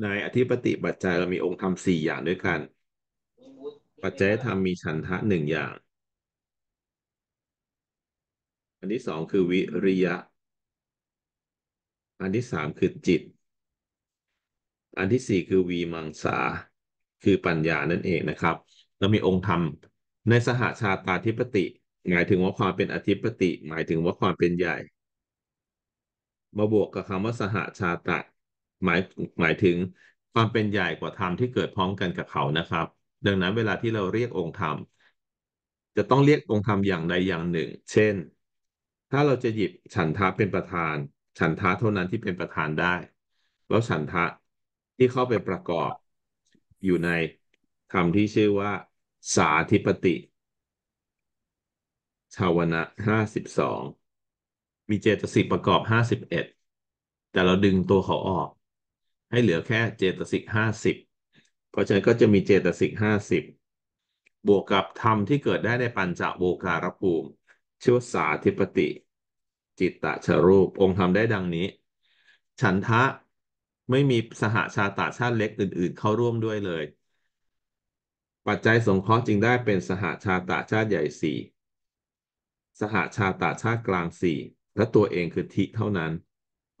ในอธิปติปัจจัยเรามีองค์ธรรมสี่อย่างด้วยกัน ปัจจัยธรรมมีฉันทะหนึ่งอย่าง อันที่สองคือวิริยะ อันที่สามคือจิต อันที่สี่คือวีมังสา คือปัญญานั่นเองนะครับ เรามีองค์ธรรม ในสหาชาตาธิปติหมายถึงว่าความเป็นอธิปติ หมายถึงว่าความเป็นใหญ่ มาบวกกับคำว่าสหาชาตาหมายหมายถึงความเป็นใหญ่กว่าธรรมที่เกิดพร้อมกันกับเขานะครับ ดังนั้นเวลาที่เราเรียกองค์ธรรม จะต้องเรียกองค์ธรรมอย่างใดอย่างหนึ่ง เช่น ถ้าเราจะหยิบฉันทะเป็นประธาน ฉันทะเท่านั้นที่เป็นประธานได้ แล้วฉันทะที่เข้าไปประกอบอยู่ในธรรมที่ชื่อว่าสาธิปติชาวนะห้าสิบสองมีเจตสิกประกอบห้าสิบเอ็ดแต่เราดึงตัวเขาออกให้เหลือแค่เจตสิกห้าสิบเพราะฉะนั้นก็จะมีเจตสิกห้าสิบบวกกับธรรมที่เกิดได้ในปัญจโวการภูมิชื่อว่าสาธิปติ จิตตะชรูปองค์ธรรมได้ดังนี้ ฉันทะไม่มีสหาชาตาชาติเล็กอื่นๆ เข้าร่วมด้วยเลย ปัจจัยสงเคราะห์จึงได้เป็นสหาชาตาชาติใหญ่สี่สหาชาตาชาติกลางสี่และตัวเองคือทิเท่านั้น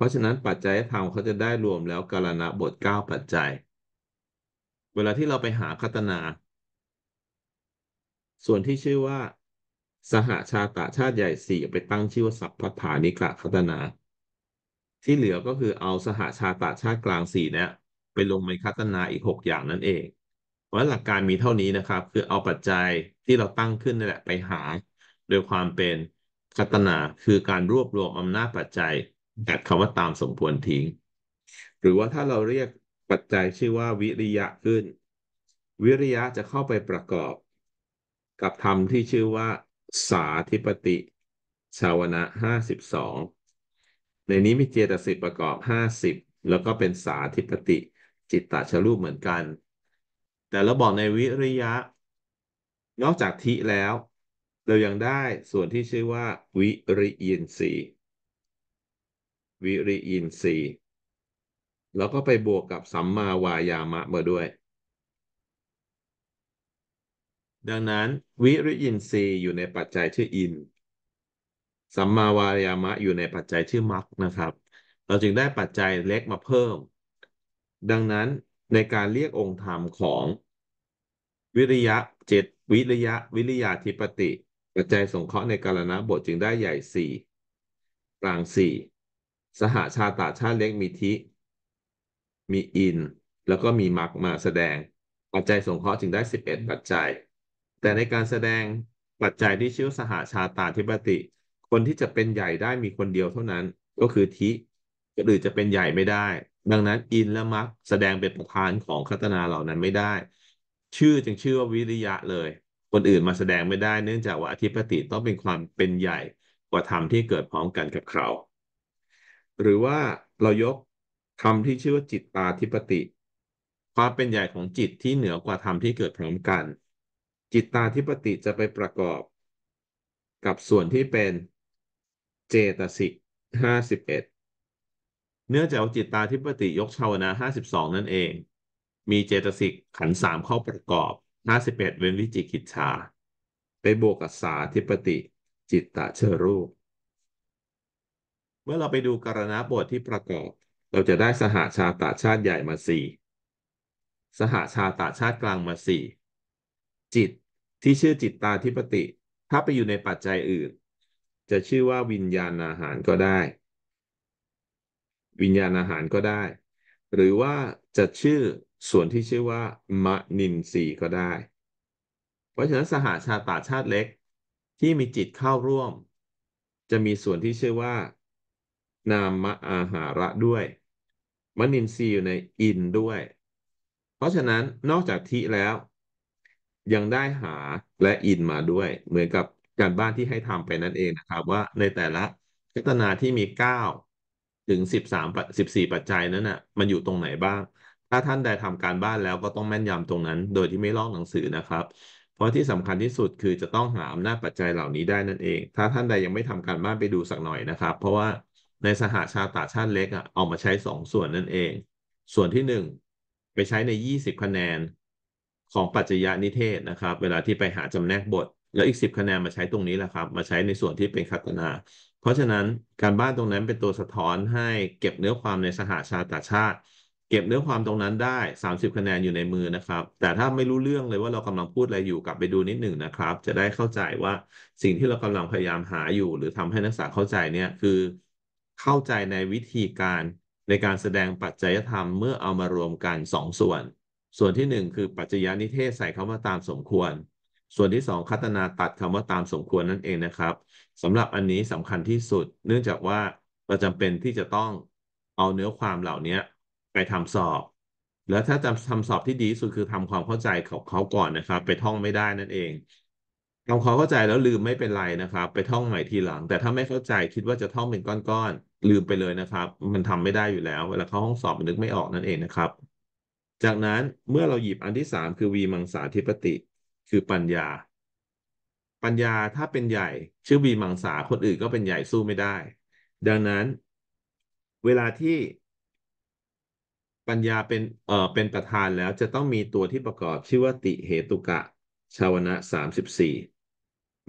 ราะฉะนั้นปัจจัยธรรมเขาจะได้รวมแล้วกาลณะบทเก้าปัจจัย เวลาที่เราไปหาคัตนา ส่วนที่ชื่อว่า สหาชาตะชาติใหญ่สี่ไปตั้งชื่อว่าสัพพฐานิกะคัตนา ที่เหลือก็คือเอาสหาชาตะชาติกลางสี่เนี่ยไปลงในคัตนาอีกหกอย่างนั่นเองว่าหลักการมีเท่านี้นะครับ คือเอาปัจจัยที่เราตั้งขึ้นนี่แหละไปหา โดยความเป็นคัตนาคือการรวบรวมอำนาจปัจจัยตัดคำว่าตามสมควรทิ้ง หรือว่าถ้าเราเรียกปัจจัยชื่อว่าวิริยะขึ้น วิริยะจะเข้าไปประกอบ กับธรรมที่ชื่อว่า สาธิปติ ชาวนะห้าสิบสองในนี้มีเจตสิกประกอบห้าสิบแล้วก็เป็นสาธิปติ จิตตชรูปเหมือนกัน แต่เราบอกในวิริยะ นอกจากทิแล้ว เรายังได้ส่วนที่ชื่อว่าวิริยินทรีย์วิริยินทรีย์ แล้วก็ไปบวกกับสัมมาวายามะมาด้วย ดังนั้นวิริยินทรีย์อยู่ในปัจจัยชื่ออินสัมมาวายามะอยู่ในปัจจัยชื่อมักนะครับ เราจึงได้ปัจจัยเล็กมาเพิ่ม ดังนั้นในการเรียกองค์ธรรมของ วิริยะเจตวิริยะวิริยาธิปติปัจจัยสงเคราะห์ในกาลนะบทจึงได้ใหญ่สี่กลางสี่สหาชาตาชาติเล็กมีทิมีอิน แล้วก็มีมักมาแสดง ปัจจัยสงเคราะห์จึงได้สิบเอ็ดปัจจัย แต่ในการแสดงปัจจัยที่ชื่อสหาชาตาธิปติ คนที่จะเป็นใหญ่ได้มีคนเดียวเท่านั้น ก็คือทิหรือจะเป็นใหญ่ไม่ได้ ดังนั้นอินและมักแสดงเป็นประธานของคัตนาเหล่านั้นไม่ได้ ชื่อจึงชื่อว่าวิริยะเลย คนอื่นมาแสดงไม่ได้เนื่องจากว่าอธิปติต้องเป็นความเป็นใหญ่ กว่าธรรมที่เกิดพร้อมกันกับเขาหรือว่าเรายกธรรมที่ชื่อว่าจิตตาธิปติความเป็นใหญ่ของจิตที่เหนือกว่าธรรมที่เกิดพร้อมกัน จิตตาธิปติจะไปประกอบ กับส่วนที่เป็นเจตสิกห้าสิบเอ็ดเนื่องจากจิตตาธิปติยกชาวนาห้าสิบสองนั่นเอง มีเจตสิกขันสามเข้าประกอบห้าสิบเอ็ดเว้นวิจิกิจชาไปบวกกับสาธิปติจิตตะเชรูปเมื่อเราไปดูกรณบทที่ประกอบเราจะได้สหาชาตาชาติใหญ่มาสี่สหาชาตาชาติกลางมาสี่จิตที่ชื่อจิตตาธิปติถ้าไปอยู่ในปัจจัยอื่น จะชื่อว่าวิญญาณอาหารก็ได้ วิญญาณอาหารก็ได้ หรือว่าจะชื่อส่วนที่ชื่อว่ามะนินสีก็ได้ เพราะฉะนั้นสหาชาตาชาติเล็ก ที่มีจิตเข้าร่วม จะมีส่วนที่ชื่อว่านามะอาหาระด้วยมนินทรีย์อยู่ในอินด้วย เพราะฉะนั้นนอกจากทิแล้ว ยังได้หาและอินมาด้วย เหมือนกับการบ้านที่ให้ทำไปนั่นเองนะครับ ว่าในแต่ละพัฒนาที่มีเก้าถึงสิบามสิบสี่ปัจจัยนั้นนะ่ะมันอยู่ตรงไหนบ้าง ถ้าท่านได้ทำการบ้านแล้วก็ต้องแม่นยำตรงนั้นโดยที่ไม่ลอกหนังสือนะครับ เพราะที่สำคัญที่สุดคือจะต้องหาอำนาจปัจจัยเหล่านี้ได้นั่นเอง ถ้าท่านใดยังไม่ทำการบ้านไปดูสักหน่อยนะครับ เพราะว่าในสหาชาตาชาติเล็กอ่ะเอามาใช้สองส่วนนั่นเอง ส่วนที่หนึ่งไปใช้ในยี่สิบคะแนน ของปัจจยนิเทศนะครับ เวลาที่ไปหาจำแนกบท แล้วอีกสิบคะแนนมาใช้ตรงนี้แหละครับ มาใช้ในส่วนที่เป็นคัตนา เพราะฉะนั้นการบ้านตรงนั้นเป็นตัวสะท้อนให้เก็บเนื้อความในสหาชาตาชาติ เก็บเนื้อความตรงนั้นได้ 30 คะแนนอยู่ในมือนะครับ แต่ถ้าไม่รู้เรื่องเลยว่าเรากำลังพูดอะไรอยู่กลับไปดูนิดหนึ่งนะครับ จะได้เข้าใจว่าสิ่งที่เรากำลังพยายามหาอยู่หรือทำให้นักศึกษาเข้าใจเนี่ยคือเข้าใจในวิธีการในการแสดงปัจจัยธรรมเมื่อเอามารวมกันสองส่วน ส่วนที่หนึ่งคือปัจจัยนิเทศใส่คำว่าตามสมควร ส่วนที่สองคัตนาตัดคำว่าตามสมควรนั่นเองนะครับ สำหรับอันนี้สำคัญที่สุด เนื่องจากว่าเราจำเป็นที่จะต้องเอาเนื้อความเหล่านี้ไปทำสอบ แล้วถ้าจะทำสอบที่ดีสุดคือทำความเข้าใจของเขาก่อนนะครับไปท่องไม่ได้นั่นเองทำความเข้าใจแล้วลืมไม่เป็นไรนะครับ ไปท่องใหม่ทีหลัง แต่ถ้าไม่เข้าใจคิดว่าจะท่องเป็นก้อนๆลืมไปเลยนะครับมันทำไม่ได้อยู่แล้ว เวลาเข้าห้องสอบมันนึกไม่ออกนั่นเองนะครับ จากนั้นเมื่อเราหยิบอันที่สามคือวีมังสาธิปติคือปัญญาปัญญาถ้าเป็นใหญ่ ชื่อวีมังสาคนอื่นก็เป็นใหญ่สู้ไม่ได้ ดังนั้น เวลาที่ปัญญาเป็นเอ่อเป็นประธานแล้วจะต้องมีตัวที่ประกอบชื่อว่าติเหตุกะชาวนะสามสิบสี่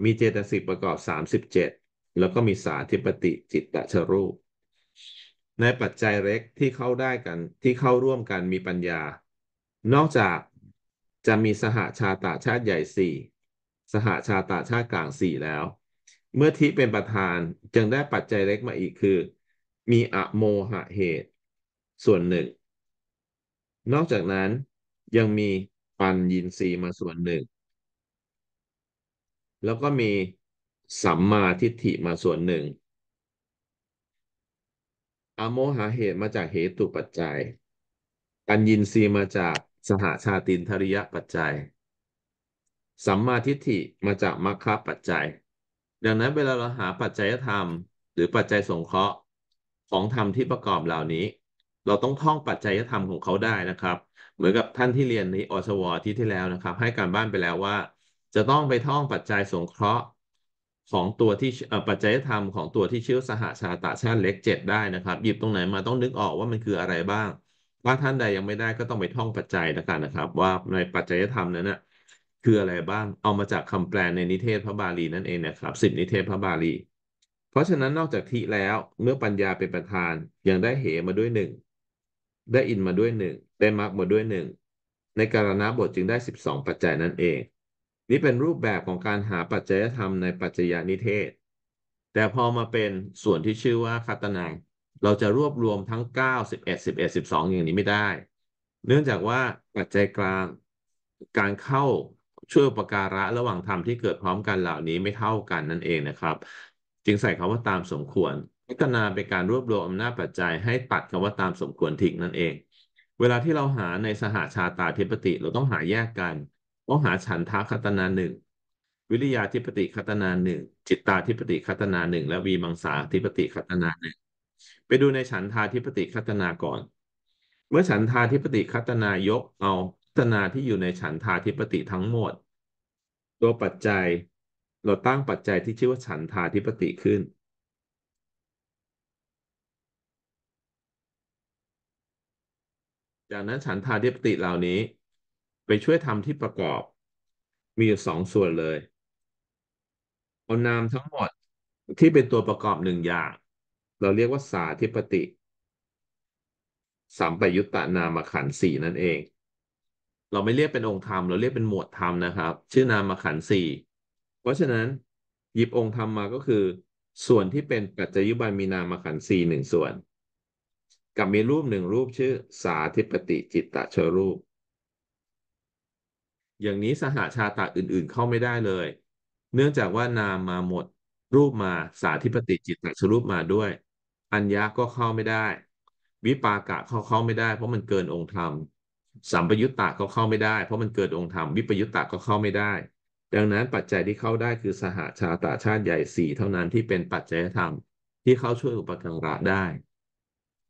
มีเจตสิกประกอบสามสิบเจ็ดแล้วก็มีสาธิปติจิตตะชรูปในปัจจัยเล็กที่เข้าได้กันที่เข้าร่วมกันมีปัญญา นอกจากจะมีสหาชาตาชาติใหญ่สี่สหาชาตาชาติกลางสี่แล้ว เมื่อทิเป็นประธานจึงได้ปัจจัยเล็กมาอีกคือ มีอโมหะเหตุ ส่วนหนึ่งนอกจากนั้นยังมีปัญญินรีมาส่วนหนึ่งแล้วก็มีสัมมาทิฏฐิมาส่วนหนึ่งอโมหาเหตุมาจากเหตุปัจจัยอัญญินทรีย์มาจากสหชาตินทริยปัจจัย สัมมาทิฏฐิมาจากมรรคปัจจัยดังนั้นเวลาเราหาปัจจัยธรรม หรือปัจจัยสงเคราะห์ของธรรมที่ประกอบเหล่านี้ เราต้องท่องปัจจัยธรรมของเขาได้นะครับ เหมือนกับท่านที่เรียนในอสวที่ที่แล้วนะครับให้การบ้านไปแล้วว่า จะต้องไปท่องปัจจัยสงเคราะห์ของตัวที่ปัจจัยธรรมของตัวที่ชื่อสหาชาตาชาติเล็กเจ็ดได้นะครับ หยิบตรงไหนมาต้องนึกออกว่ามันคืออะไรบ้างถ้าท่านใดยังไม่ได้ก็ต้องไปท่องปัจจัยละกันนะครับ ว่าในปัจจัยธรรมนั้นนะคืออะไรบ้างเอามาจากคำแปลในนิเทศพระบาลีนั่นเองนะครับสิบนิเทศพระบาลี เพราะฉะนั้นนอกจากทิแล้วเมื่อปัญญาเป็นประธานยังได้เหมาด้วยหนึ่งได้อินมาด้วยหนึ่งได้มรรคมาด้วยหนึ่งในการณาบทจึงได้สิบสองปัจจัยนั่นเองนี่เป็นรูปแบบของการหาปัจจัยธรรมในปัจจยนิเทศ แต่พอมาเป็นส่วนที่ชื่อว่าคัตนาเราจะรวบรวมทั้ง 9 11 11 12 อย่างนี้ไม่ได้ เนื่องจากว่าปัจจัยกลางการเข้าช่วยประการะระหว่างธรรมที่เกิดพร้อมกันเหล่านี้ไม่เท่ากันนั่นเองนะครับ จึงใส่คำว่าตามสมควรพัฒนาเป็นการรวบรวมอำนาจปัจจัยให้ตัดคำว่าตามสมควรทิ้งนั่นเอง เวลาที่เราหาในสหาชาตาธิปติเราต้องหาแยกกันวหาฉันทาคัตนาหนึ่งวิริยาธิปติคัตนาหนึ่งจิตตาธิปติคัตนาหนึ่งและวีมังสาธิปติคัตนาหนึ่งไปดูในฉันทาธิปติคัตนาก่อน เมื่อฉันทาธิปติคัตนายกเอาคัตนาที่อยู่ในฉันทาธิปติทั้งหมด ตัวปัจจัยเราตั้งปัจจัยที่ชื่อว่าฉันทาธิปติขึ้นจากนั้นฉันทาธิปติเหล่านี้ไปช่วยทำที่ประกอบ มีอยู่สองส่วนเลยเอานามทั้งหมดที่เป็นตัวประกอบหนึ่งอย่าง เราเรียกว่าสาธิปติสัมปยุตตานามขันสี่นั่นเอง เราไม่เรียกเป็นองค์ธรรมเราเรียกเป็นหมวดธรรมนะครับ ชื่อนามขันสี่เพราะฉะนั้น หยิบองค์ธรรมมาก็คือ ส่วนที่เป็นปัจจยุบันมีนามขันสี่หนึ่งส่วน กับมีรูปหนึ่งรูปชื่อสาธิปติจิตตะชรูปอย่างนี้สหาชาตะอื่นๆเข้าไม่ได้เลย เนื่องจากว่านามมาหมดรูปมาสาธิปติจิตตชรูปมาด้วย อัญญาก็เข้าไม่ได้ วิปากะเข้าเข้าไม่ได้ เพราะมันเกินองค์ธรรม สัมปยุตตะก็เข้าไม่ได้ เพราะมันเกินองค์ธรรม วิปยุตตะก็เข้าไม่ได้ ดังนั้นปัจจัยที่เข้าได้คือสหาชาตะชาติใหญ่สี่เท่านั้นที่เป็นปัจจัยธรรม ที่เข้าช่วยอุปการะได้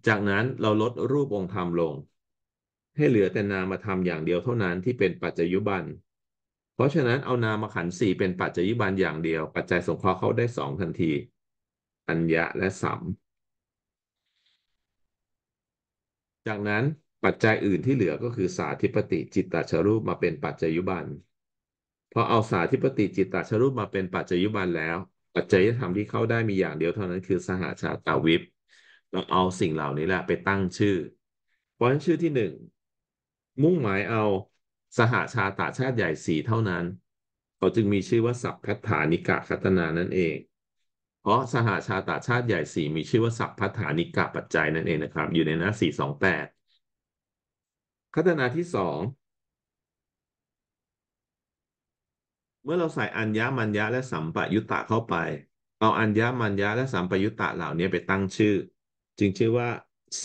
จากนั้นเราลดรูปองค์ธรรมลงให้เหลือแต่นามธรรมอย่างเดียวเท่านั้นที่เป็นปัจจยุบัน เพราะฉะนั้นเอานามขันสี่เป็นปัจจยุบันอย่างเดียว ปัจจัยสงเคราะห์เขาได้สองทันที อัญญะและสัมจากนั้นปัจจัยอื่นที่เหลือก็คือสาธิปติจิตตชรูป มาเป็นปัจจยุบันพอเอาสาธิปติ จิตตชรูป มาเป็นปัจจยุบันแล้ว ปัจจัยธรรมที่เข้าได้มีอย่างเดียวเท่านั้นคือสหาชาตาวิปเราเอาสิ่งเหล่านี้แหละไปตั้งชื่อ เพราะฉะนั้นชื่อที่หนึ่งมุ่งหมายเอาสหาชาตาชาติใหญ่สีเท่านั้นเขาจึงมีชื่อว่าสัพพัทฐานิกะคัตนานั่นเอง เพราะสหาชาตาชาติใหญ่สีมีชื่อว่าสัพพัทฐานิกะปัจจัยนั่นเองนะครับอยู่ในหน้าสี่สองแปดคัตนาที่สองเมื่อเราใส่อัญญามัญญะและสัมปยุตตะเข้าไป เอาอัญญามัญญะและสัมปยุตตะเหล่านี้ไปตั้งชื่อ จึงชื่อว่า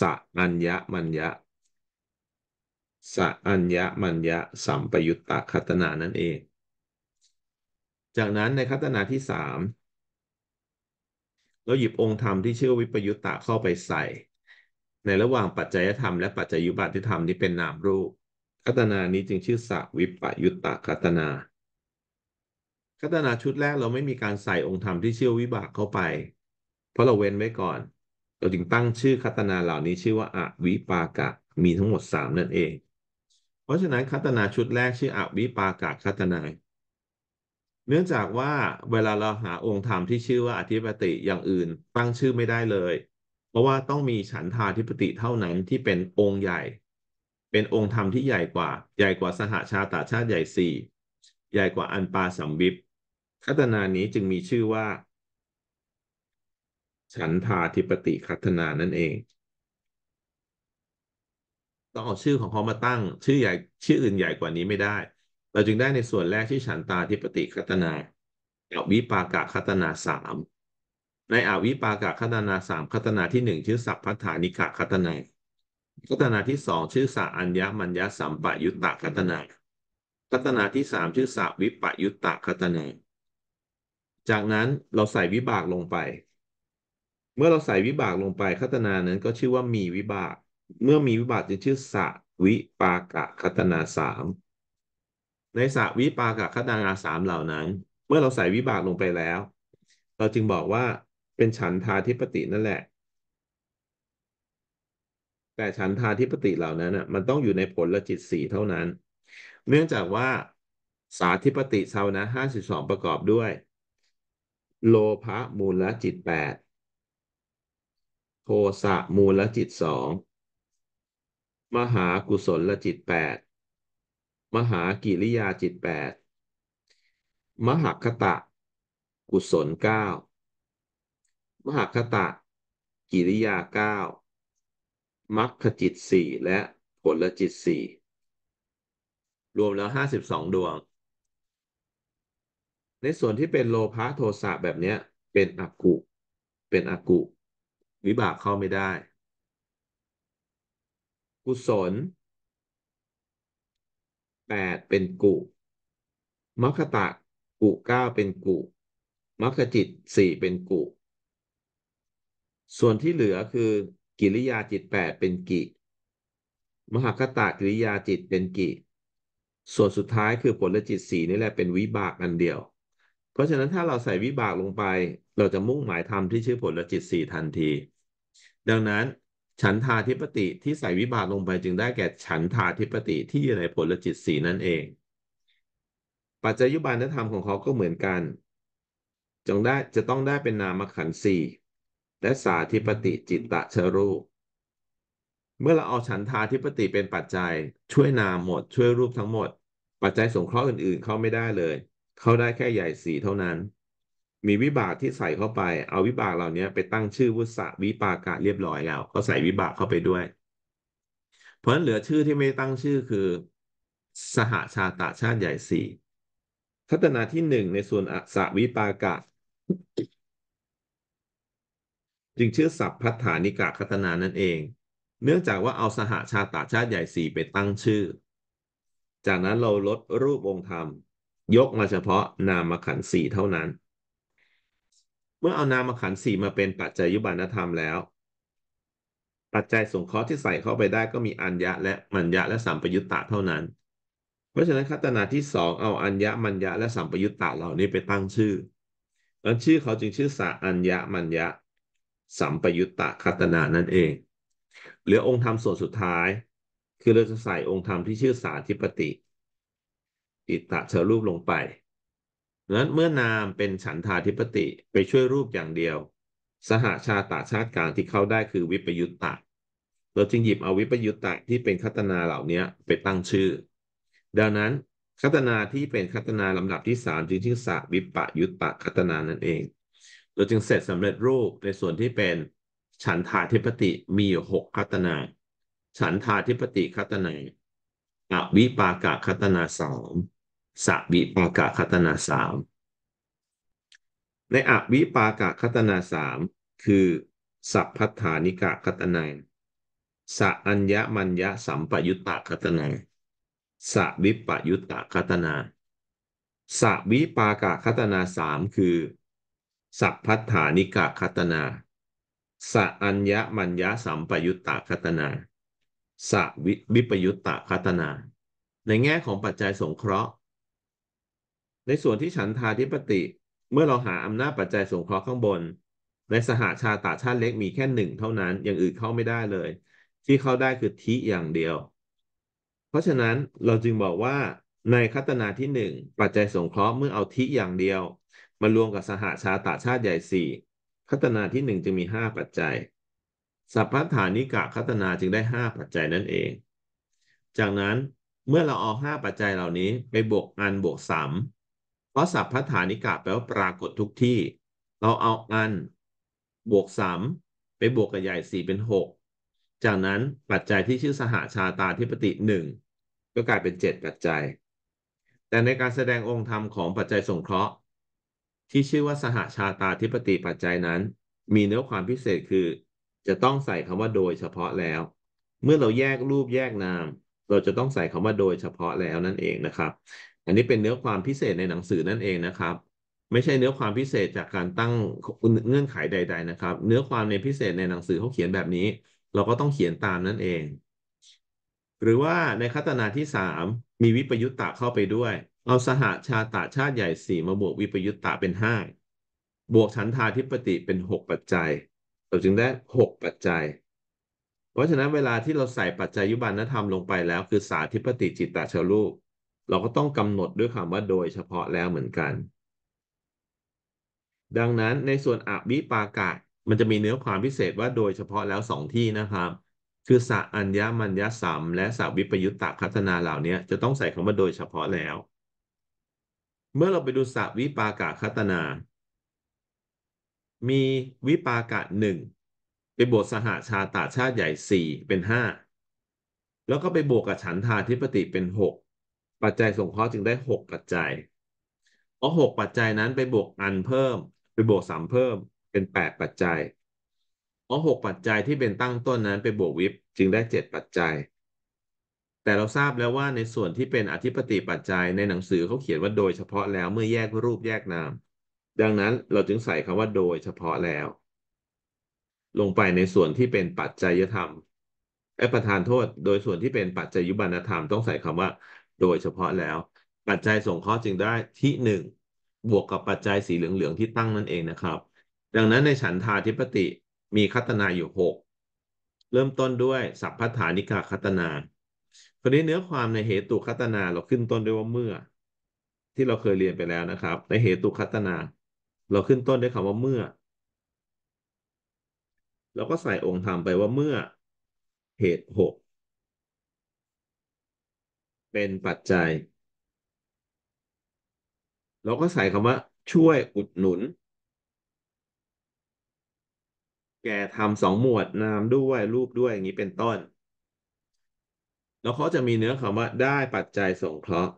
สะอัญญามัญญะสอัญญมัญญะสัมปยุตตะคัตนานั่นเอง จากนั้นในคัตนาที่สามเราหยิบองค์ธรรมที่ชื่อวิปยุตตะเข้าไปใส่ ในระหว่างปัจจัยธรรมและปัจจัยยุบัติธรรมนี้เป็นนามรูป คัตนานี้จึงชื่อสวิปยุตตะคัตนา คัตนาชุดแรกเราไม่มีการใส่องค์ธรรมที่เชื่อวิบากเข้าไป เพราะเราเว้นไว้ก่อน เราจึงตั้งชื่อคัตนาเหล่านี้ ชื่อว่าอวิปากะ มีทั้งหมดสามนั่นเองราะฉะนั้นคัตนาชุดแรกชื่ออวิปากาคัตนาเนื่องจากว่าเวลาเราหาองค์ธรรมที่ชื่อว่าอธิปติอย่างอื่นตั้งชื่อไม่ได้เลย เพราะว่าต้องมีฉันทาธิปติเท่านั้นที่เป็นองค์ใหญ่ เป็นองค์ธรรมที่ใหญ่กว่า ใหญ่กว่าสหาชาตาชาติใหญ่สี่ใหญ่กว่าอันปาสัมบิปคัตนานี้จึงมีชื่อว่า ฉันทาธิปติคัตนานั่นเองต้องเอาชื่อของเขามาตั้งชื่อใหญ่ชื่ออื่นใหญ่กว่านี้ไม่ได้ เราจึงได้ในส่วนแรกที่ฉันตาธิปติคัตนาอาวิปากะคัตนาสามในอวิปากะคัตนาสามคัตนาที่หนึ่งชื่อสัพพัฐานิกะคัตนาคัตนาที่สองชื่อสาอัญญมัญญสัมปยุตตะคัตนาคัตนาที่สามชื่อสาวิปยุตตะคัตนาจากนั้นเราใส่วิบากลงไป เมื่อเราใส่วิบากลงไปคัตนานั้นก็ชื่อว่ามีวิบากเมื่อมีวิบัติจะชื่อ สวิปากะคตนาสาม ในสวิปากะคตนาสามเหล่านั้น เมื่อเราใส่วิบากลงไปแล้ว เราจึงบอกว่าเป็นฉันทาธิปตินั่นแหละ แต่ฉันทาธิปติเหล่านั้น่ะมันต้องอยู่ในผลละจิตสี่เท่านั้น เนื่องจากว่าสาธิปติเซานะห้าสิบสองประกอบด้วย โลภะมูลละจิตแปดโทสะมูลละจิตสองมหากุศลจิตแปดมหากิริยาจิตแปดมหคตะกุศลเก้ามหคตะกิริยาเก้ามัคคจิตสี่และผลจิตสี่รวมแล้วห้าสิบสองดวง ในส่วนที่เป็นโลภะโทสะแบบเนี้ยเป็นอกุ เป็นอกุ วิบากเข้าไม่ได้กุศลแปดเป็นกุมัคคตะกุเก้าเป็นกุมัคคจิตสี่เป็นกุ ส่วนที่เหลือคือ กิริยาจิตแปดเป็นกิ มหคตะกิริยาจิตเป็นกิ ส่วนสุดท้ายคือผลจิตสีนี่แหละเป็นวิบากอันเดียว เพราะฉะนั้นถ้าเราใส่วิบากลงไปเราจะมุ่งหมายทำที่ชื่อผลจิตสี่ทันที ดังนั้นฉันทาธิปติที่ใส่วิบากลงไปจึงได้แก่ฉันทาธิปติที่อยู่ในผลจิตสีนั่นเอง ปัจจยุบานธรรมของเขาก็เหมือนกันจงได้จะต้องได้เป็นนามขันธ์สี่และสาธิปติจิตตะชรูปเมื่อเราเอาฉันทาธิปติเป็นปัจจัย ช่วยนามหมด ช่วยรูปทั้งหมด ปัจจัยสงเคราะห์อื่นๆเข้าไม่ได้เลยเข้าได้แค่ใหญ่สีเท่านั้นมีวิบากที่ใส่เข้าไป เอาวิบากเหล่านี้ไปตั้งชื่อวุษะวิปากะเรียบร้อยแล้ว ก็ใส่วิบากเข้าไปด้วย เพราะฉะนั้นเหลือชื่อที่ไม่ตั้งชื่อคือ สหาชาตาชาติใหญ่สี่ทัตนาที่หนึ่งในส่วนอสาวิปากะ จึงชื่อ สัพพัฐานิกะคัตนานั่นเอง เนื่องจากว่าเอาสหาชาตาชาติใหญ่สี่ไปตั้งชื่อ จากนั้นเราลดรูปองค์ธรรม ยกมาเฉพาะนามขันสี่เท่านั้นเมื่อเอานามขันธ์สี่มาเป็นปัจจัยยุบานธรรมแล้ว ปัจจัยสงเคราะห์ที่ใส่เข้าไปได้ก็มีอัญญะและมัญญะและสัมปยุตตะเท่านั้น เพราะฉะนั้นคตนาที่สองเอาอัญญะมัญญะและสัมปยุตตะเหล่านี้ไปตั้งชื่อแล้วชื่อเขาจึงชื่อสาอัญญะมัญญะสัมปยุตตะคตนานั่นเองเหลือองค์ธรรมส่วนสุดท้าย คือเราจะใส่องค์ธรรมที่ชื่อสาธิปติอิตตะเชรูปลงไปนั้นเมื่อนามเป็นฉันทาธิปติไปช่วยรูปอย่างเดียว สหาชาตาชาติการที่เข้าได้คือวิปยุตตะเราจึงหยิบเอาวิปยุตตะที่เป็นคัตนาเหล่านี้ไปตั้งชื่อ ดังนั้นคัตนาที่เป็นคัตนาลำดับที่สามจึงชื่อสะวิปยุตตะคัตนานั่นเองเราจึงเสร็จสำเร็จรูปในส่วนที่เป็น ฉันทาธิปติมีอยู่หกคัตนา ฉันทาธิปติคัตนาอวิปากะคัตนาสองสวิปากะคตนาสาม ในอวิปากะคตนาสามคือสัพพัฐานิกะคตนาสัอัญญมัญญะสัมปยุตตะคตนาสสวิปยุตตะคตนา สวิปากะคตนาสามคือสัพพัฐานิกะคตนาสอัญญมัญญะสัมปยุตตะคตนาสัวิปยุตตะคตนา ในแง่ของปัจจัยสงเคราะห์ในส่วนที่ฉันทาธิปติ เมื่อเราหาอำนาจปัจจัยสงเคราะห์ข้างบน ในสหาชาตาชาติเล็กมีแค่หนึ่งเท่านั้นอย่างอื่นเข้าไม่ได้เลย ที่เข้าได้คือทิอย่างเดียว เพราะฉะนั้นเราจึงบอกว่าในคัตนาที่หนึ่งปัจจัยสงเคราะห์เมื่อเอาทิอย่างเดียว มารวมกับสหาชาตาชาติใหญ่สี่คัตนาที่หนึ่งจึงมีห้าปัจจัยสัพพฐานิกะคัตนาจึงได้ห้าปัจจัยนั่นเอง จากนั้นเมื่อเราเอาห้าปัจจัยเหล่านี้ไปบวกอันบวกสามเพราะสัพพฐานิกะแปลว่าปรากฏทุกที่ เราเอาอันบวกสามไปบวกกับใหญ่สี่เป็นหกจากนั้นปัจจัยที่ชื่อสหาชาตาธิปติหนึ่งก็กลายเป็นเจ็ดปัจจัย แต่ในการแสดงองค์ธรรมของปัจจัยสงเคราะห์ที่ชื่อว่าสหาชาตาธิปติปัจจัยนั้น มีเนื้อความพิเศษคือ จะต้องใส่คำว่าโดยเฉพาะแล้ว เมื่อเราแยกรูปแยกนาม เราจะต้องใส่คำว่าโดยเฉพาะแล้วนั่นเองนะครับอันนี้เป็นเนื้อความพิเศษในหนังสือนั่นเองนะครับ ไม่ใช่เนื้อความพิเศษจากการตั้งเงื่อนไขใดๆนะครับเนื้อความในพิเศษในหนังสือเขาเขียนแบบนี้ เราก็ต้องเขียนตามนั่นเอง หรือว่าในคัตนาที่สามมีวิปยุตตะเข้าไปด้วย เอาสหาชาตาชาติใหญ่สี่มาบวกวิปยุตตะเป็นห้าบวกฉันทาธิปติเป็นหกปัจจัยเราจึงได้หกปัจจัย เพราะฉะนั้นเวลาที่เราใส่ปัจจัยยุบันธรรมลงไปแล้ว คือสาธิปติจิตตะชาลูกเราก็ต้องกำหนดด้วยคำว่าโดยเฉพาะแล้วเหมือนกัน ดังนั้นในส่วนอวิปากะมันจะมีเนื้อความพิเศษว่าโดยเฉพาะแล้วสองที่นะครับ คือสะอัญญมัญญสัม และสัวิปยุตตะคัตนาเหล่านี้จะต้องใส่คำว่าโดยเฉพาะแล้ว เมื่อเราไปดูสะวิปากะคัตนา มีวิปากะหนึ่งไปบวกสหาชาตาชาติใหญ่สี่เป็นห้าแล้วก็ไปบวกกับฉันทาธิปติเป็นหกปัจจัยสงเคราะห์จึงได้หกปัจจัยเพราะหกปัจจัยนั้นไปบวกอันเพิ่ม ไปบวกสามเพิ่มเป็นแปดปัจจัยเพราะหกปัจจัยที่เป็นตั้งต้นนั้นไปบวกวิบจึงได้เจ็ดปัจจัย แต่เราทราบแล้วว่าในส่วนที่เป็นอธิปติปัจจัยในหนังสือเขาเขียนว่าโดยเฉพาะแล้วเมื่อแยกรูปแยกนาม ดังนั้นเราจึงใส่คำว่าโดยเฉพาะแล้ว ลงไปในส่วนที่เป็นปัจจัยธรรมไอ้ประธานโทษ โดยส่วนที่เป็นปัจจัยยุบันธรรมต้องใส่คำว่าโดยเฉพาะแล้ว ปัจจัยส่งเคราะห์จึงได้ที่หนึ่งบวกกับปัจจัยสีเหลืองๆที่ตั้งนั่นเองนะครับ ดังนั้นในฉันทาธิปติมีคัตนาอยู่หกเริ่มต้นด้วยสัพพัฐานิกาคัตนา คราวนี้เนื้อความในเหตุคัตนา เราขึ้นต้นด้วยว่าเมื่อ ที่เราเคยเรียนไปแล้วนะครับในเหตุคัตนา เราขึ้นต้นด้วยคำว่าเมื่อเราก็ใส่องค์ธรรมไปว่าเมื่อ เหตุหกเป็นปัจจัย เราก็ใส่คำว่าช่วยอุดหนุน แก่ทำสองหมวดนามด้วยรูปด้วยอย่างนี้เป็นต้น แล้วเขาจะมีเนื้อคำว่าได้ปัจจัยสงเคราะห์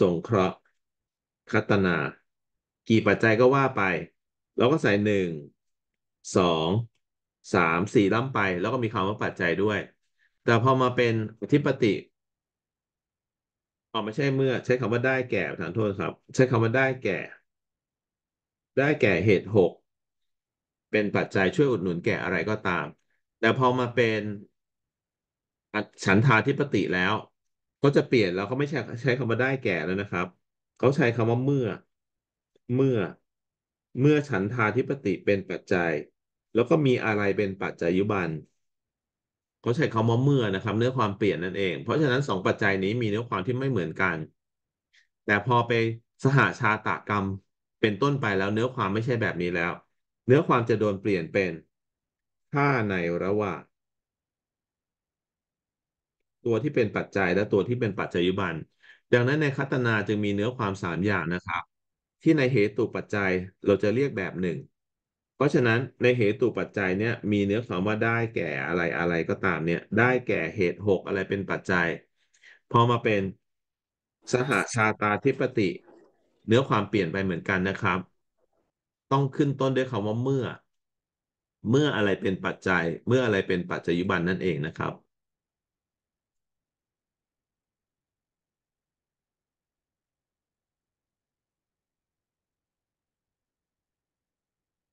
สงเคราะห์ คัตนา กี่ปัจจัยก็ว่าไป เราก็ใส่หนึ่ง สอง สาม สี่ล่ำไป แล้วก็มีคำว่าปัจจัยด้วยแต่พอมาเป็นอุทิปติออกไม่ใช่เมื่อใช้คำว่าได้แก่ฐานโทษครับ ใช้คำว่าได้แก่ ได้แก่เหตุหกเป็นปัจจัยช่วยอุดหนุนแก่อะไรก็ตาม แต่พอมาเป็นฉันทาธิปติแล้ว ก็จะเปลี่ยนแล้วเขาไม่ใช้ใช้คำว่าได้แก่แล้วนะครับ เขาใช้คำว่าเมื่อเมื่อเมื่อฉันทาธิปติเป็นปัจจัย แล้วก็มีอะไรเป็นปัจจัยยุบันเขาใช้คำว่าเมื่อนะครับ เนื้อความเปลี่ยนนั่นเอง เพราะฉะนั้นสองปัจจัยนี้มีเนื้อความที่ไม่เหมือนกัน แต่พอไปสหาชาตากรรมเป็นต้นไปแล้วเนื้อความไม่ใช่แบบนี้แล้ว เนื้อความจะโดนเปลี่ยนเป็นค่าในระหว่างตัวที่เป็นปัจจัยและตัวที่เป็นปัจจัยยุบัน ดังนั้นในคัตนาจึงมีเนื้อความสามอย่างนะครับ ที่ในเหตุปัจจัยเราจะเรียกแบบหนึ่งราะฉะนั้นในเหตุปัจจัยเนี่ยมีเนื้อความว่าได้แก่อะไรอะไรก็ตามเนี่ยได้แก่เหตุหกอะไรเป็นปัจจัยพอมาเป็นสหาชาตาธิปติ เนื้อความเปลี่ยนไปเหมือนกันนะครับ ต้องขึ้นต้นด้วยคำว่าเมื่อ เมื่ออะไรเป็นปัจจัย เมื่ออะไรเป็นปัจจัยยุบันนั่นเองนะครับ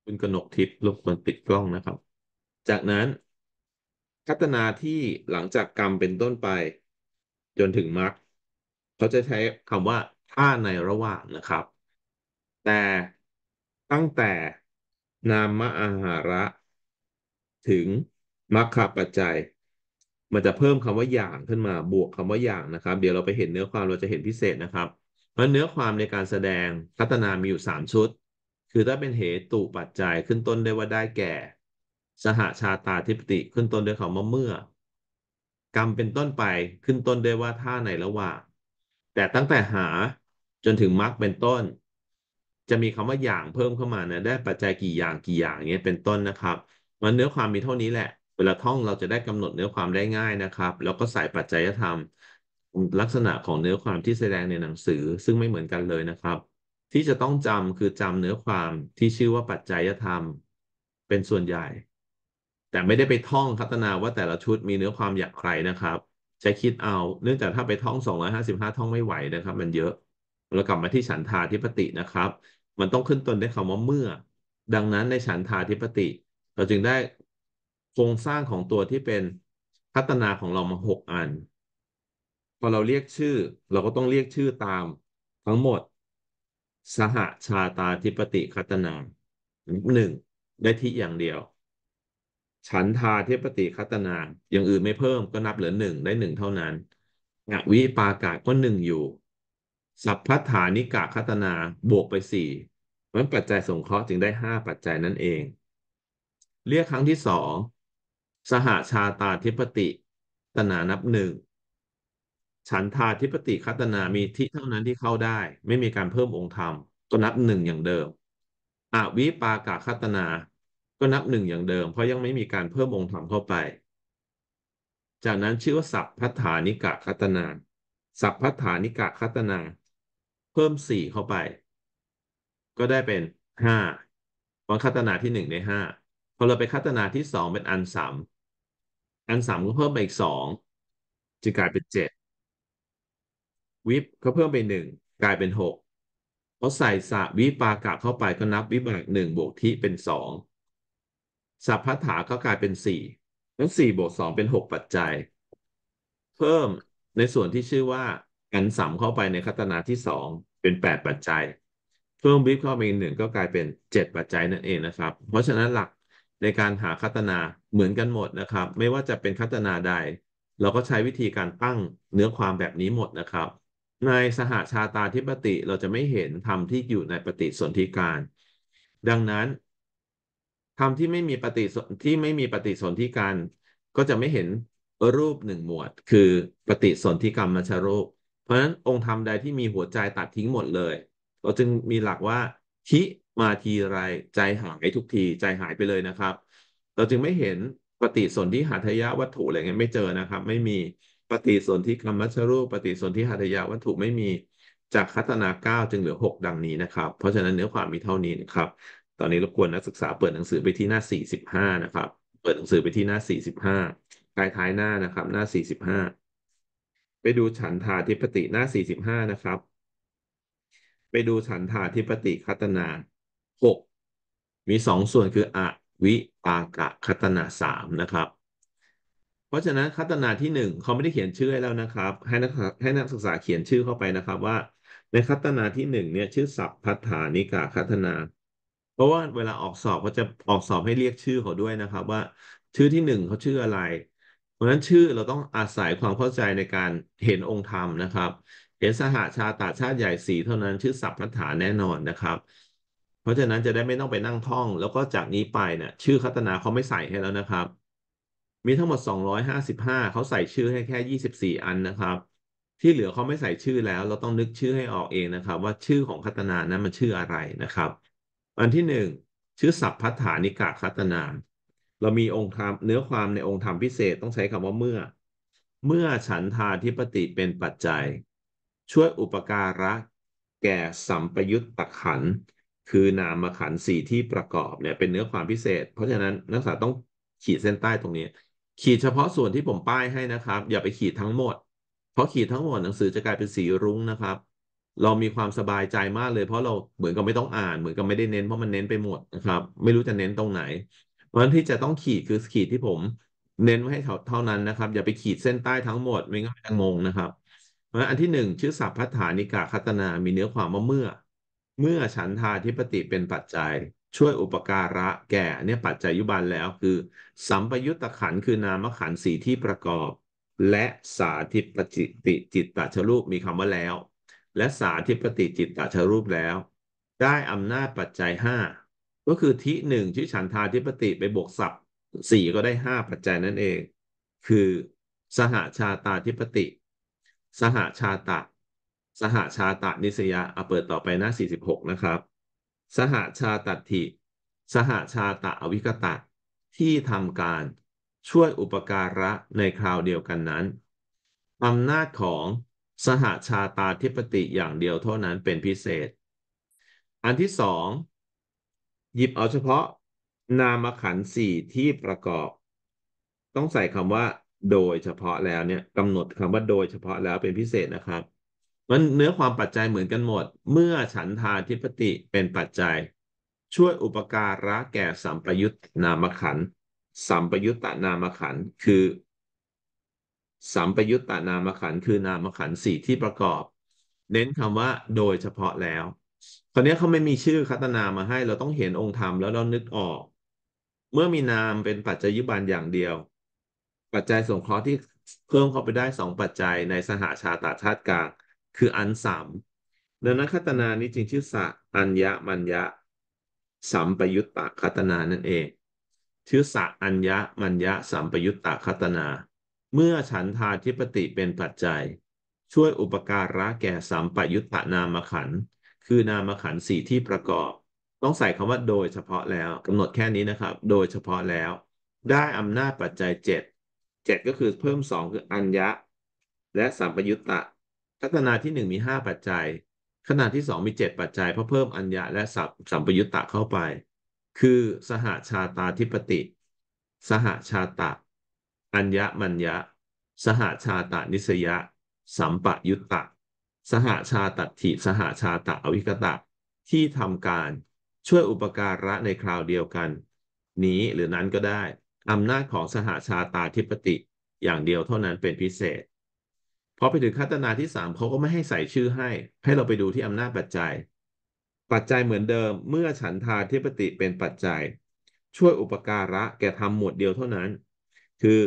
คุณกนกทิพย์ลบกันปิดกล้องนะครับ จากนั้นพัฒนาที่หลังจากกรรมเป็นต้นไป จนถึงมรรคเขาจะใช้คำว่าท่าในระหว่างนะครับ แต่ตั้งแต่ นามอาหาระ ถึงมรรคปัจจัย มันจะเพิ่มคำว่าอย่างขึ้นมาบวกคำว่าอย่างนะครับ เดี๋ยวเราไปเห็นเนื้อความเราจะเห็นพิเศษนะครับ เพราะเนื้อความในการแสดงพัฒนามีอยู่3ชุดคือถ้าเป็นเหตุปัจจัยขึ้นต้นได้ว่าได้แก่ สหาชาตาธิปติขึ้นต้นด้วยคำว่าเมื่อกรรมเป็นต้นไปขึ้นต้นได้ว่าท่าไหนระหว่างแต่ตั้งแต่หาจนถึงมรรคเป็นต้น จะมีคำว่าอย่างเพิ่มเข้ามานะ ได้ปัจจัยกี่อย่างกี่อย่างเนี้ยเป็นต้นนะครับ มันเนื้อความมีเท่านี้แหละ เวลาท่องเราจะได้กำหนดเนื้อความได้ง่ายนะครับ แล้วก็ใส่ปัจจัยธรรม ลักษณะของเนื้อความที่แสดงในหนังสือซึ่งไม่เหมือนกันเลยนะครับที่จะต้องจำคือจำเนื้อความที่ชื่อว่าปัจจัยธรรม เป็นส่วนใหญ่ แต่ไม่ได้ไปท่องคัตนาว่าแต่ละชุดมีเนื้อความอย่างไรนะครับจะคิดเอาเนื่องจากถ้าไปท่อง 255 ท่องไม่ไหวนะครับ มันเยอะเรากลับมาที่ฉันทาธิปตินะครับ มันต้องขึ้นต้นด้วยคำว่าเมื่อ ดังนั้นในฉันทาธิปติ เราจึงได้โครงสร้างของตัวที่เป็นพัฒนาของเรามาหกอันพอเราเรียกชื่อเราก็ต้องเรียกชื่อตามทั้งหมดสหชาตาธิปติคัตนาหนึ่งได้ที่อย่างเดียว ฉันทาธิปติคัตนาอย่างอื่นไม่เพิ่มก็นับเหลือหนึ่งได้หนึ่งเท่านั้นอวิปากาก็หนึ่งอยู่ สัพพัฐานิกาคัตนาบวกไปสี่มันปัจจัยสงเคราะห์จึงได้ห้าปัจจัยนั่นเอง เรียกครั้งที่สองสหาชาตาธิปติตนานับหนึ่งฉันทาธิปติคัตนา มีทิเท่านั้นที่เข้าได้ ไม่มีการเพิ่มองค์ธรรม ก็นับหนึ่งอย่างเดิม อวิปากาคัตนา ก็นับหนึ่งอย่างเดิม เพราะยังไม่มีการเพิ่มองค์ธรรมเข้าไป จากนั้นชื่อว่า สัพพัฐานิกะคัตนา สัพพัฐานิกะคัตนา เพิ่มสี่เข้าไป ก็ได้เป็นห้าวันคัตนาที่หนึ่งในห้าพอเราไปคัตนาที่สองเป็นอันสามอันสามก็เพิ่มไปอีกสองจะกลายเป็นเจ็ดวิบก็เพิ่มไปหนึ่งกลายเป็นหกเขาใส่สะวิปากะเข้าไปก็นับวิบากหนึ่งบวกทิเป็นสองสัพพถาก็กลายเป็นสี่ทั้งสี่บวกสองเป็นหกปัจจัย เพิ่มในส่วนที่ชื่อว่า กันสัมเข้าไปในคัตนาที่สองเป็นแปดปัจจัย เพิ่มวิบเข้าไปหนึ่งก็กลายเป็นเจ็ดปัจจัยนั่นเองนะครับ เพราะฉะนั้นหลักในการหาคัตนาเหมือนกันหมดนะครับ ไม่ว่าจะเป็นคัตนาใด เราก็ใช้วิธีการตั้งเนื้อความแบบนี้หมดนะครับในสหาชาตาธิปติเราจะไม่เห็นธรรมที่อยู่ในปฏิสนธิการ ดังนั้นธรรมที่ไม่มีปฏิสนที่ไม่มีปฏิสนธิการ ก็จะไม่เห็นรูปหนึ่งหมวดคือปฏิสนธิกรรมมชรูปเพราะฉะนั้นองค์ธรรมใดที่มีหัวใจตัดทิ้งหมดเลยเราจึงมีหลักว่าทิมาทีไรใจหายทุกทีใจหายไปเลยนะครับเราจึงไม่เห็นปฏิสนธิหาทยะวัตถุอะไรเงี้ยไม่เจอนะครับ ไม่มีปฏิสนธิกรรมัชรูปปฏิสนธิหัตถยาวัตถุไม่มี จากคัตนาเก้าจึงเหลือหกดังนี้นะครับ เพราะฉะนั้นเนื้อความมีเท่านี้นะครับ ตอนนี้รบกวนนักศึกษาเปิดหนังสือไปที่หน้าสี่สิบห้านะครับ เปิดหนังสือไปที่หน้าสี่สิบห้าายท้ายหน้านะครับ หน้าสี่สิบห้าไปดูฉันทาธิปติหน้าสี่สิบห้านะครับ ไปดูฉันทาธิปติคัตนาหกมีสองส่วนคืออวิปากะคัตนาสามนะครับเพราะฉะนั้นคัตนาที่หนึ่งเขาไม่ได้เขียนชื่อให้แล้วนะครับให้นักให้นักศึกษาเขียนชื่อเข้าไปนะครับว่า ในคัตนาที่หนึ่งเนี่ยชื่อสัพพัฒานิกาคัตนา เพราะว่าเวลาออกสอบเขาจะออกสอบให้เรียกชื่อเขาด้วยนะครับว่าชื่อที่หนึ่งเขาชื่ออะไร เพราะนั้นชื่อเราต้องอาศัยความเข้าใจในการเห็นองค์ธรรมนะครับ เห็นสหาชาตาชาติใหญ่สีเท่านั้นชื่อสัพพัฒนแน่นอนนะครับ เพราะฉะนั้นจะได้ไม่ต้องไปนั่งท่อง แล้วก็จากนี้ไปเนี่ยชื่อคัตนาเขาไม่ใส่ให้แล้วนะครับมีทั้งหมด 255 เขาใส่ชื่อให้แค่ 24 อันนะครับ ที่เหลือเขาไม่ใส่ชื่อแล้ว เราต้องนึกชื่อให้ออกเองนะครับ ว่าชื่อของคัตนานั้นมันชื่ออะไรนะครับอันที่ 1 ชื่อสัพพัฐานิกาคัตนาเรามีองค์ธรรมเนื้อความในองค์ธรรมพิเศษต้องใช้คำว่าเมื่อ เมื่อฉันทาธิปติเป็นปัจจัย ช่วยอุปการะ แก่สัมปยุตตะขันคือนามขันสี่ที่ประกอบเนี่ยเป็นเนื้อความพิเศษ เพราะฉะนั้นนักศึกษาต้องขีดเส้นใต้ตรงนี้ขีดเฉพาะส่วนที่ผมป้ายให้นะครับอย่าไปขีดทั้งหมดเพราะขีดทั้งหมดหนังสือจะกลายเป็นสีรุ้งนะครับ เรามีความสบายใจมากเลยเพราะเราเหมือนกับไม่ต้องอ่านเหมือนกับไม่ได้เน้นเพราะมันเน้นไปหมดนะครับ ไม่รู้จะเน้นตรงไหน เพราะฉะนั้นที่จะต้องขีดคือขีดที่ผม เน้นไว้ให้เท่านั้นนะครับอย่าไปขีดเส้นใต้ทั้งหมดไม่งั้นจะงงนะครับ เพราะอันที่หนึ่งชื่อศัพท์พัฒฐานิกาคัตนา มีเนื้อความว่าเมื่อ เมื่อฉันทาธิปติเป็นปัจจัยช่วยอุปการะแก่เนี่ย ปัจจัยยุบันแล้วคือ สัมปยุตตขันคือนามขันสีที่ประกอบ และสาธิปจิติจิตตชรูปมีคำว่าแล้ว และสาธิปติจิตตชรูปแล้ว ได้อำนาจปัจจัยห้าก็คือที่หนึ่งชื่ฉันทาธิปติไปบวกศัพท์สี่ก็ได้ห้าปัจจัยนั่นเอง คือ สหาชาตาธิปติ สหาชาตะ สหาชาตะนิสยาเอาเปิดต่อไปหน้าสี่สิบหกนะครับสหาชาตถิสหาชาตะอวิกตะที่ทำการช่วยอุปการะในคราวเดียวกันนั้นอำนาจของสหาชาตาธิปติอย่างเดียวเท่านั้นเป็นพิเศษ อันที่สองหยิบเอาเฉพาะ นามขันสี่ที่ประกอบ ต้องใส่คำว่าโดยเฉพาะแล้วเนี่ยกำหนดคำว่าโดยเฉพาะแล้วเป็นพิเศษนะครับมันเนื้อความปัจจัยเหมือนกันหมด เมื่อฉันทาธิปติเป็นปัจจัย ช่วยอุปการะแก่สัมปยุตนามขันสัมปยุตตนามขันคือสัมปยุตตนามขันคือนามขันสี่ที่ประกอบ เน้นคำว่าโดยเฉพาะแล้วคราวนี้เขาไม่มีชื่อคัตนามาให้เราต้องเห็นองค์ธรรมแล้วเรานึกออก เมื่อมีนามเป็นปัจจัยยุบันอย่างเดียว ปัจจัยสงเคราะห์ที่เพิ่มเข้าไปได้สองปัจจัยในสหาชาตาชาติกลางคืออันสามนันคตนานี้จริงชื่อสะอัญญมัญญะสัมปยุตตะคตนานั่นเอง ชื่อสะอัญญมัญญะสัมปยุตตะคตนา เมื่อฉันทาธิปติเป็นปัจจัย ช่วยอุปการะแก่สัมปยุตตะนามขันคือนามขันสี่ที่ประกอบ ต้องใส่คำว่าโดยเฉพาะแล้วกำหนดแค่นี้นะครับ โดยเฉพาะแล้ว ได้อำนาจปัจจัยเจ็ดเจ็ดก็คือเพิ่มสองคืออัญญะ และสัมปยุตตะลัตนาที่หนึ่งมีห้าปัจจัย ขณะที่สองมีเจ็ดปัจจัยเพราะเพิ่มอัญญะและสัพสัมปยุตตะเข้าไป คือสหาชาตาธิปติ สหาชาตะ อัญญะมัญญะ สหาชาตานิสยะ สัมปยุตตะ สหาชาตัถิสหาชาตะอวิกตะ ที่ทำการช่วยอุปการะในคราวเดียวกัน นี้หรือนั้นก็ได้อำนาจของสหาชาตาธิปติอย่างเดียวเท่านั้นเป็นพิเศษพอไปถึงคัตนาที่สามเขาก็ไม่ให้ใส่ชื่อให้ ให้เราไปดูที่อำนาจปัจจัย ปัจจัยเหมือนเดิมเมื่อฉันทาธิปติเป็นปัจจัย ช่วยอุปการะ แก่ทำหมวดเดียวเท่านั้น คือ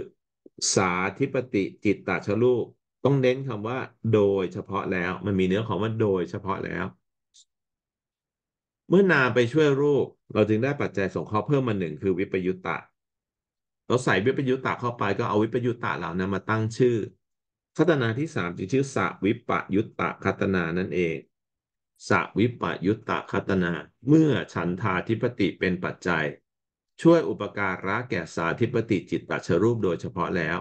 สาธิปติจิตตาชลูก ต้องเน้นคำว่าโดยเฉพาะแล้วมันมีเนื้อของว่าโดยเฉพาะแล้ว เมื่อนามไปช่วยลูกเราจึงได้ปัจจัยสงเคราะห์เพิ่มมาหนึ่งคือวิปยุตตะ เราใส่วิปยุตตะเข้าไปก็เอาวิปยุตตะเหล่านั้นมาตั้งชื่อคัตนาที่สามจึงชื่อสวิปยุตตะคัตนานั่นเองสวิปยุตตะคัตนาเมื่อฉันทาธิปติเป็นปัจจัย ช่วยอุปการะแก่สาธิปติจิตตชรูปโดยเฉพาะแล้ว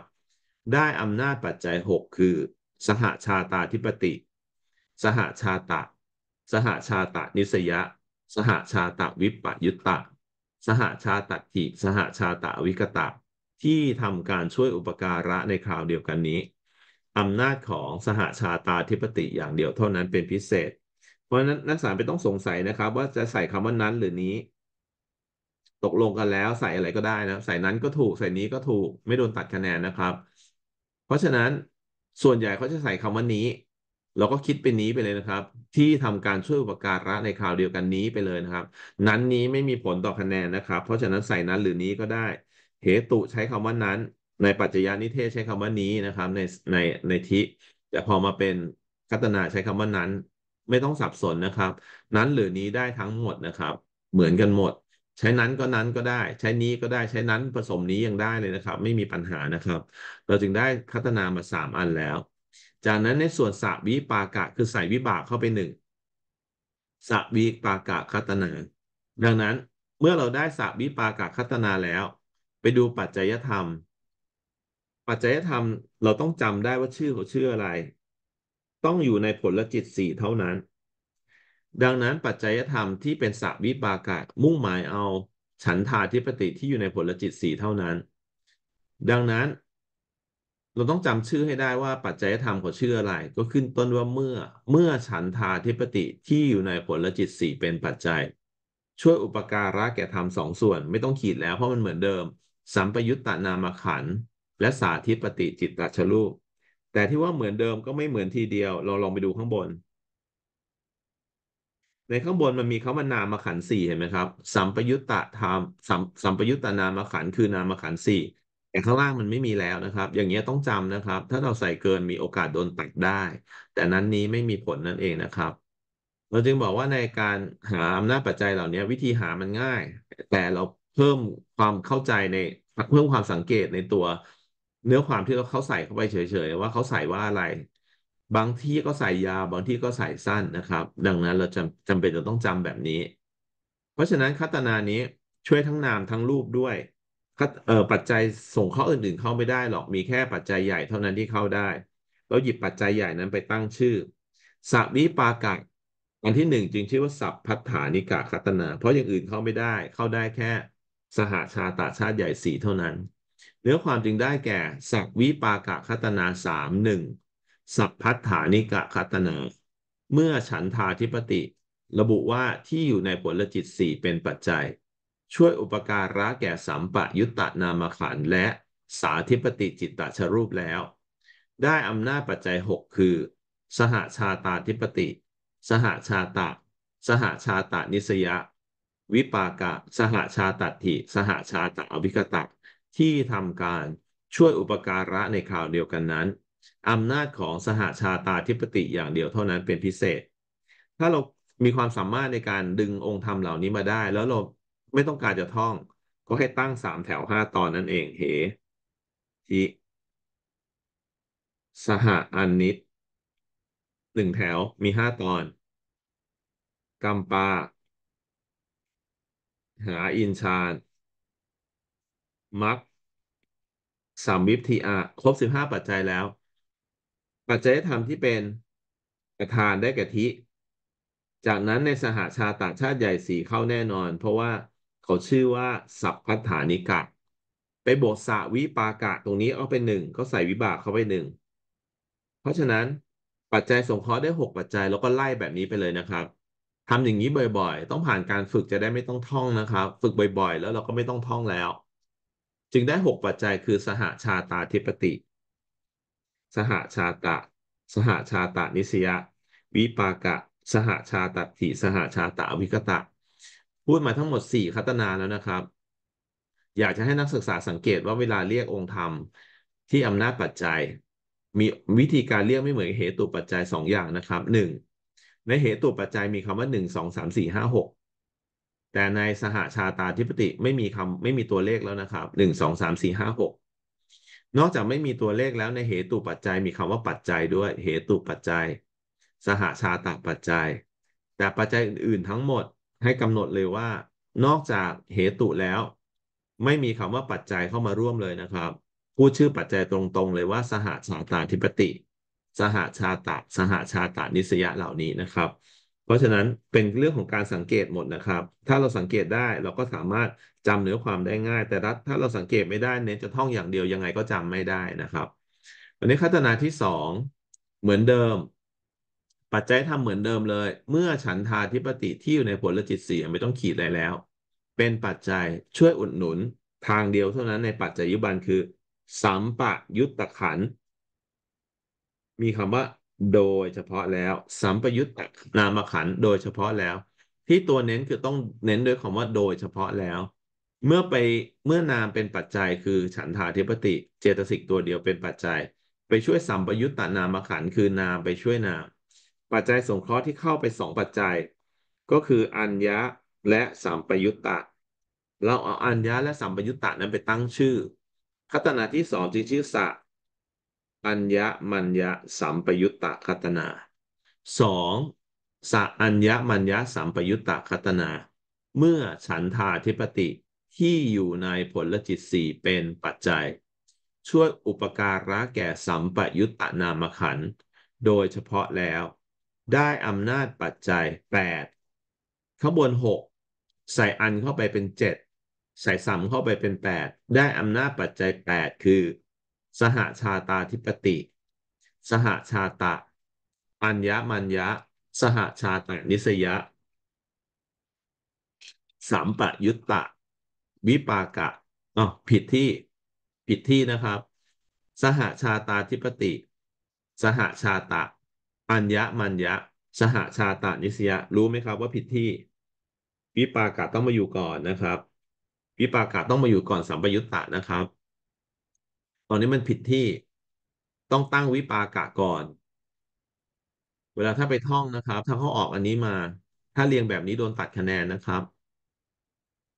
ได้อำนาจปัจจัย 6 คือ สหชาตาธิปติ สหชาตะ สหชาตะนิสยะ สหชาตะวิปยุตตะ สหชาตะทิสหชาตะวิกตะที่ทำการช่วยอุปการะในคราวเดียวกันนี้อำนาจของสหาชาตาธิปติอย่างเดียวเท่านั้นเป็นพิเศษ เพราะนั้นนักศารไม่ต้องสงสัยนะครับ ว่าจะใส่คำว่านั้นหรือนี้ ตกลงกันแล้วใส่อะไรก็ได้นะใส่นั้นก็ถูกใส่นี้ก็ถูก ไม่โดนตัดคะแนนนะครับ เพราะฉะนั้นส่วนใหญ่เขาจะใส่คำว่านี้ เราก็คิดเป็นนี้ไปเลยนะครับ ที่ทำการช่วยอุปการะในข่าวเดียวกันนี้ไปเลยนะครับ นั้นนี้ไม่มีผลต่อคะแนนนะครับ เพราะฉะนั้นใส่นั้นหรือนี้ก็ได้เหตุใช้คำว่านั้นในปัจจัยานิเทศใช้คำว่านี้นะครับ ในในในทิแต่พอมาเป็นคัตนาใช้คำว่านั้น ไม่ต้องสับสนนะครับ นั้นหรือนี้ได้ทั้งหมดนะครับ เหมือนกันหมด ใช้นั้นก็นั้นก็ได้ ใช้นี้ก็ได้ใช้นั้นผสมนี้ยังได้เลยนะครับ ไม่มีปัญหานะครับ เราจึงได้คัตนามาสามอันแล้ว จากนั้นในส่วนสวิปากะคือใส่วิบากเข้าไปหนึ่งสวิปากะคัตนา ดังนั้นเมื่อเราได้สวิปากะคัตนาแล้ว ไปดูปัจจัยธรรมปัจจัยธรรมเราต้องจำได้ว่าชื่อเขาชื่ออะไร ต้องอยู่ในผลลจิตสี่เท่านั้น ดังนั้นปัจจัยธรรมที่เป็นสัวิปากะมุ่งหมายเอา ฉันทาธิปติที่อยู่ในผลลจิตสี่เท่านั้น ดังนั้น เราต้องจำชื่อให้ได้ว่าปัจจัยธรรมเขาชื่ออะไรก็ขึ้นต้นว่าเมื่อเมื่อฉันทาธิปติที่อยู่ในผลลจิตสี่เป็นปัจจัย ช่วยอุปการะแก่ธรรมสองส่วนไม่ต้องขีดแล้วเพราะมันเหมือนเดิม สัมปยุตตานามขันและสาธิตปฏิจิตตชลูปแต่ที่ว่าเหมือนเดิมก็ไม่เหมือนทีเดียว เราลองไปดูข้างบน ในข้างบนมันมีคำว่านามขันสี่เห็นไหมครับ สัมปยุตตะธรรมสัมสัมปยุตตานามขันคือนามขันสี่แต่ข้างล่างมันไม่มีแล้วนะครับ อย่างเงี้ยต้องจำนะครับ ถ้าเราใส่เกินมีโอกาสโดนตัดได้ แต่นั้นนี้ไม่มีผลนั่นเองนะครับ เราจึงบอกว่าในการหาอำนาจปัจจัยเหล่านี้วิธีหามันง่าย แต่เราเพิ่มความเข้าใจในเพิ่มความสังเกตในตัวเนื้อความที่เขาใส่เข้าไปเฉยๆ ว่าเขาใส่ว่าอะไร บางที่ก็ใส่ยาวบางที่ก็ใส่สั้นนะครับ ดังนั้นเราจำจำเป็นจะต้องจำแบบนี้ เพราะฉะนั้นคัตนานี้ช่วยทั้งนามทั้งรูปด้วยเออปัจจัยส่งเข้าอื่นๆเข้าไม่ได้หรอกมีแค่ปัจจัยใหญ่เท่านั้นที่เข้าได้ เราหยิบปัจจัยใหญ่นั้นไปตั้งชื่อสัวิปากะอันที่หนึ่งจึงชื่อว่าสัพพัฒฐานิกาคัตนา เพราะอย่างอื่นเข้าไม่ได้เข้าได้แค่สหาชาตาชาติใหญ่สีเท่านั้นเนื้อความจึงได้แก่ สักวิปากะคัตนาสามหนึ่งสัพพัฐานิกะคัตนาเมื่อฉันทาธิปติ ระบุว่าที่อยู่ในผลจิตสี่เป็นปัจจัย ช่วยอุปการะแก่สัมปยุตตนามขันและสาธิปติจิตตชรูปแล้ว ได้อำนาจปัจจัย 6 คือ สหาชาตาธิปติ สหาชาตะ สหาชาตานิสยะ วิปากะสหาชาตัติสหาชาตะอวิกตะที่ทำการช่วยอุปการะในข่าวเดียวกันนั้นอำนาจของสหาชาตาธิปติอย่างเดียวเท่านั้นเป็นพิเศษ ถ้าเรามีความสามารถในการดึงองค์ธรรมเหล่านี้มาได้ แล้วเราไม่ต้องการจะท่อง ก็แค่ตั้งสามแถวห้าตอนนั่นเองเหทิสหอานิตหนึ่งแถวมีห้าตอน กัมปา หาอินชานมักคสามวิปทีอาครบสิบห้าปัจจัยแล้ว ปัจจัยธรรมที่เป็นประธานได้แก่ทิ จากนั้นในสหาชาต่างชาติใหญ่สีเข้าแน่นอน เพราะว่าเขาชื่อว่าสัพพัฐานิกะ ไปบวกสาวิปากะตรงนี้เอาเป็นหนึ่งก็ใส่วิบากเข้าไปหนึ่งเพราะฉะนั้น ปัจจัยสงเคราะห์ได้หกปัจจัย แล้วก็ไล่แบบนี้ไปเลยนะครับทำอย่างนี้บ่อยๆ ต้องผ่านการฝึกจะได้ไม่ต้องท่องนะครับ ฝึกบ่อยๆ แล้วเราก็ไม่ต้องท่องแล้วจึงได้หกปัจจัยคือสหาชาตาธิปติ สหาชาตะ สหาชาตานิสยาวิปากะ สหาชาตถิ สหาชาตาวิกตะ พูดมาทั้งหมดสี่คัตนาแล้วนะครับ อยากจะให้นักศึกษาสังเกตว่าเวลาเรียกองค์ธรรม ที่อำนาจปัจจัย มีวิธีการเรียกไม่เหมือนเหตุตัวปัจจัยสองอย่างนะครับหนึ่งในเหตุตัวปัจจัยมีคำว่าหนึ่งสองสามสี่ห้าหกแต่ในสหชาตาธิปติ ไม่มีคำไม่มีตัวเลขแล้วนะครับหนึ่งสองสามสี่ห้าหกนอกจากไม่มีตัวเลขแล้วใน เหตุปัจจัยมีคำว่าปัจจัยด้วยเหตุปัจจัย สหชาตาปัจจัย แต่ปัจจัยอื่นๆ ทั้งหมดให้กำหนดเลยว่า นอกจากเหตุแล้ว ไม่มีคำว่าปัจจัยเข้ามาร่วมเลยนะครับพูดชื่อปัจจัยตรงๆเลยว่าสหชาตาธิปติ สหชาตาสหชาตานิสยะเหล่านี้นะครับราะฉะนั้นเป็นเรื่องของการสังเกตหมดนะครับ ถ้าเราสังเกตได้เราก็สามารถจำเนื้อความได้ง่าย แต่ถ้าเราสังเกตไม่ได้เน้นจะท่องอย่างเดียว ยังไงก็จำไม่ได้นะครับวันนี้ขั้นตอนที่สองเหมือนเดิม ปัจจัยทำเหมือนเดิมเลย เมื่อฉันทาธิปติที่อยู่ในผลจิตเสียไม่ต้องขีดอะไรแล้ว เป็นปัจจัยช่วยอุดหนุนทางเดียวเท่านั้น ในปัจจัยยุบันคือ สัมปะยุตตะขันมีคำว่าโดยเฉพาะแล้ว สัมปยุตตนามขันโดยเฉพาะแล้วที่ตัวเน้นคือต้องเน้นด้วยคำว่าโดย เฉพาะแล้ว เมื่อไปเมื่อนามเป็นปัจจัยคือฉันทาธิปติเจตสิกตัวเดียวเป็นปัจจัย ไปช่วยสัมปยุตตนามขันคือนามไปช่วยนาม ปัจจัยสงเคราะห์ที่เข้าไปสองปัจจัย ก็คืออัญญะและสัมปยุตตะเราเอาอัญญะและสัมปยุตตะนั้นไปตั้งชื่อคัตนาที่สองจึงชื่อสะอัญญมัญญะสัมปยุตตะคตนาสองสอัญญมัญญะสัมปยุตตะคตนา เมื่อฉันทาธิปติที่อยู่ในผลจิตสี่เป็นปัจจัยช่วยอุปการะแก่สัมปยุตตนามขันโดยเฉพาะแล้ว ได้อำนาจปัจจัย8ขดขบวน 6 ใส่อันเข้าไปเป็น 7 ใส่สัมเข้าไปเป็น 8 ได้อำนาจปัจจัย 8 คือสหชาตาธิปติ สหชาตะ อัญญมัญญะ สหชาตานิสยะสามปยุตตะ วิปากะอ๋อผิดที่ ผิดที่นะครับ สหชาตาธิปติ สหชาตะอัญญมัญญะ สหชาตานิสยะ รู้ไหมครับว่าผิดที่ วิปากะต้องมาอยู่ก่อนนะครับ วิปากะต้องมาอยู่ก่อนสัมปยุตตะนะครับอนนี้มันผิดที่ต้องตั้งวิปากะก่อน เวลาถ้าไปท่องนะครับ ถ้าเขาออกอันนี้มา ถ้าเรียงแบบนี้โดนตัดคะแนนนะครับ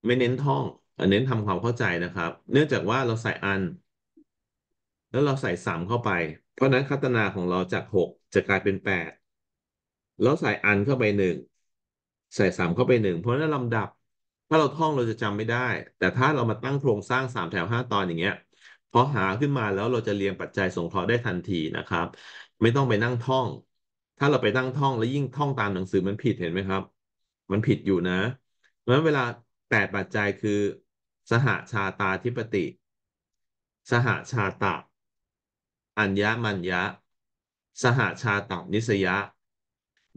ไม่เน้นท่องเน้นทำความเข้าใจนะครับ เนื่องจากว่าเราใส่อัน แล้วเราใส่สามเข้าไป เพราะนั้นคัตนาของเราจากหกจะกลายเป็นแปดแล้วใส่อันเข้าไปหนึ่งใส่สามเข้าไปหนึ่งเพราะนั้นลำดับ ถ้าเราท่องเราจะจำไม่ได้ แต่ถ้าเรามาตั้งโครงสร้างสามแถวห้าตอนอย่างเงี้ยพอหาขึ้นมาแล้วเราจะเรียงปัจจัยสงเคราะห์ได้ทันทีนะครับ ไม่ต้องไปนั่งท่อง ถ้าเราไปนั่งท่องแล้วยิ่งท่องตามหนังสือมันผิดเห็นไหมครับ มันผิดอยู่นะเพราะฉะนั้นเวลาแปดปัจจัยคือ สหาชาตาธิปติสหาชาตะอัญญมัญญะ สหาชาตานิสยะ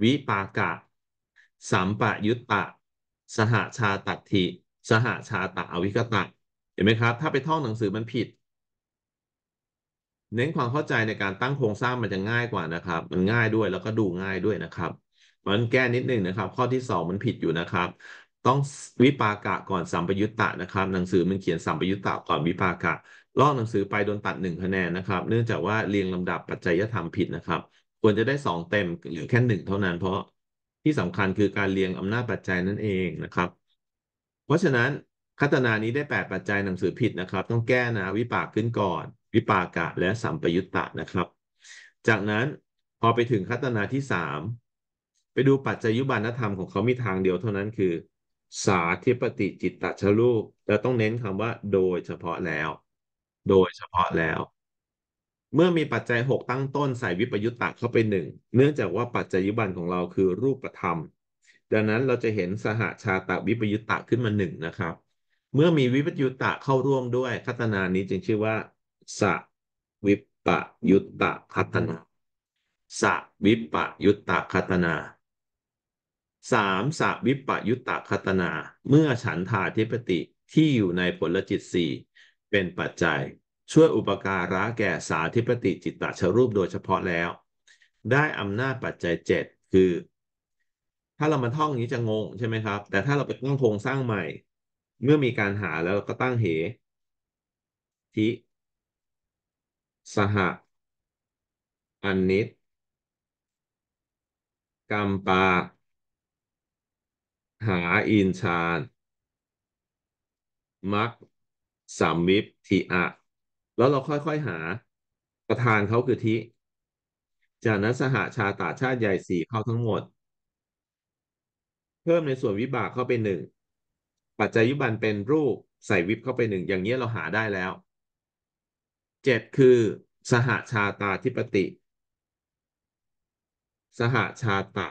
วิปากะสัมปยุตตะสหาชาตัตถิสหาชาตะอวิกตะเห็นไหมครับถ้าไปท่องหนังสือมันผิดเน้นความเข้าใจในการตั้งโครงสร้างมันจะง่ายกว่านะครับ มันง่ายด้วยแล้วก็ดูง่ายด้วยนะครับมันแก้นิดหนึ่งนะครับ ข้อที่สองมันผิดอยู่นะครับ ต้องวิปากะก่อนสัมปยุตตะนะครับหนังสือมันเขียนสัมปยุตตะก่อนวิปากะลอกหนังสือไปโดนตัดหนึ่งคะแนนนะครับเนื่องจากว่าเรียงลำดับปัจจัยธรรมผิดนะครับ ควรจะได้สองเต็มหรือแค่หนึ่งเท่านั้นเพราะที่สำคัญคือการเรียงอำนาจปัจจัยนั่นเองนะครับ เพราะฉะนั้นคัตนานี้ได้แปดปัจจัยหนังสือผิดนะครับต้องแก้นะวิปากขึ้นก่อนวิปากะและสัมปยุตตะนะครับ จากนั้นพอไปถึงคัตนาที่สามไปดูปัจจัยุบานธรรมของเขามีทางเดียวเท่านั้นคือ สาธิปติจิตตชลูปเราต้องเน้นคำว่าโดยเฉพาะแล้ว โดยเฉพาะแล้ว เมื่อมีปัจจัยหกตั้งต้นใส่วิปยุตตะเข้าไปหนึ่งเนื่องจากว่าปัจจัยุบันของเราคือรูปธรรม ดังนั้นเราจะเห็นสหาชาตะวิปยุตตะขึ้นมาหนึ่งนะครับ เมื่อมีวิปยุตตะเข้าร่วมด้วยคัตนานี้จึงชื่อว่าสวิปปยุตตะคัตนาสวิปปยุตตะคัตนาสามสวิปปยุตตะคัตนา เมื่อฉันทาธิปติที่อยู่ในผลจิตสี่เป็นปัจจัย ช่วยอุปการะแก่สาธิปติจิตตชรูปโดยเฉพาะแล้ว ได้อำนาจปัจจัยเจ็ดคือ ถ้าเรามาท่องนี้จะงงใช่ไหมครับ แต่ถ้าเราไปตั้งโครงสร้างใหม่ เมื่อมีการหาแล้วก็ตั้งเหทิสหอนิจกัมปา หาอินชาญมักสามวิปทิอะแล้วเราค่อย ๆหา ประธานเขาคือทิ จากนั้นสหาชาตาชาติใหญ่สี่เข้าทั้งหมด เพิ่มในส่วนวิบากเข้าไปหนึ่ง ปัจจัยยุบันเป็นรูปใส่วิบเข้าไปหนึ่ง อย่างนี้เราหาได้แล้วเจ็ดคือ สหาชาตาธิปติ สหาชาตา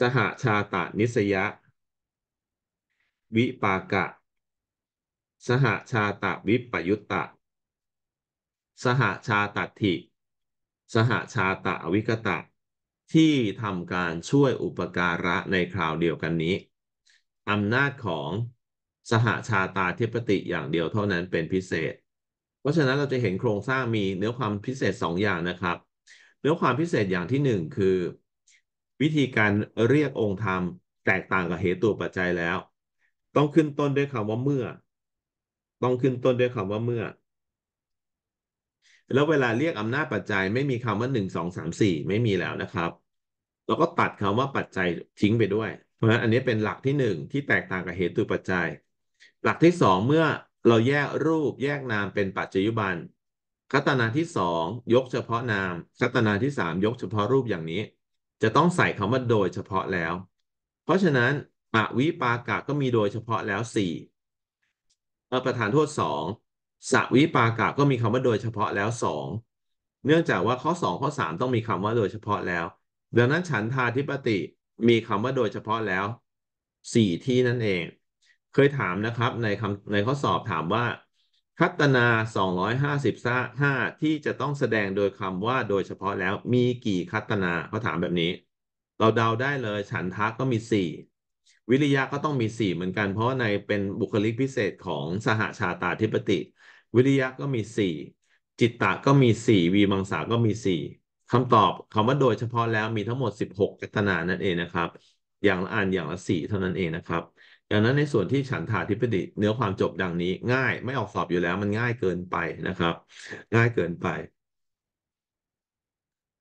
สหาชาตานิสยะ วิปากะ สหาชาตาวิปยุตตะสหาชาตถิ สหาชาตาวิกตะ ที่ทำการช่วยอุปการะในคราวเดียวกันนี้อำนาจของสหาชาตาทิปติอย่างเดียวเท่านั้นเป็นพิเศษเพราะฉะนั้นเราจะเห็นโครงสร้างมีเนื้อความพิเศษ2อย่างนะครับ เนื้อความพิเศษอย่างที่1คือ วิธีการเรียกองค์ธรรมแตกต่างกับเหตุตัวปัจจัยแล้ว ต้องขึ้นต้นด้วยคำว่าเมื่อ ต้องขึ้นต้นด้วยคำว่าเมื่อ แล้วเวลาเรียกอำนาจปัจจัย ไม่มีคำว่า1 2 3 4ไม่มีแล้วนะครับแล้วก็ตัดคำว่าปัจจัยทิ้งไปด้วย เพราะฉะนั้นอันนี้เป็นหลักที่1ที่แตกต่างกับเหตุตัวปัจจัย หลักที่2เมื่อเราแยกรูปแยกนามเป็นปัจจยุบันคัตนาที่สองยกเฉพาะนามคัตนาที่สามยกเฉพาะรูปอย่างนี้ จะต้องใส่คำว่าโดยเฉพาะแล้ว เพราะฉะนั้นปะวิปากะก็มีโดยเฉพาะแล้วสี่ประธานโทษสองสวิปากะก็มีคำว่าโดยเฉพาะแล้วสองเนื่องจากว่าข้อสองข้อสามต้องมีคำว่าโดยเฉพาะแล้วดังนั้นฉันทาธิปติมีคำว่าโดยเฉพาะแล้วสี่ที่นั่นเองเคยถามนะครับในคำในข้อสอบถามว่า คัตนา 255ที่จะต้องแสดงโดยคำว่าโดยเฉพาะแล้วมีกี่คัตนา เขาถามแบบนี้ เราเดาได้เลยฉันทักก็มี 4 วิริยะก็ต้องมี 4 เหมือนกันเพราะในเป็นบุคลิกพิเศษของสหาชาตาธิปติ วิริยะก็มี 4 จิตตะก็มี 4 วีมังสาก็มี 4คำตอบคำว่าโดยเฉพาะแล้วมีทั้งหมด 16 คัตนานั่นเองนะครับ อย่างละอ่านอย่างละ 4 เท่านั้นเองนะครับดังนั้น ในส่วนที่ฉันทาธิปติเนื้อความจบดังนี้ ง่ายไม่ออกสอบอยู่แล้วมันง่ายเกินไปนะครับ ง่ายเกินไป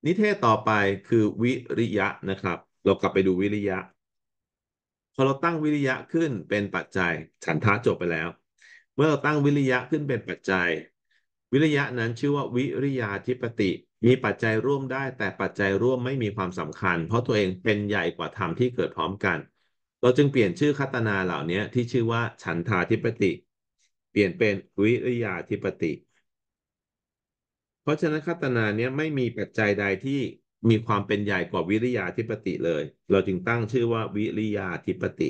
นิเทศต่อไปคือวิริยะนะครับเรากลับไปดูวิริยะ พอเราตั้งวิริยะขึ้นเป็นปัจจัย ฉันทาจบไปแล้ว เมื่อเราตั้งวิริยะขึ้นเป็นปัจจัย วิริยะนั้นชื่อว่าวิริยาธิปติมีปัจจัยร่วมได้ แต่ปัจจัยร่วมไม่มีความสำคัญ เพราะตัวเองเป็นใหญ่กว่าธรรมที่เกิดพร้อมกันเราจึงเปลี่ยนชื่อคตนาเหล่านี้ที่ชื่อว่าฉันทาธิปติ เปลี่ยนเป็นวิริยาธิปติ เพราะฉะนั้นคตนาเนี้ยไม่มีปัจจัยใดที่มีความเป็นใหญ่กว่าวิริยาธิปติเลย เราจึงตั้งชื่อว่าวิริยาธิปติ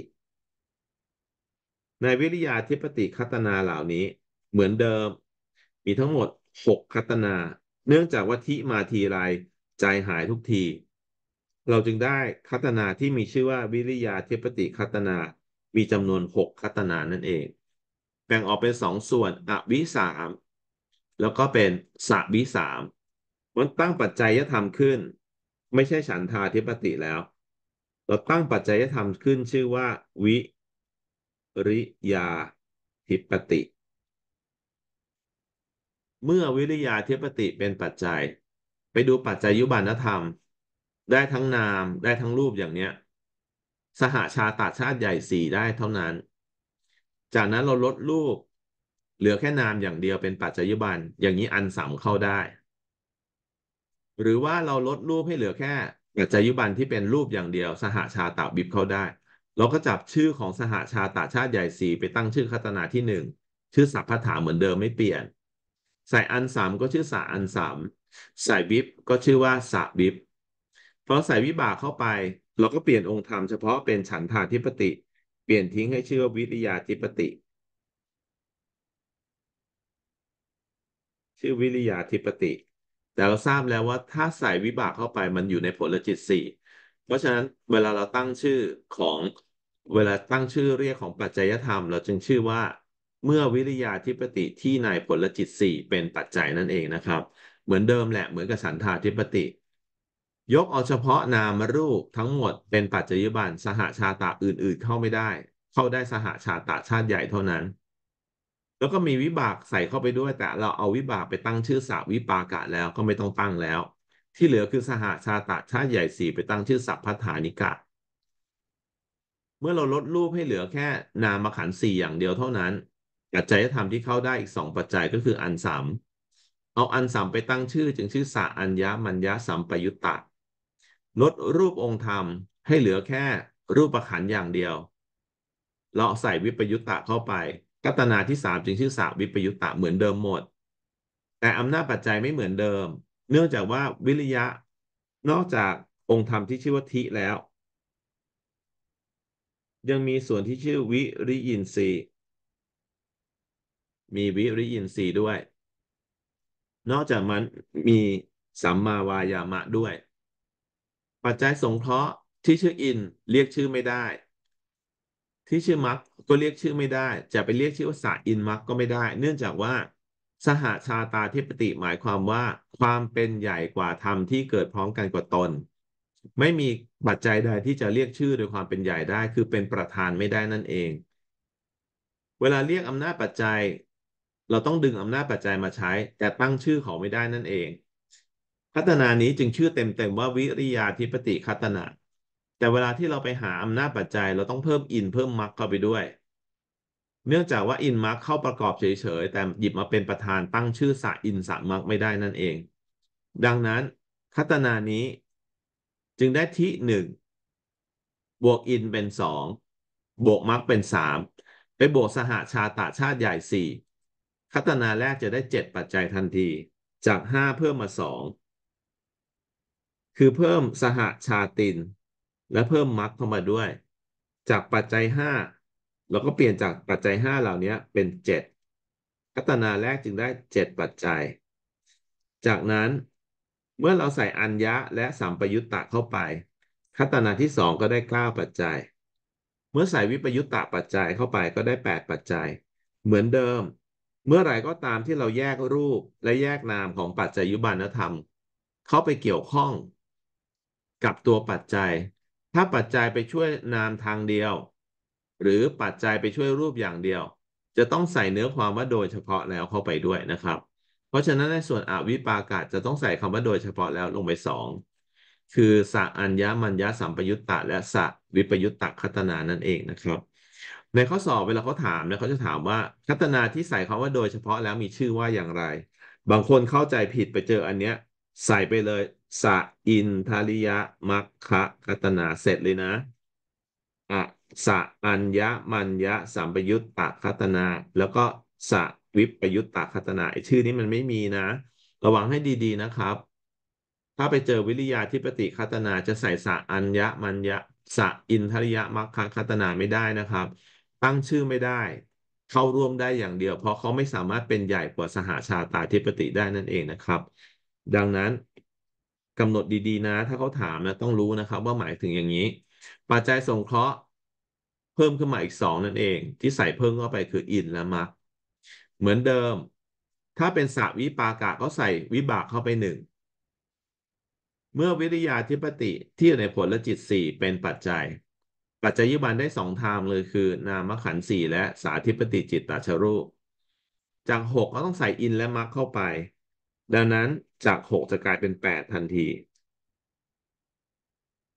ในวิริยาธิปติคตนาเหล่านี้เหมือนเดิมมีทั้งหมดหกคตนาเนื่องจากว่าทิมาทีไรใจหายทุกทีเราจึงได้คัตนาที่มีชื่อว่าวิริยาเิปติคัตนา มีจำนวนหกคัตนานั่นเอง แบ่งออกเป็นสองส่วนอวิสามแล้วก็เป็นสวิสามมันตั้งปัจจัยธรรมขึ้น ไม่ใช่ฉันทาเิปติแล้วเราตั้งปัจจัยธรรมขึ้นชื่อว่าวิริยาทิปติ เมื่อวิริยาเิปติเป็นปัจจัย ไปดูปัจจัยยุบานธรรมได้ทั้งนามได้ทั้งรูปอย่างเนี้ยสหาชาตาชาติใหญ่สี่ได้เท่านั้น จากนั้นเราลดรูป เหลือแค่นามอย่างเดียวเป็นปัจจยบันอย่างนี้อันสามเข้าได้ หรือว่าเราลดรูปให้เหลือแค่ปัจจยบันที่เป็นรูปอย่างเดียว สหาชาตาบิบเข้าได้ เราก็จับชื่อของสหาชาตาชาติใหญ่สี่ไปตั้งชื่อคตนาที่หนึ่งชื่อสัพพถาเหมือนเดิมไม่เปลี่ยน ใส่อันสามก็ชื่อสาอันสามใส่บิบก็ชื่อว่าสาบิบพอใส่วิบากเข้าไปเราก็เปลี่ยนองค์ธรรมเฉพาะเป็นฉันทาธิปติ เปลี่ยนทิ้งให้ชื่อว่าวิริยาธิปติ ชื่อวิริยาธิปติ แต่เราทราบแล้วว่าถ้าใส่วิบากเข้าไปมันอยู่ในผลจิตสี่เพราะฉะนั้นเวลาเราตั้งชื่อของ เวลาตั้งชื่อเรียกของปัจจัยธรรมเราจึงชื่อว่า เมื่อวิริยาธิปติที่ในผลจิตสี่เป็นปัจจัยนั่นเองนะครับ เหมือนเดิมแหละเหมือนกับสันทาธิปติยกเอาเฉพาะนามรูปทั้งหมดเป็นปัจจัยุบันสหาชาตะอื่นๆเข้าไม่ได้ เข้าได้สหาชาตะชาติใหญ่เท่านั้น แล้วก็มีวิบากใส่เข้าไปด้วย แต่เราเอาวิบากไปตั้งชื่อสาวิปากะแล้วก็ไม่ต้องตั้งแล้ว ที่เหลือคือสหาชาตะชาติใหญ่สี่ไปตั้งชื่อสัพพฐานิกะ เมื่อเราลดรูปให้เหลือแค่นามขันสี่อย่างเดียวเท่านั้นปัจจัยธรรมที่เข้าได้อีกสองปัจจัยก็คืออันสามเอาอันสามไปตั้งชื่อจึงชื่อสาอัญญามัญญาสัมปยุตตาลดรูปองค์ธรรมให้เหลือแค่รูปประขันอย่างเดียว เราใส่วิปยุตตะเข้าไป กัตนาที่สามจึงชื่อสาวิปยุตตะเหมือนเดิมหมด แต่อำนาจปัจจัยไม่เหมือนเดิม เนื่องจากว่าวิริยะ นอกจากองค์ธรรมที่ชื่อว่าทิแล้ว ยังมีส่วนที่ชื่อวิริยินทรีมีวิริยินทรีด้วย นอกจากมันมีสัมมาวายามะด้วยปัจจัยสงเคราะห์ที่ชื่ออินเรียกชื่อไม่ได้ ที่ชื่อมักก็เรียกชื่อไม่ได้ จะไปเรียกชื่อว่าสาอินมักก็ไม่ได้ เนื่องจากว่า สหาชาตาธิปติหมายความว่า ความเป็นใหญ่กว่าธรรมที่เกิดพร้อมกันกว่าตน ไม่มีปัจจัยใดที่จะเรียกชื่อโดยความเป็นใหญ่ได้ คือเป็นประธานไม่ได้นั่นเอง เวลาเรียกอำนาจปัจจัย เราต้องดึงอำนาจปัจจัยมาใช้ แต่ตั้งชื่อเขาไม่ได้นั่นเองคัตนานี้จึงชื่อเต็มๆว่าวิริยาธิปติคัตนา แต่เวลาที่เราไปหาอำนาจปัจจัยเราต้องเพิ่มอินเพิ่มมรรคเข้าไปด้วย เนื่องจากว่าอินมรรคเข้าประกอบเฉยๆ แต่หยิบมาเป็นประธานตั้งชื่อสะอินสะมรรคไม่ได้นั่นเอง ดังนั้นคัตนานี้จึงได้ที่หนึ่งบวกอินเป็นสองบวกมรรคเป็นสามไปบวกสหาชาตาชาติใหญ่สี่คัตนาแรกจะได้เจ็ดปัจจัยทันที จากห้าเพิ่มมาสองคือเพิ่มสหชาติน และเพิ่มมรคเข้ามาด้วย จากปัจจัยห้าเราก็เปลี่ยนจากปัจจัยห้าเหล่านี้เป็นเจ็ดกัตนาแรกจึงได้เจ็ดปัจจัย จากนั้นเมื่อเราใส่อัญญะและสัมปยุตตะเข้าไปคัตนาที่สองก็ได้เก้าปัจจัย เมื่อใส่วิปยุตตะปัจจัยเข้าไปก็ได้แปดปัจจัย เหมือนเดิม เมื่อไหร่ก็ตามที่เราแยกรูปและแยกนามของปัจจัยยุบานธรรม เข้าไปเกี่ยวข้องกับตัวปัจจัย ถ้าปัจจัยไปช่วยนามทางเดียว หรือปัจจัยไปช่วยรูปอย่างเดียว จะต้องใส่เนื้อความว่าโดยเฉพาะแล้วเข้าไปด้วยนะครับ เพราะฉะนั้นในส่วนอวิปากาศจะต้องใส่คำว่าโดยเฉพาะแล้วลงไปสองคือสะอัญญามัญญสัมปยุตตะและสะวิปยุตตะคัตนา นั่นเองนะครับ ในข้อสอบเวลาเขาถามเนี่ยเขาจะถามว่าคัตนาที่ใส่คำว่าโดยเฉพาะแล้วมีชื่อว่าอย่างไร บางคนเข้าใจผิดไปเจออันเนี้ยใส่ไปเลยสะอินทริยะมัคคะกัตนาเสร็จเลยนะอะสะอัญญะมัญญะสัมปยุตตะคัตนา แล้วก็สะวิปยุตตะคัตนาไอชื่อนี้มันไม่มีนะ ระวังให้ดี ๆนะครับ ถ้าไปเจอวิริยาทิปติคัตนาจะใส่สะอัญญะมัญญะสะอินทริยะมัคคะคัตนาไม่ได้นะครับ ตั้งชื่อไม่ได้ เข้าร่วมได้อย่างเดียว เพราะเขาไม่สามารถเป็นใหญ่กว่าสหาชาตาธิปติได้นั่นเองนะครับ ดังนั้นกำหนดดี ๆ นะ ถ้าเขาถามนะต้องรู้นะครับ ว่าหมายถึงอย่างนี้ ปัจจัยสงเคราะห์ เพิ่มขึ้นมาอีกสองนั่นเอง ที่ใส่เพิ่มเข้าไปคืออินและมักเหมือนเดิม ถ้าเป็นสวิปากะก็ใส่วิบากเข้าไปหนึ่งเมื่อวิริยาธิปติที่อยู่ในผลและจิตสี่เป็นปัจจัย ปัจจัยยุบันได้สองทางเลยคือ นามขันสี่และสาธิปติจิตตาชรูปจากหกก็ต้องใส่อินและมรรคเข้าไปดังนั้นจากหกจะกลายเป็นแปดทันที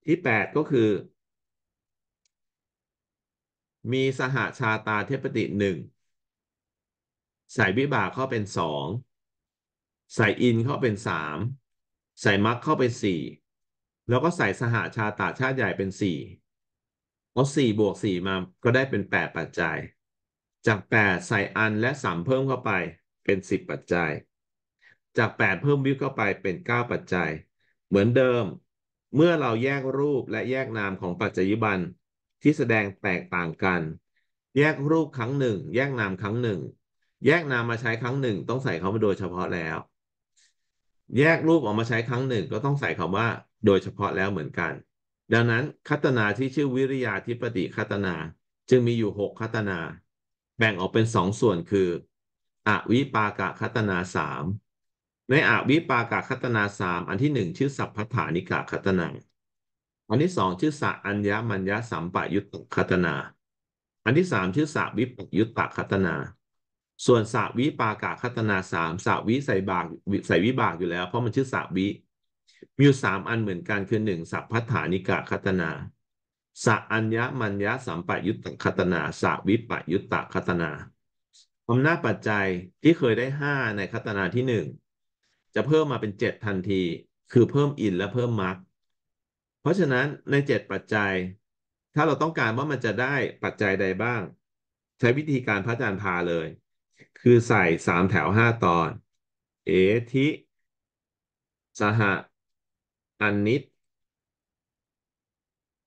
ที่แปดก็คือ มีสหาชาตาเทปติหนึ่งใส่วิบากเข้าเป็นสองใส่อินเข้าเป็นสามใส่มักเข้าเป็นสี่แล้วก็ใส่สหาชาตาชาติใหญ่เป็นสี่เอาสี่บวกสี่มาก็ได้เป็นแปดปัจจัย จากแปดใส่อันและสามเพิ่มเข้าไปเป็นสิบปัจจัยจาก8เพิ่มวิวเข้าไปเป็น 9 ปัจจัย เหมือนเดิม เมื่อเราแยกรูปและแยกนามของปัจจัยบัน ที่แสดงแตกต่างกัน แยกรูปครั้งหนึ่ง แยกนามครั้งหนึ่ง แยกนามมาใช้ครั้งหนึ่ง ต้องใส่เขามาโดยเฉพาะแล้ว แยกรูปออกมาใช้ครั้งหนึ่ง ก็ต้องใส่คำว่าโดยเฉพาะแล้วเหมือนกัน ดังนั้นคัตนาที่ชื่อวิริยาธิปติคัตนา จึงมีอยู่6คัตนา แบ่งออกเป็น 2 ส่วนคืออวิปากะคัตนาสามในอวิปากาคัตนาสามอันที่หนึ่งชื่อสัพพฐานิกาคัตนาอันที่สองชื่อสัอัญญมัญญสัมปยุตตคัตนา อันที่สามชื่อสัวิปยุตตคัตนา ส่วนสัวิปากาคัตนาสามสัวิใส่บากใส่วิบากอยู่แล้วเพราะมันชื่อสัวิมีอยู่สามอันเหมือนกันคือหนึ่งสัพพฐานิกาคัตนาสัอัญญมัญญสัมปยุตตคัตนาสัวิปยุตตคัตนาอำนาจปัจจัยที่เคยได้ห้าในคัตนาที่หนึ่งจะเพิ่มมาเป็น 7 ทันที คือเพิ่มอิน และเพิ่มมาร์กเพราะฉะนั้นใน 7 ปัจจัย ถ้าเราต้องการว่ามันจะได้ปัจจัยใดบ้าง ใช้วิธีการพระอาจารย์พาเลย คือใส่ 3 แถว 5 ตอน เอธิสหะอันนิต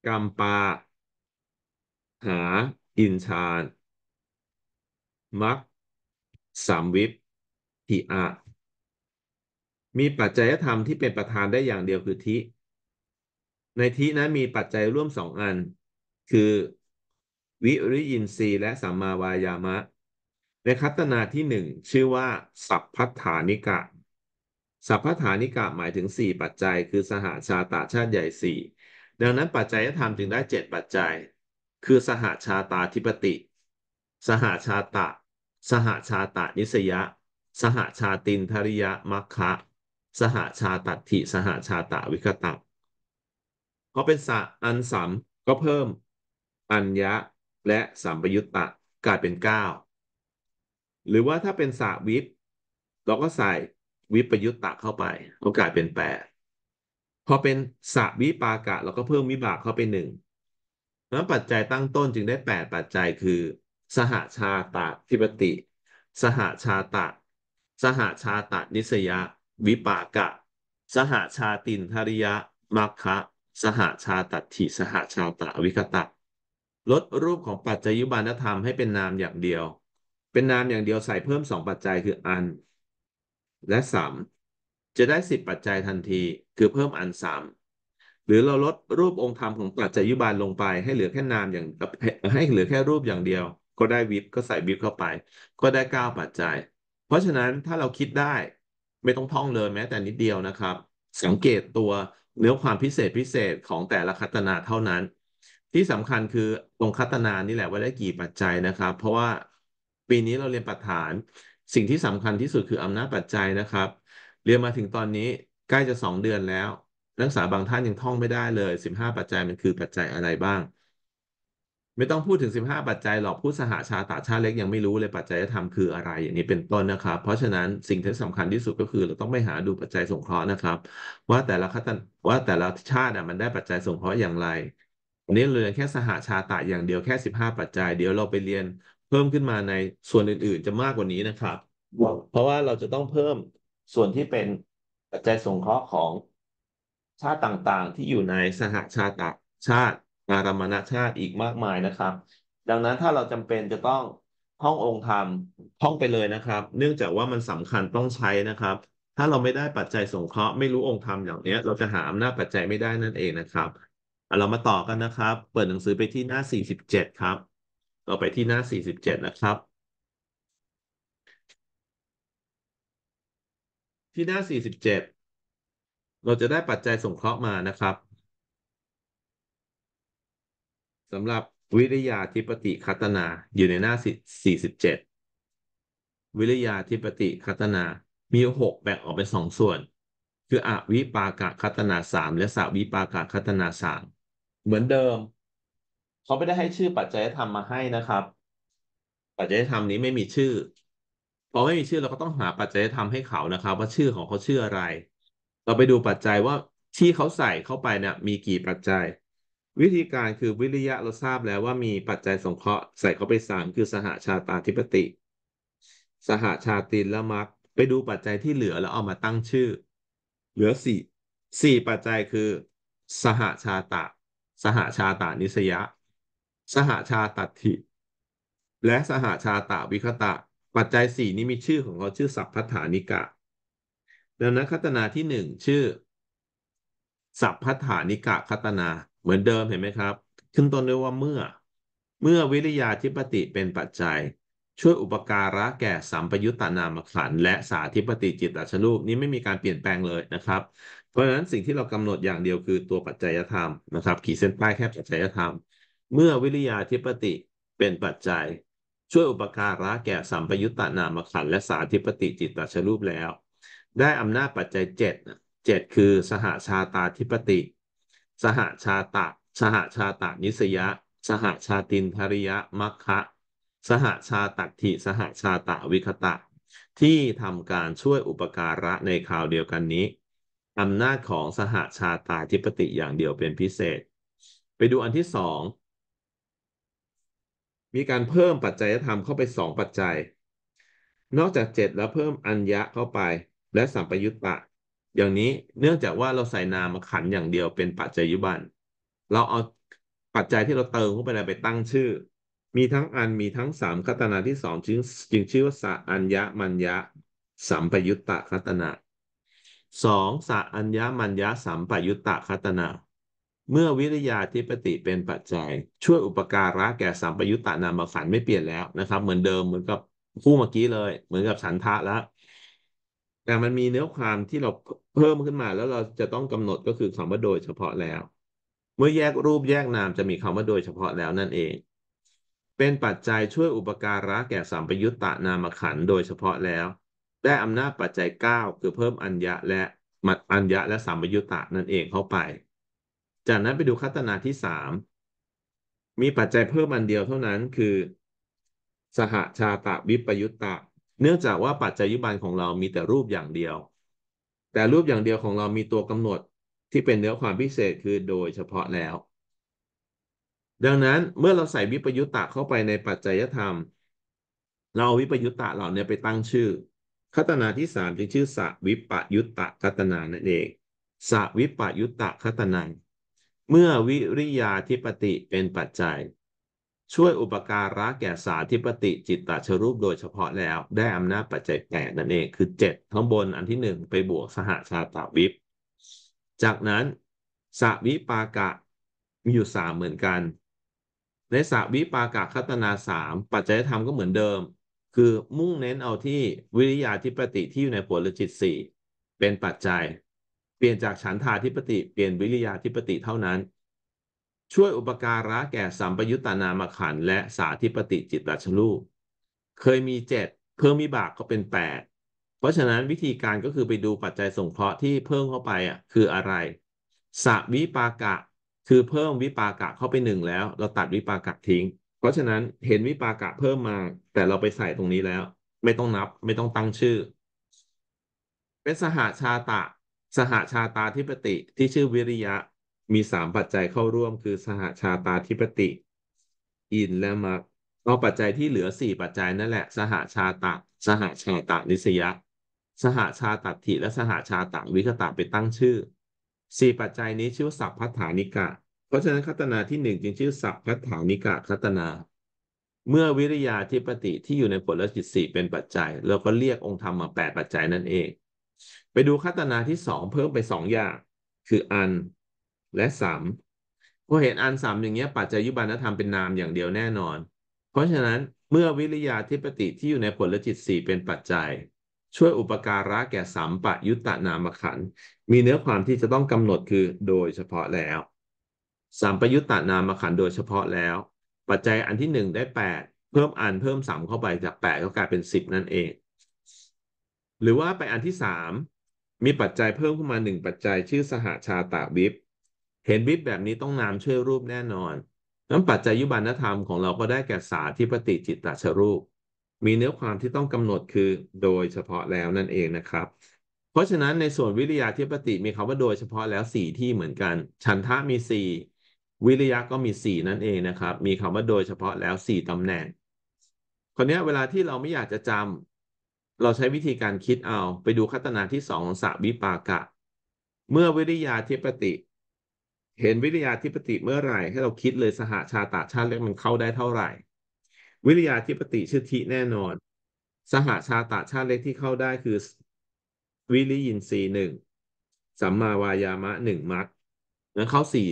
กัมปา หา อินชานมักสามวิปทีอามีปัจจัยธรรมที่เป็นประธานได้อย่างเดียวคือ ทิ ในทินั้นมีปัจจัยร่วมสองอัน คือ วิริยินทรีย์และสัมมาวายามะในคัตนาที่หนึ่งชื่อว่าสัพพัฐานิกะ สัพพัฐานิกะหมายถึงสี่ปัจจัย คือสหาชาตาชาติใหญ่สี่ ดังนั้นปัจจัยธรรมจึงได้เจ็ดปัจจัย คือสหาชาตาธิปติ สหาชาตะ สหาชาตานิสยะ สหาชาตินทริยะมัคคะสหชาตัติสหชาตาวิกตะเพราะเป็นสะอันสามก็เพิ่ม อัญญะและสัมปยุตตะกลายเป็นเก้าหรือว่าถ้าเป็นสะวิปเราก็ใส่วิปยุตตะเข้าไปก็กลายเป็นแปดพอเป็นสะวิปากะเราก็เพิ่มวิบากเข้าไปหนึ่งนั้นปัจจัยตั้งต้นจึงได้แปดปัจจัยคือ สหชาตะทิปติ สหชาตะสหชาตะนิสยาวิปากะ สหาชาตินทริยะ มัคคะ สหาชาตถิสหาชาตะวิคตะลดรูปของปัจจยุบานธรรมให้เป็นนามอย่างเดียว เป็นนามอย่างเดียวใส่เพิ่มสองปัจจัยคืออัน และสามจะได้สิบปัจจัยทันที คือเพิ่มอันสามหรือเราลดรูปองค์ธรรมของปัจจยุบานลงไปให้เหลือแค่นามอย่างให้เหลือแค่รูปอย่างเดียว ก็ได้วิบก็ใส่วิบเข้าไป ก็ได้เก้าปัจจัย เพราะฉะนั้นถ้าเราคิดได้ไม่ต้องท่องเลยแม้แต่นิดเดียวนะครับ สังเกตตัวเนื้อความพิเศษพิเศษของแต่ละคัตนาเท่านั้น ที่สำคัญคือตรงคัตนานี่แหละว่าได้กี่ปัจจัยนะครับ เพราะว่าปีนี้เราเรียนปัจฐาน สิ่งที่สำคัญที่สุดคืออำนาจปัจจัยนะครับเรียนมาถึงตอนนี้ใกล้จะ 2 เดือนแล้วนักศึกษาบางท่านยังท่องไม่ได้เลย 15 ปัจจัยมันคือปัจจัยอะไรบ้างไม่ต้องพูดถึง 15 ปัจจัยหรอกพูดสหาชาติชาเล็กยังไม่รู้เลยปัจจัยธรรมคืออะไรอย่างนี้เป็นต้นนะครับ เพราะฉะนั้นสิ่งที่สำคัญที่สุดก็คือ เราต้องไปหาดูปัจจัยสงเคราะห์นะครับ ว่าแต่ละคัว่าแต่ละชาติมันได้ปัจจัยสงเคราะห์อย่างไรอันนี้เรียนแค่สหาชาติอย่างเดียวแค่15ปัจจัยเดี๋ยวเราไปเรียน เพิ่มขึ้นมาในส่วนอื่นๆจะมากกว่านี้นะครับ เพราะว่าเราจะต้องเพิ่มส่วนที่เป็นปัจจัยสงเคราะห์ของชาติต่างๆที่อยู่ในสหาชาติชาตินารมณชาติอีกมากมายนะครับ ดังนั้นถ้าเราจำเป็นจะต้องท่ององค์ธรรมท่องไปเลยนะครับ เนื่องจากว่ามันสำคัญต้องใช้นะครับ ถ้าเราไม่ได้ปัจจัยสงเคราะห์ ไม่รู้องค์ธรรมอย่างเนี้ย เราจะหาอำนาจปัจจัยไม่ได้นั่นเองนะครับเรามาต่อกันนะครับเปิดหนังสือไปที่หน้า47ครับเราไปที่หน้า47นะครับที่หน้า47เราจะได้ปัจจัยสงเคราะห์มานะครับสำหรับวิริยาธิปติคัตนาอยู่ในหน้าสี่สิบเจ็ดวิริยาธิปติคัตนามีหกแบ่งออกเป็นสองส่วน คืออวิปากะคัตนาสามและสาวิปากะคัตนาสามเหมือนเดิม เขาไม่ได้ให้ชื่อปัจจัยธรรมมาให้นะครับ ปัจจัยธรรมนี้ไม่มีชื่อพอไม่มีชื่อเราก็ต้องหาปัจจัยธรรมให้เขานะครับ ว่าชื่อของเขาชื่ออะไร เราไปดูปัจจัยว่า ที่เขาใส่เข้าไปเนี่ยมีกี่ปัจจัยวิธีการคือวิริยะเราทราบแล้วว่ามีปัจจัยสงเคราะห์ใส่เข้าไปสามคือสหาชาตาธิปติ สหาชาตินและมรรคไปดูปัจจัยที่เหลือแล้วเอามาตั้งชื่อ เหลือสี่สี่ปัจจัยคือ สหาชาตะสหาชาตานิสยะ สหาชาตัติและสหาชาตาวิคตะ ปัจจัยสี่นี้มีชื่อของเขาชื่อสัพพัฐานิกะล้วนันคัตนาที่หนึ่งชื่อสัพพัฐานิกะคัตนาเหมือนเดิมเห็นไหมครับขึ้นต้นด้วยว่าเมื่อ เมื่อวิริยาธิปติเป็นปัจจัย ช่วยอุปการะแก่สัมปยุตตานามขันและสาธิปติจิตตชลูปนี้ไม่มีการเปลี่ยนแปลงเลยนะครับ เพราะฉะนั้นสิ่งที่เรากำหนดอย่างเดียวคือตัวปัจจัยธรรมนะครับขีดเส้นใต้แค่ปัจจัยธรรม เมื่อวิริยาธิปติเป็นปัจจัย ช่วยอุปการะแก่สัมปยุตตานามขันและสาธิปติจิตตชลูปแล้ว ได้อำนาจปัจจัยเจ็ดเจ็ดคือสหชาตาธิปติสหาชาตะสหาชาตะนิสยะ สหาชาตินทริยะมัคคะ สหาชาตัถิสหาชาตะ วิคตะ ที่ทำการช่วยอุปการะในคราวเดียวกันนี้อำนาจของสหาชาตาธิปติอย่างเดียวเป็นพิเศษ ไปดูอันที่สอง มีการเพิ่มปัจจัยธรรมเข้าไปสองปัจจัย นอกจากเจ็ดแล้วเพิ่มอัญญะเข้าไป และสัมปยุตตะอย่างนี้เนื่องจากว่าเราใส่นามขันอย่างเดียวเป็นปัจจัยยุบันเราเอาปัจจัยที่เราเติมเข้าไปไปตั้งชื่อ มีทั้งอันมีทั้งสามคตนาที่สองจึงจึงชื่อว่าสะอัญญะมัญญะสัมปยุตตะคตนาสองสะอัญญะมัญญะสัมปยุตตะคตนา เมื่อวิริยาธิปติเป็นปัจจัย ช่วยอุปการะแก่สัมปยุตตะนามขันไม่เปลี่ยนแล้วนะครับ เหมือนเดิมเหมือนกับคู่เมื่อกี้เลย เหมือนกับฉันทะแล้วแต่มันมีเนื้อความที่เราเพิ่มขึ้นมาแล้วเราจะต้องกำหนดก็คือคำว่าโดยเฉพาะแล้ว เมื่อแยกรูปแยกนามจะมีคำว่าโดยเฉพาะแล้วนั่นเอง เป็นปัจจัยช่วยอุปการะแก่สัมปยุตตะนามขันโดยเฉพาะแล้วได้อำนาจปัจจัย9คือเพิ่มอัญญะและมัดอัญญะและสัมปยุตตะนั่นเองเข้าไป จากนั้นไปดูคัตนาที่3มีปัจจัยเพิ่มอันเดียวเท่านั้นคือ สหชาตะวิปยุตตะเนื่องจากว่าปัจจัยยุบันของเรามีแต่รูปอย่างเดียว แต่รูปอย่างเดียวของเรามีตัวกำหนดที่เป็นเนื้อความพิเศษคือโดยเฉพาะแล้ว ดังนั้นเมื่อเราใส่วิปยุตตะเข้าไปในปัจจัยธรรม เราวิปยุตตะเหล่านี้ไปตั้งชื่อคัตนาที่สามจึงชื่อสวิปยุตตะคัตนานั่นเองสวิปยุตตะคัตนาเมื่อวิริยาธิปติเป็นปัจจัยช่วยอุปการะแก่สาธิปติจิตตชรูปโดยเฉพาะแล้ว ได้อำนาจปัจจัยแก่นั่นเองคือเจ็ดข้างบนอันที่หนึ่งไปบวกสหชาตาวิปจากนั้นสวิปากะมีอยู่สามเหมือนกัน ในสวิปากะคัตนาสามปัจจัยธรรมก็เหมือนเดิม คือมุ่งเน้นเอาที่วิริยาธิปติที่อยู่ในผลจิตสี่เป็นปัจจัยเปลี่ยนจากฉันทาธิปติเปลี่ยนวิริยาธิปติเท่านั้นช่วยอุปการะแก่สัมปยุตานามขันและสาธิปติจิตรัชลูกเคยมีเจ็ดเพิ่มมีบากก็เป็นแปดเพราะฉะนั้นวิธีการก็คือไปดูปัจจัยสงเคราะห์ที่เพิ่มเข้าไปอ่ะคืออะไร สวิปากะคือเพิ่มวิปากะเข้าไปหนึ่งแล้ว เราตัดวิปากะทิ้ง เพราะฉะนั้นเห็นวิปากะเพิ่มมา แต่เราไปใส่ตรงนี้แล้ว ไม่ต้องนับไม่ต้องตั้งชื่อ เป็นสหาชาตะ สหาชาตาธิปติที่ชื่อวิริยะมีสามปัจจัยเข้าร่วม คือสหชาตาธิปติ อินและมรรคเอาปัจจัยที่เหลือสี่ปัจจัยนั่นแหละสหชาตะ สหชาตานิสยะ สหชาตัถิและสหชาตาวิคตาไปตั้งชื่อสี่ปัจจัยนี้ชื่อสัพพัฐานิกะ เพราะฉะนั้นคัตนาที่หนึ่งจึงชื่อสัพพัฐานิกะคัตนา เมื่อวิริยาธิปติที่อยู่ในผลจิตสี่เป็นปัจจัยเราก็เรียกองค์ธรรมมาแปดปัจจัยนั่นเอง ไปดูคัตนาที่สองเพิ่มไปสองอย่าง คืออันและสามพอเห็นอันสามอย่างเงี้ยปัจจัยยุบานธรรมเป็นนามอย่างเดียวแน่นอน เพราะฉะนั้นเมื่อวิริยาธิปติที่อยู่ในผลจิตสี่เป็นปัจจัย ช่วยอุปการะแก่สามปะยุตตนามขันมีเนื้อความที่จะต้องกำหนดคือ โดยเฉพาะแล้วสามปยุตตนามขันโดยเฉพาะแล้ว ปัจจัยอันที่หนึ่งได้แปดเพิ่มอันเพิ่มสามเข้าไปจากแปดก็กลายเป็นสิบนั่นเอง หรือว่าไปอันที่สามมีปัจจัยเพิ่มขึ้นมาหนึ่งปัจจัยชื่อสหาชาตาวิปเห็นวิบแบบนี้ต้องนามช่วยรูปแน่นอนนั้นปัจจัยยุบันธรรมของเราก็ได้แก่สาธิปฏิจิตตชรูป มีเนื้อความที่ต้องกำหนดคือโดยเฉพาะแล้วนั่นเองนะครับ เพราะฉะนั้นในส่วนวิริยะธิปติ มีคำว่าโดยเฉพาะแล้วสี่ที่เหมือนกัน ฉันทะมีสี่วิริยะก็มีสี่นั่นเองนะครับ มีคำว่าโดยเฉพาะแล้วสี่ตำแหน่งคนนี้เวลาที่เราไม่อยากจะจำ เราใช้วิธีการคิดเอา ไปดูคัตนาที่สองของสวิปากะ เมื่อวิริยาธิปติเห็นวิริยาธิปติเมื่อไหร่ ให้เราคิดเลยสหาชาตาชาติลรกมันเข้าได้เท่าไหร่ วิริยาธิปติชื่อทิแน่นอน สหาชาตาชาติเล็กที่เข้าได้คือ วิริยินทรีหนึ่งสัมมาวายามะหนึ่งมัดนั้นเข้าสี่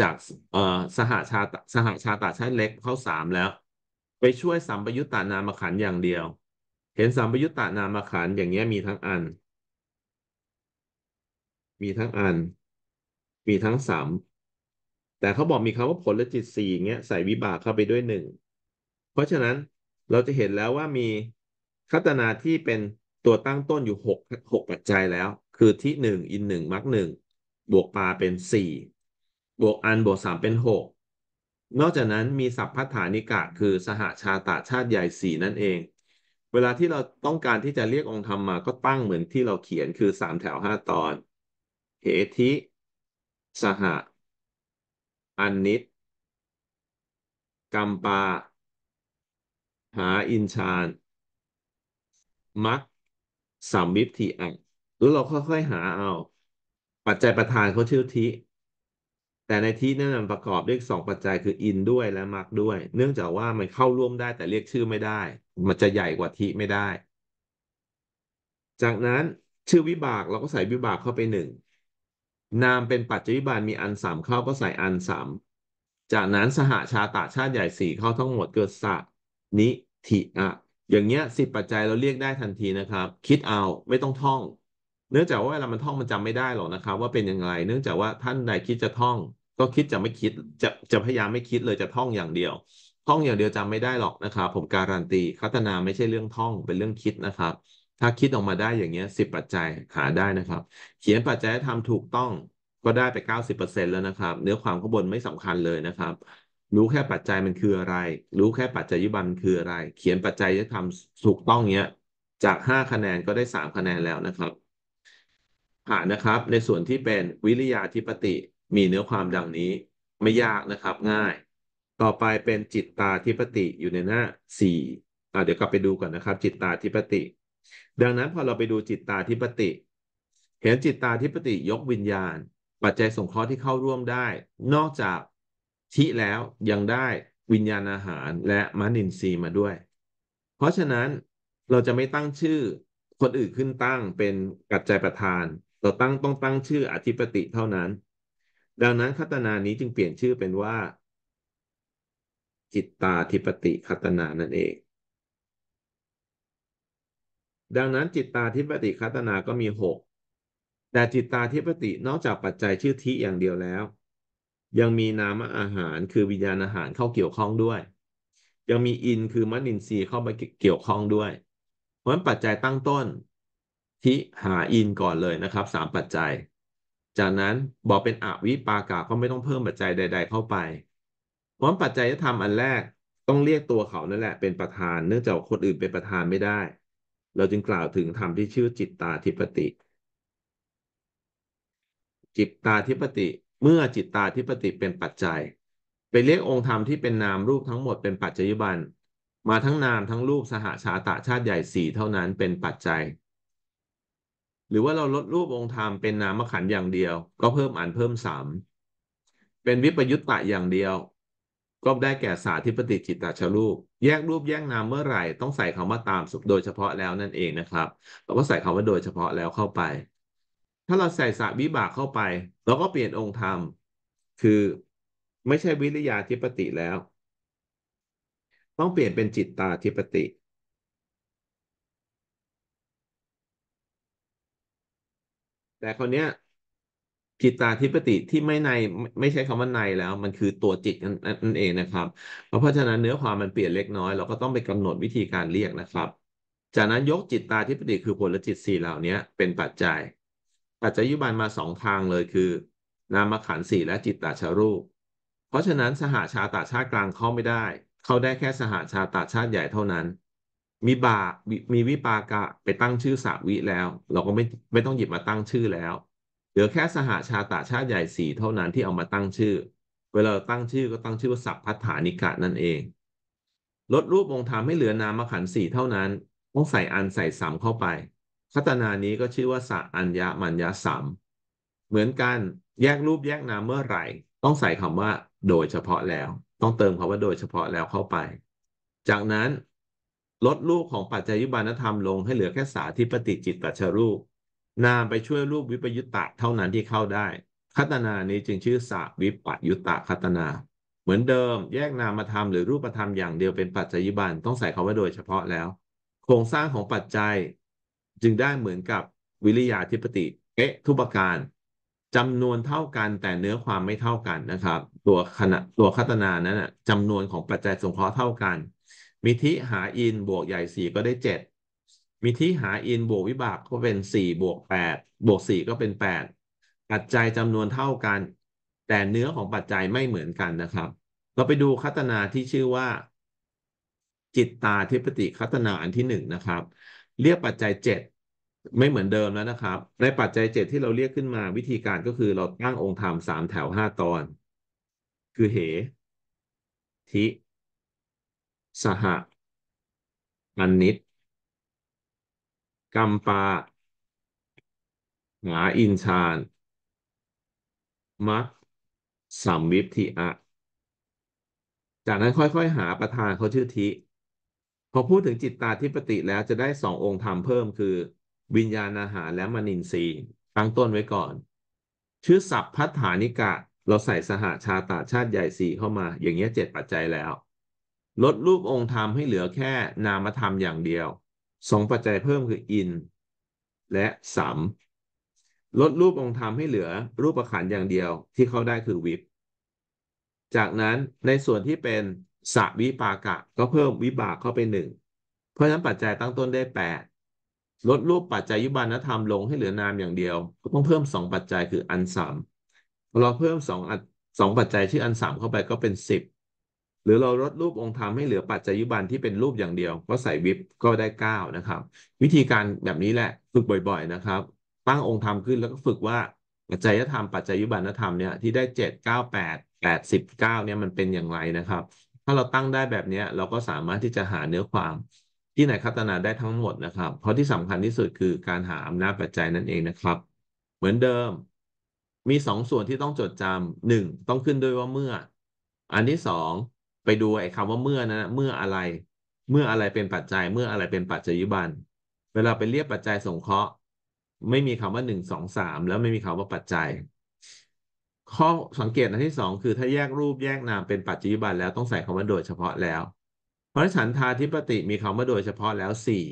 จากเอ่อสหาชาตสหาชาตาชาติเล็กเข้าสามแล้ว ไปช่วยสัมปยุตตานามขันอย่างเดียว เห็นสัมปยุตตานามขันอย่างเงี้ยมีทั้งอัน มีทั้งอันมีทั้งสามแต่เขาบอกมีคำว่าผลและจิตสี่เงี้ยใส่วิบากเข้าไปด้วยหนึ่ง เพราะฉะนั้นเราจะเห็นแล้วว่ามีคัตนาที่เป็นตัวตั้งต้นอยู่หกหกปัจจัยแล้ว คือที่หนึ่งอินหนึ่งมรคหนึ่งบวกปาเป็นสี่บวกอันบวกสามเป็นหกนอกจากนั้นมีสัพพัฐานิกะคือสหาชาตาชาติใหญ่สี่นั่นเอง เวลาที่เราต้องการที่จะเรียกองค์ธรรมมาก็ตั้งเหมือนที่เราเขียนคือสามแถวห้าตอน เหติสหอันนิด กัมปา หาอินชานมักสามวิธีอังหรือเราค่อยๆหา เอา ปัจจัยประธานเขาชื่อทิ แต่ในที่นั้นมันประกอบด้วยสองปัจจัยคือ อินด้วยและมักด้วย เนื่องจากว่ามันเข้าร่วมได้แต่เรียกชื่อไม่ได้ มันจะใหญ่กว่าทิไม่ได้ จากนั้นชื่อวิบากเราก็ใส่วิบากเข้าไปหนึ่งนามเป็นปัจจุบันมีอันสามเข้าก็ใส่อันสาม จากนั้นสหาชาตาชาติใหญ่สี่เข้าทั้งหมดเกิดสะนิธิอะอย่างเงี้ยสิบปัจจัยเราเรียกได้ทันทีนะครับ คิดเอา ไม่ต้องท่อง เนื่องจากว่าเวลามันท่องมันจำไม่ได้หรอกนะครับ ว่าเป็นยังไงเนื่องจากว่าท่านใดคิดจะท่อง ก็คิดจะไม่คิดจะจะพยายามไม่คิดเลยจะท่องอย่างเดียว ท่องอย่างเดียวจำไม่ได้หรอกนะครับผมการันตีคัตนาไม่ใช่เรื่องท่องเป็นเรื่องคิดนะครับถ้าคิดออกมาได้อย่างเงี้ยสิบปัจจัยหาได้นะครับ เขียนปัจจัยทรรถูกต้องก็ได้ไปเก้าสิบเปอร์เซ็นแล้วนะครับ เนื้อความข้างบนไม่สำคัญเลยนะครับ รู้แค่ปัจจัยมันคืออะไร รู้แค่ปัจจัยยุบันคืออะไร เขียนปัจจัยธรรมถูกต้องเนี้ย จากห้าคะแนนก็ได้สามคะแนนแล้วนะครับผ่านะครับ ในส่วนที่เป็นวิริยาธิปติมีเนื้อความดังนี้ไม่ยากนะครับ ง่าย ต่อไปเป็นจิตตาธิปติอยู่ในหน้าสี่อ่าเดี๋ยวกลับไปดูก่อนนะครับ จิตตาธิปติดังนั้นพอเราไปดูจิตตาธิปติ เห็นจิตตาธิปติยกวิญญาณ ปัจจัยสงเคราะห์ที่เข้าร่วมได้ นอกจากทิแล้วยังได้วิญญาณอาหารและมนินทรีย์มาด้วย เพราะฉะนั้นเราจะไม่ตั้งชื่อคนอื่นขึ้นตั้งเป็นกัจจัยประธานเราตั้งต้องตั้งชื่ออธิปติเท่านั้นดังนั้นคัตนานี้จึงเปลี่ยนชื่อเป็นว่า จิตตาธิปติคัตนานั่นเองดังนั้นจิตตาธิปติคัตนา ก็มีหกแต่จิตตาธิปติ นอกจากปัจจัยชื่อทิอย่างเดียวแล้ว ยังมีนามอาหาร คือวิญญาณอาหารเข้าเกี่ยวข้องด้วย ยังมีอิน คือมนินทรีย์เข้าไปเกี่ยวข้องด้วย เพราะฉะนั้นปัจจัยตั้งต้นทิหาอินก่อนเลยนะครับสามปัจจัย จากนั้นบอกเป็นอวิปากาก็ไม่ต้องเพิ่มปัจจัยใด ๆ เข้าไป เพราะปัจจัยธรรมอันแรกต้องเรียกตัวเขานั่นแหละเป็นประธาน เนื่องจากคนอื่นเป็นประธานไม่ได้เราจึงกล่าวถึงธรรมที่ชื่อจิตตาธิปติ จิตตาธิปติ เมื่อจิตตาธิปติเป็นปัจจัยไปเรียกองค์ธรรมที่เป็นนามรูปทั้งหมดเป็นปัจจยบัน มาทั้งนามทั้งรูปสหาชาตะชาติใหญ่สี่เท่านั้นเป็นปัจจัย หรือว่าเราลดรูปองค์ธรรมเป็นนามขันอย่างเดียวก็เพิ่มอันเพิ่มสาม เป็นวิปยุตตะอย่างเดียวก็ได้แก่สารทปฏิจิตตาชรูปแยกรูปแยกนามเมื่อไหร่ ต้องใส่คำว่าตาม โดยเฉพาะแล้วนั่นเองนะครับเราก็ใส่คำว่าโดยเฉพาะแล้วเข้าไป ถ้าเราใส่สาวิบากเข้าไปเราก็เปลี่ยนองค์ธรรมคือ ไม่ใช่วิริยาธิปติแล้ว ต้องเปลี่ยนเป็นจิตตาธิปติ แต่คนเนี้ยจิตตาธิปติที่ไม่ในไม่ใช่คำว่าในแล้ว มันคือตัวจิตนั่นเองนะครับ เพราะฉะนั้นเนื้อความมันเปลี่ยนเล็กน้อย เราก็ต้องไปกำหนดวิธีการเรียกนะครับ จากนั้นยกจิตตาธิปติคือผลจิตสี่เหล่านี้เป็นปัจจัยปัจจัยยุบันมาสองทางเลยคือนามขันสี่และจิตตาชรูป เพราะฉะนั้นสหาชาตาชาติกลางเข้าไม่ได้ เข้าได้แค่สหาชาตาชาติใหญ่เท่านั้น มีบามีวิปากะไปตั้งชื่อสาวิแล้ว เราก็ไม่ไม่ต้องหยิบมาตั้งชื่อแล้วเหลือแค่สหาชาตาชาติใหญ่สี่เท่านั้นที่เอามาตั้งชื่อ เวลาตั้งชื่อก็ตั้งชื่อว่าสัพพัฐานิกะนั่นเอง ลดรูปองค์ธรรมให้เหลือนามขันสี่เท่านั้น ต้องใส่อันใส่สามเข้าไปพัฒนานี้ก็ชื่อว่าสะอัญญามัญญาสามเหมือนกันแยกรูปแยกนามเมื่อไหร่ ต้องใส่คำว่าโดยเฉพาะแล้ว ต้องเติมคำว่าโดยเฉพาะแล้วเข้าไป จากนั้น ลดรูปของปัจจัยยุบานธรรมลงให้เหลือแค่สาธิปฏิจิตตชรูปนามไปช่วยรูปวิปยุตตะเท่านั้นที่เข้าได้ คัตนานี้จึงชื่อสะวิปยุตตะคัตนา เหมือนเดิมแยกนามธรรมหรือรูปธรรมอย่างเดียวเป็นปัจจัยบันต้องใส่คาว่าโดยเฉพาะแล้ว โครงสร้างของปัจจัยจึงได้เหมือนกับวิริยาธิปติ เอ๊ะทุปการจำนวนเท่ากันแต่เนื้อความไม่เท่ากันนะครับ ตัวขณะตัวคัตนานั้นจำนวนของปัจจัยสงเคราะห์เท่ากันมิธิหาอินบวกใหญ่สี่ก็ได้เจ็ดมีที่หาอินบวกวิบากก็เป็นสี่บวกแปดบวกสี่ก็เป็นแปดปัจจัยจำนวนเท่ากัน แต่เนื้อของปัจจัยไม่เหมือนกันนะครับเราไปดูคัตนาที่ชื่อว่า จิตตาธิปติคัตนาอันที่หนึ่งนะครับเรียกปัจจัยเจ็ดไม่เหมือนเดิมแล้วนะครับในปัจจัยเจ็ดที่เราเรียกขึ้นมา วิธีการก็คือเราตั้งองค์ธรรมสามแถวห้าตอน คือเหทิ สหอนิทกัมปาหงาอินชานมัคสัมวิทธิอะจากนั้นค่อยๆหาประธานเขาชื่อทิ พอพูดถึงจิตตาธิปติแล้วจะได้สององค์ธรรมเพิ่มคือ วิญญาณอาหารและมนินทรีย์ตั้งต้นไว้ก่อน ชื่อศัพทพัฐานิกะ เราใส่สหาชาตาชาติใหญ่สี่เข้ามาอย่างเงี้ยเจ็ดปัจจัยแล้ว ลดรูปองค์ธรรมให้เหลือแค่นามธรรมอย่างเดียวสองปัจจัยเพิ่มคืออินและสามลดรูปองค์ธรรมให้เหลือรูปประขันอย่างเดียวที่เขาได้คือวิบจากนั้นในส่วนที่เป็นสะวิปากะก็เพิ่มวิบากเข้าไปหนึ่งเพราะฉะนั้นปัจจัยตั้งต้นได้แปดลดรูปปัจจัยยุบานธรรมลงให้เหลือนามอย่างเดียว ก็ต้องเพิ่มสองปัจจัยคืออันสามเราเพิ่มสองสองปัจจัยชื่ออันสามเข้าไปก็เป็นสิบหรือเราลดรูปองค์ธรรมให้เหลือปัจจัยยุบันที่เป็นรูปอย่างเดียว ก็ใส่วิบก็ได้เก้านะครับ วิธีการแบบนี้แหละฝึกบ่อยๆ นะครับ ตั้งองค์ธรรมขึ้นแล้วก็ฝึกว่าปัจจัยธรรมปัจจัยยุบันธรรมเนี่ยที่ได้เจ็ดเก้าแปดแปดสิบเก้านี่ยมันเป็นอย่างไรนะครับ ถ้าเราตั้งได้แบบนี้เราก็สามารถที่จะหาเนื้อความที่ไหนคัตนาได้ทั้งหมดนะครับ เพราะที่สำคัญที่สุดคือการหาอำนาจปัจจัยนั่นเองนะครับ เหมือนเดิม มีสองส่วนที่ต้องจดจำหนึ่งต้องขึ้นด้วยว่าเมื่อ อันที่สองไปดูไอ้คำว่าเมื่อนะเมื่ออะไรเมื่ออะไรเป็นปัจจัยเมื่ออะไรเป็นปัจจัยยุบัน เวลาไปเรียกปัจจัยสงเคราะห์ ไม่มีคำว่าหนึ่งสองสามแล้วไม่มีคำว่าปัจจัย ข้อสังเกตอันที่สองคือถ้าแยกรูปแยกนามเป็นปัจจัยยุบัน แล้วต้องใส่คำว่าโดยเฉพาะแล้ว เพราะฉันทาธิปติมีคำว่าโดยเฉพาะแล้วสี่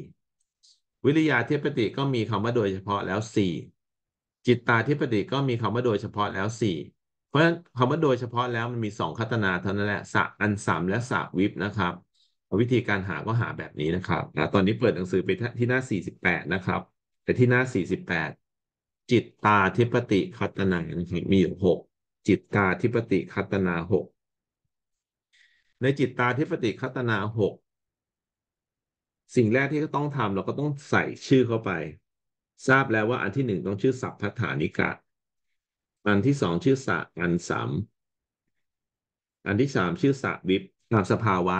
วิริยาธิปติก็มีคำว่าโดยเฉพาะแล้วสี่จิตตาธิปติก็มีคำว่าโดยเฉพาะแล้วสี่เพราะฉะนั้นคำว่าโดยเฉพาะแล้วมันมีสองคัตนาเท่านั้นแหละสะอันสามและสะวิบนะครับวิธีการหาก็หาแบบนี้นะครับนะตอนนี้เปิดหนังสือ ไปที่หน้าสี่สิบแปดนะครับแต่ที่หน้าสี่สิบแปดจิตตาธิปติคัตนานะครมีอยู่หกจิตตาธิปติคัตนาหกในจิตตาธิปติคัตนาหกสิ่งแรกที่ต้องทำเราก็ต้องใส่ชื่อเข้าไป ทราบแล้วว่าอันที่หนึ่งต้องชื่อสัพพฐานิกะอันที่สองชื่อสะอันสามอันที่สามชื่อสะวิปตามสภาวะ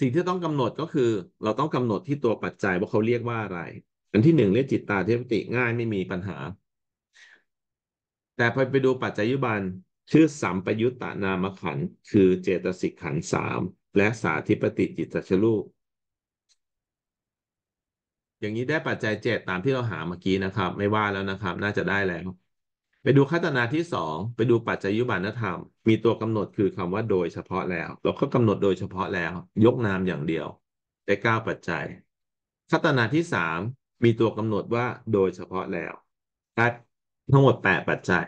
สิ่งที่ต้องกำหนดก็คือ เราต้องกำหนดที่ตัวปัจจัยว่าเขาเรียกว่าอะไร อันที่หนึ่งเรียกจิตตาเทปติง่ายไม่มีปัญหา แต่พอไปดูปัจจัยยุบันชื่อสัมปยุตตานามขันคือเจตสิกขันสามและสาธิปติ จิตตชลูกอย่างนี้ได้ปัจจัยเจ็ดตามที่เราหาเมื่อกี้นะครับ ไม่ว่าแล้วนะครับ น่าจะได้แล้ว ไปดูคัตนาที่สองไปดูปัจจัยยุบานธรรม มีตัวกำหนดคือคำว่าโดยเฉพาะแล้ว เราก็กำหนดโดยเฉพาะแล้ว ยกนามอย่างเดียว ได้เก้าปัจจัยคัตนาที่สามมีตัวกำหนดว่าโดยเฉพาะแล้วได้ทั้งหมดแปดปัจจัย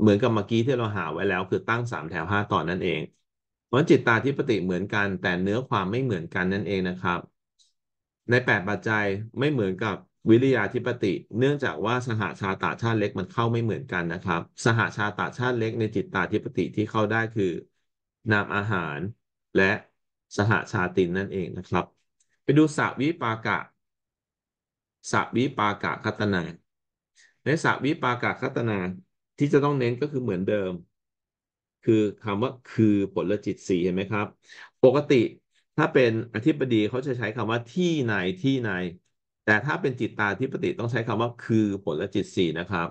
เหมือนกับเมื่อกี้ที่เราหาไว้แล้ว คือตั้งสามแถวห้าตอนนั่นเองเพราะจิตตาที่ปฏิเหมือนกันแต่เนื้อความไม่เหมือนกันนั่นเองนะครับในแปดปัจจัยไม่เหมือนกับวิริยาธิปติ เนื่องจากว่าสหาชาตาชาติเล็กมันเข้าไม่เหมือนกันนะครับ สหาชาตาชาติเล็ก ในจิตตาธิปติที่เข้าได้คือ นามอาหาร และสหาชาติน นั่นเองนะครับ ไปดูสาวิปากะสาวิปากะคัตนา ในสาวิปากะคัตนาที่จะต้องเน้นก็คือเหมือนเดิม คือคำว่าคือผลจิตสีเห็นไหมครับ ปกติถ้าเป็นอธิบดีเขาจะใช้คำว่าที่นที่นแต่ถ้าเป็นจิตตาธิปติต้องใช้คำว่าคือผลและจิตสี่นะครับ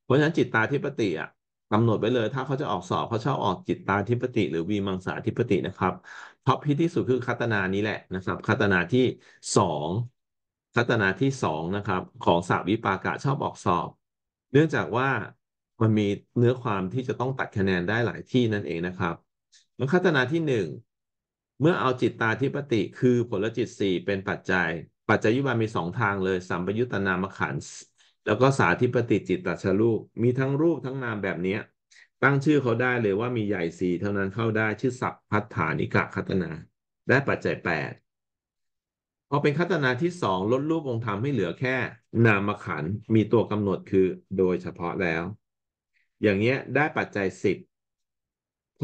เพราะฉะนั้นจิตตาธิปติอ่ะกำหนดไปเลย ถ้าเขาจะออกสอบเขาชอบออกจิตตาธิปติ หรือวีมังสาธิปตินะครับท็อปพิที่สุดคือคัตนานี้แหละนะครับคัตนาที่สองคัตนาที่สองนะครับของสาวิปากะชอบออกสอบ เนื่องจากว่ามันมีเนื้อความที่จะต้องตัดคะแนนได้หลายที่นั่นเองนะครับแล้วคัตนาที่หนึ่งเมื่อเอาจิตตาธิปติคือผลจิตสี่เป็นปัจจัย ปัจจัยยุบามีสองทางเลยสัมปยุตนามขันธ์แล้วก็สาธิปติจิตตชลูก มีทั้งรูปทั้งนามแบบนี้ ตั้งชื่อเขาได้เลยว่ามีใหญ่สี่เท่านั้นเข้าได้ชื่อสัพพัฒฐานิกะคัตนา ได้ปัจจัยแปดพอเป็นคัตนาที่สองลดรูปองค์ธรรมให้เหลือแค่ นามขันมีตัวกำหนดคือ โดยเฉพาะแล้ว อย่างเงี้ยได้ปัจจัยสิบ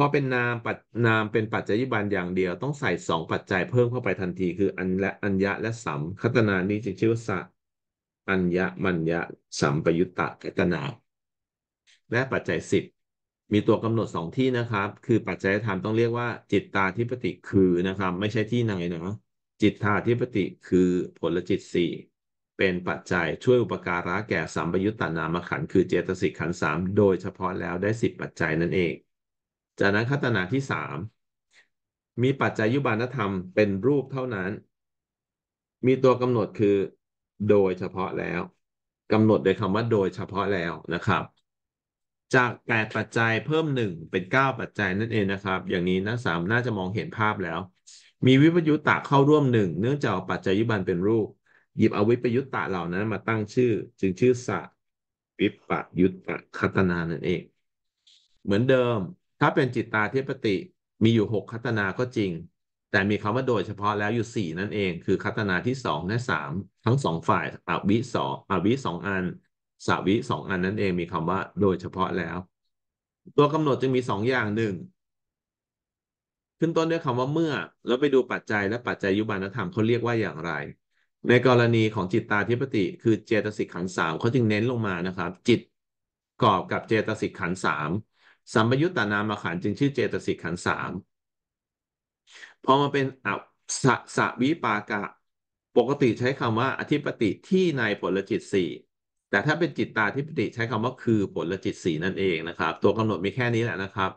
พอเป็นนามปัจนามเป็นปัจจัยบันอย่างเดียวต้องใส่สองปัจจัยเพิ่มเข้าไปทันทีคืออันและอัญญะและสัมคัตนานี้จึงชื่อว่าสะอัญญะมัญญะสัมปยุตตะคัตนา และปัจจัยสิบมีตัวกำหนดสองที่นะครับ คือปัจจัยธรรมต้องเรียกว่า จิตตาธิปติคือนะครับ ไม่ใช่ที่ไหนนะจิตตาธิปติคือผลจิตสี่เป็นปัจจัยช่วยอุปการะแก่สัมปยุตตานามขันคือเจตสิกขันสามโดยเฉพาะแล้วได้สิบปัจจัยนั่นเองจากนั้นคัตนาที่สามมีปัจจัยยุบานธรรมเป็นรูปเท่านั้น มีตัวกำหนดคือ โดยเฉพาะแล้วกำหนดโดยคำว่าโดยเฉพาะแล้วนะครับ จากแปดปัจจัยเพิ่มหนึ่งเป็นเก้าปัจจัยนั่นเองนะครับ อย่างนี้นักสามน่าจะมองเห็นภาพแล้ว มีวิปยุตตะเข้าร่วมหนึ่งเนื่องจากปัจจัยยุบานเป็นรูป หยิบเอาวิปยุตตะเหล่านั้นมาตั้งชื่อ จึงชื่อสะวิปยุตตะคัตนานั่นเอง เหมือนเดิมถ้าเป็นจิตตาธิปติมีอยู่หกคัตนาก็จริง แต่มีคำว่าโดยเฉพาะแล้วอยู่สี่นั่นเอง คือคัตนาที่สองและสามทั้งสองฝ่ายอวิสองอวิสองอันสาวิสองอันนั่นเองมีคำว่าโดยเฉพาะแล้ว ตัวกำหนดจึงมีสองอย่างหนึ่งขึ้นต้นด้วยคำว่าเมื่อแล้วไปดูปัจจัยและปัจจัยยุบานธรรมเขาเรียกว่าอย่างไร ในกรณีของจิตตาธิปติ คือเจตสิกขันสามเขาจึงเน้นลงมานะครับ จิตกอบกับเจตสิกขันสามสัมยุตตานามขันจึงชื่อเจตสิกขันสามพอมาเป็นอัสะสะวิปากะ ปกติใช้คำว่าอธิปติที่ในผลจิตสี่แต่ถ้าเป็นจิตตาธิปติใช้คำว่าคือผลจิตสี่นั่นเองนะครับ ตัวกำหนดมีแค่นี้แหละนะครับ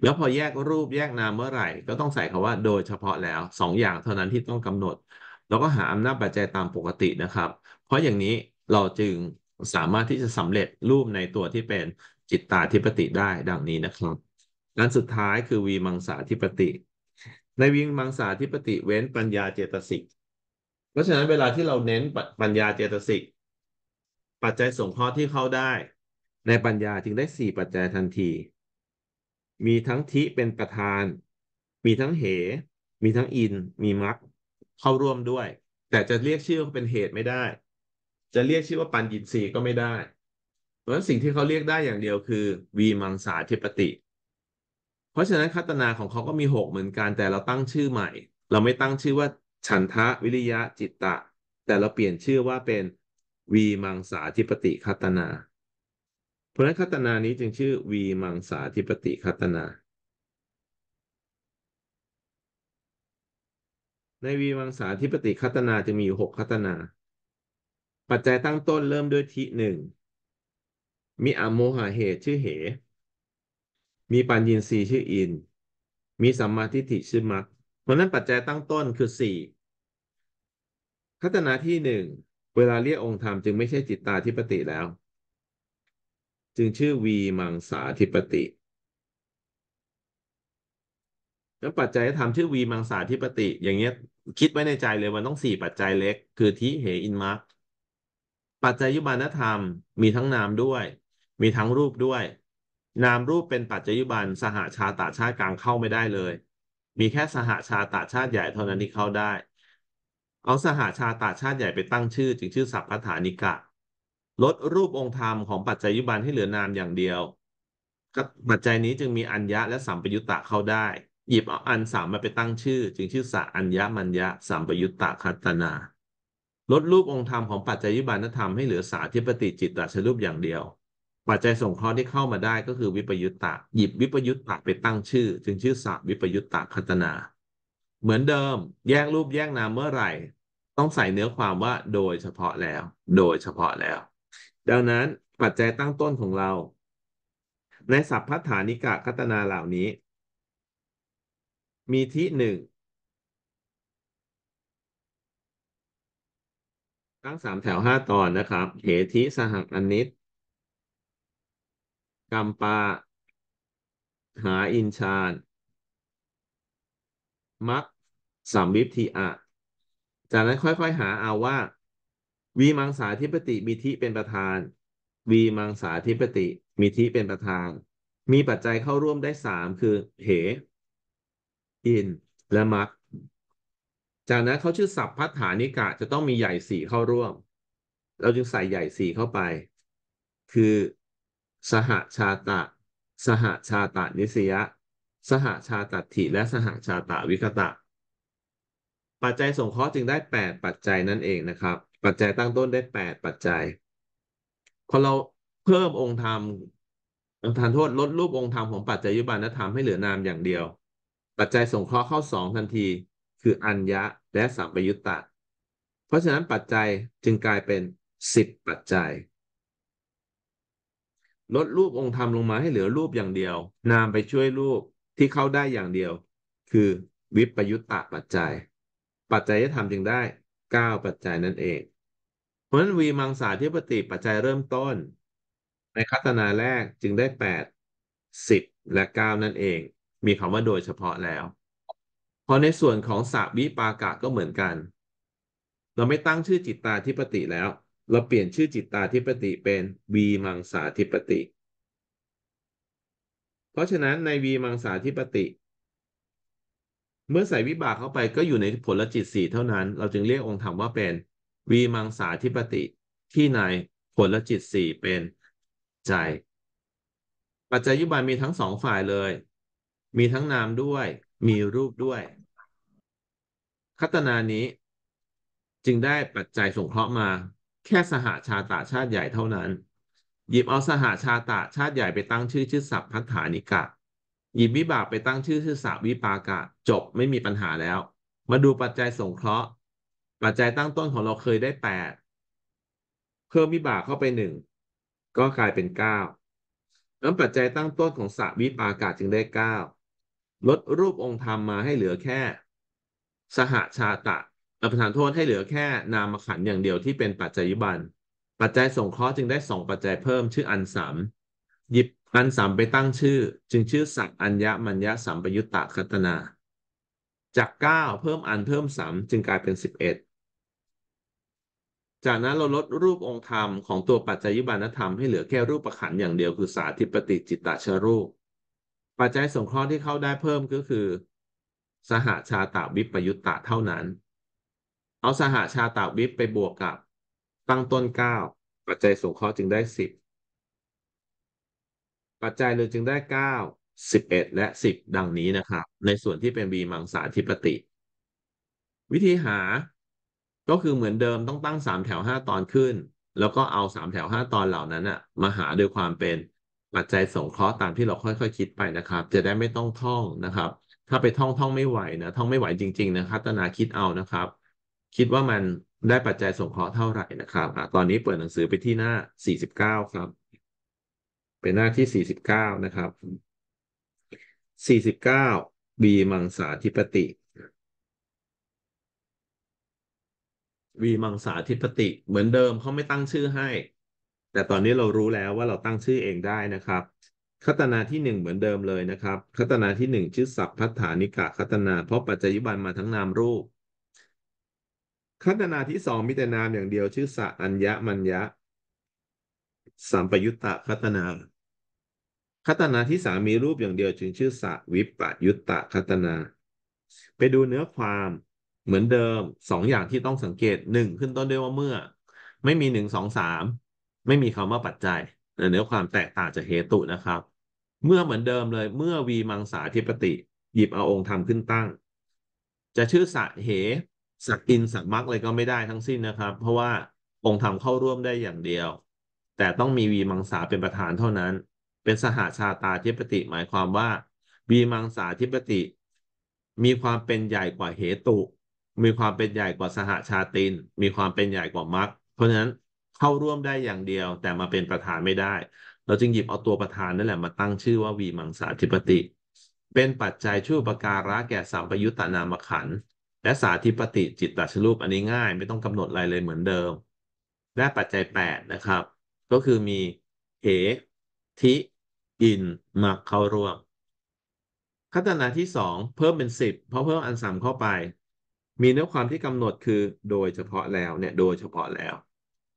แล้วพอแยกรูปแยกนามเมื่อไหร่ ก็ต้องใส่คำว่าโดยเฉพาะแล้ว2ออย่างเท่านั้นที่ต้องกำหนด แล้วก็หาอำนาจปัจจัยตามปกตินะครับ เพราะอย่างนี้เราจึงสามารถที่จะสำเร็จรูปในตัวที่เป็นจิตตาธิปติได้ดังนี้นะครับอันสุดท้ายคือวีมังสาธิปติ ในวีมังสาธิปติเว้นปัญญาเจตสิก เพราะฉะนั้นเวลาที่เราเน้นปัญญาเจตสิกปัจจัยสงเคราะห์ที่เข้าได้ ในปัญญาจึงได้สี่ปัจจัยทันที มีทั้งทิเป็นประธาน มีทั้งเห มีทั้งอิน มีมัคเข้าร่วมด้วย แต่จะเรียกชื่อเป็นเหตุไม่ได้ จะเรียกชื่อว่าปัญญินทรีย์ก็ไม่ได้ราะฉะนั้นสิ่งที่เขาเรียกได้อย่างเดียวคือวีมังสาธิปติ เพราะฉะนั้นคัตนาของเขาก็มีหกเหมือนกันแต่เราตั้งชื่อใหม่เราไม่ตั้งชื่อว่าฉันทะวิริยะจิตตะแต่เราเปลี่ยนชื่อว่าเป็นวีมังสาธิปติคัตนาเพราะฉะนั้นคัตนานี้จึงชื่อวีมังสาธิปติคัตนาในวีมังสาธิปติคัตนาจะมีอยู่หกคัตนา ปัจจัยตั้งต้นเริ่มด้วยทีหนึ่งมีอโมหะเหตุชื่อเห มีปัญญีสีชื่ออิน มีสัมมาทิฏฐิชื่อมรรคเพราะนั้นปัจจัยตั้งต้นคือสี่ขัตนาที่หนึ่งเวลาเรียกองค์ธรรมจึงไม่ใช่จิตตาธิปติแล้ว จึงชื่อวีมังสาธิปติ แล้วปัจจัยธรรมชื่อวีมังสาธิปติอย่างเงี้ยคิดไว้ในใจเลยมันต้องสี่ปัจจัยเล็ก คือทิเหอินมรรคปัจจัยยุบานธรรมมีทั้งนามด้วยมีทั้งรูปด้วย นามรูปเป็นปัจจยุบันสหาชาตาชาติกลางเข้าไม่ได้เลย มีแค่สหาชาตาชาติใหญ่เท่านั้นที่เข้าได้ เอาสหาชาตาชาติใหญ่ไปตั้งชื่อจึงชื่อสัพพฐานิกะ ลดรูปองค์ธรรมของปัจจยุบันให้เหลือนามอย่างเดียว ปัจจัยนี้จึงมีอัญญะและสัมปยุตตะเข้าได้ หยิบเอาอันสามมาไปตั้งชื่อ จึงชื่อสะอัญญะมัญญะสัมปยุตตะคัตนา ลดรูปองค์ธรรมของปัจจัยยุบันธรรมให้เหลือสาธิปติจิตตชรูปอย่างเดียวปัจจัยสงเคราะห์ที่เข้ามาได้ก็คือวิปยุตตะหยิบวิปยุตตะไปตั้งชื่อ จึงชื่อศัพท์วิปยุตตะคัตนา เหมือนเดิม แยกรูปแยกนามเมื่อไหร่ ต้องใส่เนื้อความว่าโดยเฉพาะแล้ว โดยเฉพาะแล้ว ดังนั้นปัจจัยตั้งต้นของเราในสัพพัฏฐานิกะคัตนาเหล่านี้ มีที่หนึ่งตั้งสามแถวห้าตอนนะครับเหทิสหอันนิตกัมปา หาอินชาญมักสามวิปทีอะจากนั้นค่อยๆหาเอาว่าวีมังสาธิปติมีทิเป็นประธานวีมังสาธิปติมีทิเป็นประธาน มีปัจจัยเข้าร่วมได้สามคือ เห อิน และมักจากนั้นเขาชื่อสัพพัฏฐานิกะจะต้องมีใหญ่สี่เข้าร่วม เราจึงใส่ใหญ่สี่เข้าไป คือสหชาตะ สหชาตะนิสยะ สหชาตัถิ และสหชาตะวิคตะ ปัจจัยสงเคราะห์จึงได้ 8 ปัจจัยนั่นเองนะครับ ปัจจัยตั้งต้นได้ 8 ปัจจัย พอเราเพิ่มองค์ธรรมทานโทษลดรูปองค์ธรรมของปัจจัยยุบานธรรมให้เหลือนามอย่างเดียว ปัจจัยสงเคราะห์เข้าสองทันที คืออัญญะและสัมปยุตตะ เพราะฉะนั้นปัจจัยจึงกลายเป็น 10 ปัจจัยลดรูปองค์ธรรมลงมาให้เหลือรูปอย่างเดียว นามไปช่วยรูปที่เข้าได้อย่างเดียว คือวิปยุตตาปัจจัย ปัจจัยธรรมจึงได้ 9 ปัจจัยนั่นเองเพราะฉะนั้นวีมังสาธิปติปัจจัยเริ่มต้น ในคัตนาแรกจึงได้ 8 10 และ 9 นั่นเอง มีคำว่าโดยเฉพาะแล้วพอในส่วนของสาวิปากะก็เหมือนกัน เราไม่ตั้งชื่อจิตตาธิปติแล้วเราเปลี่ยนชื่อจิตตาธิปติเป็นวีมังสาธิปติ เพราะฉะนั้นในวีมังสาธิปติ เมื่อใส่วิบากเข้าไปก็อยู่ในผลจิตสี่เท่านั้นเราจึงเรียกองค์ธรรมว่าเป็นวีมังสาธิปติ ที่ในผลจิตสี่เป็นใจปัจจัยยุบายมีทั้งสองฝ่ายเลย มีทั้งนามด้วยมีรูปด้วยคัตนานี้ จึงได้ปัจจัยสงเคราะห์มาแค่สหาชาตาชาติใหญ่เท่านั้น หยิบเอาสหาชาตาชาติใหญ่ไปตั้งชื่อชื่อศัพทพัฒานิกะ หยิบวิบากไปตั้งชื่อชื่อศัพวิปากะจบไม่มีปัญหาแล้ว มาดูปัจจัยสงเคราะห์ ปัจจัยตั้งต้นของเราเคยได้แปดเพิ่มวิบากเข้าไปหนึ่ง ก็กลายเป็นเก้าแล้วปัจจัยตั้งต้นของสาวิปากะจึงได้เก้าลดรูปองค์ธรรมมาให้เหลือแค่ สหชาตะประทานโทษให้เหลือแค่นามขันอย่างเดียวที่เป็นปัจจัยบัน ปัจจัยสงเคราะห์จึงได้สองปัจจัยเพิ่มชื่ออันสาม หยิบอันสามไปตั้งชื่อ จึงชื่อสักอัญญามัญญะสามปยุตตะคัตนา จากเก้าเพิ่มอันเพิ่มสามจึงกลายเป็นสิบเอ็ดจากนั้นเราลดรูปองค์ธรรมของตัวปัจจัยบันธรรมให้เหลือแค่รูปประขันอย่างเดียวคือสาธิปติจิตตชรูป ปัจจัยสงเคราะห์ที่เข้าได้เพิ่มก็คือ สหาชาตาวิปยุตตะเท่านั้นเอาสหาชาตาวิปไปบวกกับตั้งต้นเก้าปัจจัยสงเคราะห์จึงได้สิบปัจจัยเลยจึงได้เก้าสิบเอ็ดและสิบดังนี้นะครับ ในส่วนที่เป็นบีมังสาธิปติ วิธีหาก็คือเหมือนเดิมต้องตั้งสามแถวห้าตอนขึ้น แล้วก็เอาสามแถวห้าตอนเหล่านั้นอะมาหาด้วยความเป็นปัจจัยสงเคราะห์ตามที่เราค่อยๆคคิดไปนะครับ จะได้ไม่ต้องท่องนะครับ ถ้าไปท่องท่องไม่ไหวนะท่องไม่ไหวจริง ๆนะครับตนาคิดเอานะครับคิดว่ามันได้ปัจจัยส่งเคราะห์เท่าไหร่นะครับอตอนนี้เปิดหนังสือไปที่หน้า 49 ครับ เป็นหน้าที่ 49 นะครับ 49บีมังสาธิปติวีมังสาธิปติเหมือนเดิมเขาไม่ตั้งชื่อให้ แต่ตอนนี้เรารู้แล้วว่าเราตั้งชื่อเองได้นะครับ คัตนาที่หนึ่งเหมือนเดิมเลยนะครับคัตนาที่หนึ่งชื่อสัพพัฒฐานิกะคัตนา เพราะปัจจัยุบันมาทั้งนามรูปคัตนาที่สองมีแต่นามอย่างเดียว ชื่อสะอัญญะมัญญะสัมปยุตตะคัตนาคัตนาที่สามมีรูปอย่างเดียวจึงชื่อสะวิปยุตตะคัตนา ไปดูเนื้อความเหมือนเดิมสองอย่างที่ต้องสังเกตหนึ่งขึ้นต้นด้วยว่าเมื่อ ไม่มีหนึ่งสองสามไม่มีคำว่าปัจจัยเนื้อความแตกต่างจากเหตุนะครับ เมื่อเหมือนเดิมเลยเมื่อวีมังสาธิปติ หยิบเอาองค์ธรรมขึ้นตั้ง จะชื่อสะเหสักอินสักมักเลยก็ไม่ได้ทั้งสิ้นนะครับ เพราะว่าองค์ธรรมเข้าร่วมได้อย่างเดียว แต่ต้องมีวีมังสาเป็นประธานเท่านั้น เป็นสหาชาตาธิปติหมายความว่า วีมังสาธิปติ มีความเป็นใหญ่กว่าเหตุมีความเป็นใหญ่กว่าสหาชาตินมีความเป็นใหญ่กว่ามักเพราะฉะนั้นเข้าร่วมได้อย่างเดียว แต่มาเป็นประธานไม่ได้ เราจึงหยิบเอาตัวประธานนั่นแหละมาตั้งชื่อว่าวีมังสาธิปติ เป็นปัจจัยช่วยประการะแก่สัมปยุตตานามขันและสาธิปฏิจิตตชรูปอันนี้ง่าย ไม่ต้องกำหนดอะไรเลยเหมือนเดิม และปัจจัย 8 นะครับ ก็คือมีเหทิ อินมาเข้าร่วมขัตนาที่ 2 เพิ่มเป็น 10 เพราะเพิ่มอันสามเข้าไป มีเนื้อความที่กำหนดคือโดยเฉพาะแล้วเนี่ยโดยเฉพาะแล้ว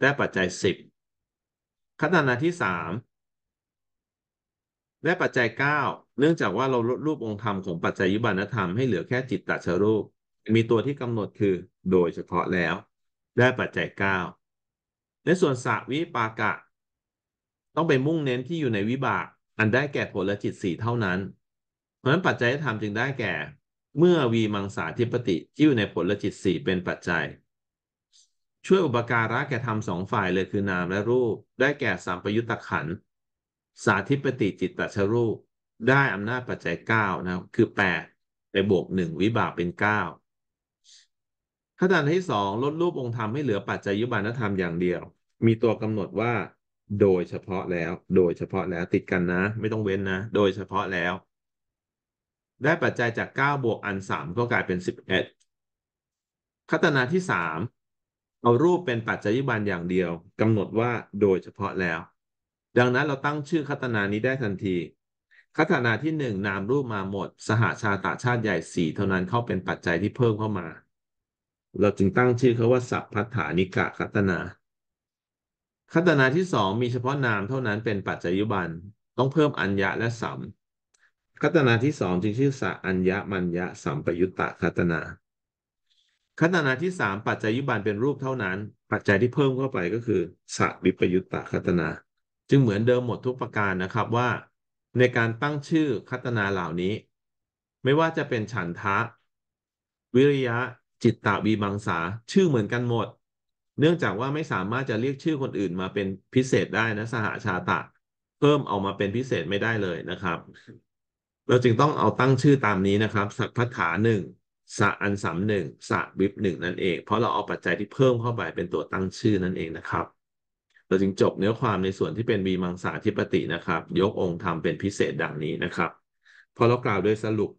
ได้ปัจจัย 10ขัตนาที่ 3 และปัจจัย 9 เนื่องจากว่าเราลดรูปองค์ธรรมของปัจจัยยุบันธรรมให้เหลือแค่จิตตชรูปมีตัวที่กำหนดคือ โดยเฉพาะแล้ว ได้ปัจจัย9ในส่วนสวิปากะ ต้องไปมุ่งเน้นที่อยู่ในวิบาก อันได้แก่ผลจิตสี่เท่านั้น เพราะนั้นปัจจัยธรรมจึงได้แก่ เมื่อวีมังสาธิปติที่อยู่ในผลจิตสี่เป็นปัจจัย ช่วยอุปการะแก่ธรรมสองฝ่ายเลยคือนามและรูป ได้แก่สามปยุตตะขัน สาธิปติจิตตชรูป ได้อำนาจปัจจัย9นะครับคือ8ไปบวก1 วิบากเป็น 9ขั้นตอนที่สองลดรูปองค์ธรรมให้เหลือปัจจัยยุบานธรรมอย่างเดียว มีตัวกำหนดว่าโดยเฉพาะแล้ว โดยเฉพาะแล้วติดกันนะ ไม่ต้องเว้นนะ โดยเฉพาะแล้ว ได้ปัจจัยจาก 9 บวกอัน 3 ก็กลายเป็น 11คัตนาที่ 3 เอารูปเป็นปัจจัยยุบานอย่างเดียวกำหนดว่าโดยเฉพาะแล้ว ดังนั้นเราตั้งชื่อคัตนานี้ได้ทันทีคัตนาที่ 1นามรูปมาหมด สหาชาตาชาติใหญ่ 4 เท่านั้นเข้าเป็นปัจจัยที่เพิ่มเข้ามาเราจึงตั้งชื่อเขาว่าสัพพัฐานิกะคัตนา คัตนาที่สองมีเฉพาะนามเท่านั้นเป็นปัจจัยุบัน ต้องเพิ่มอัญญะและสัมคัตนาที่สองจึงชื่อสะอัญญะ มัญญะสัมปยุตตะคัตนาคัตนาที่สามปัจจัยุบันเป็นรูปเท่านั้น ปัจจัยที่เพิ่มเข้าไปก็คือสะวิปยุตตะคัตนา จึงเหมือนเดิมหมดทุกประการนะครับว่า ในการตั้งชื่อคัตนาเหล่านี้ ไม่ว่าจะเป็นฉันทะ วิริยะจิตตาวีมังสาชื่อเหมือนกันหมด เนื่องจากว่าไม่สามารถจะเรียกชื่อคนอื่นมาเป็นพิเศษได้นะสหาชาตะ เพิ่มออกมาเป็นพิเศษไม่ได้เลยนะครับ เราจึงต้องเอาตั้งชื่อตามนี้นะครับ สัพพัฐาหนึ่งสะอันสามหนึ่งสะวิบหนึ่งนั่นเอง เพราะเราเอาปัจจัยที่เพิ่มเข้าไปเป็นตัวตั้งชื่อนั่นเองนะครับ เราจึงจบเนื้อความในส่วนที่เป็นวีมังสาธิปตินะครับ ยกองค์ธรรมเป็นพิเศษดังนี้นะครับพอเรากล่าวโดยสรุป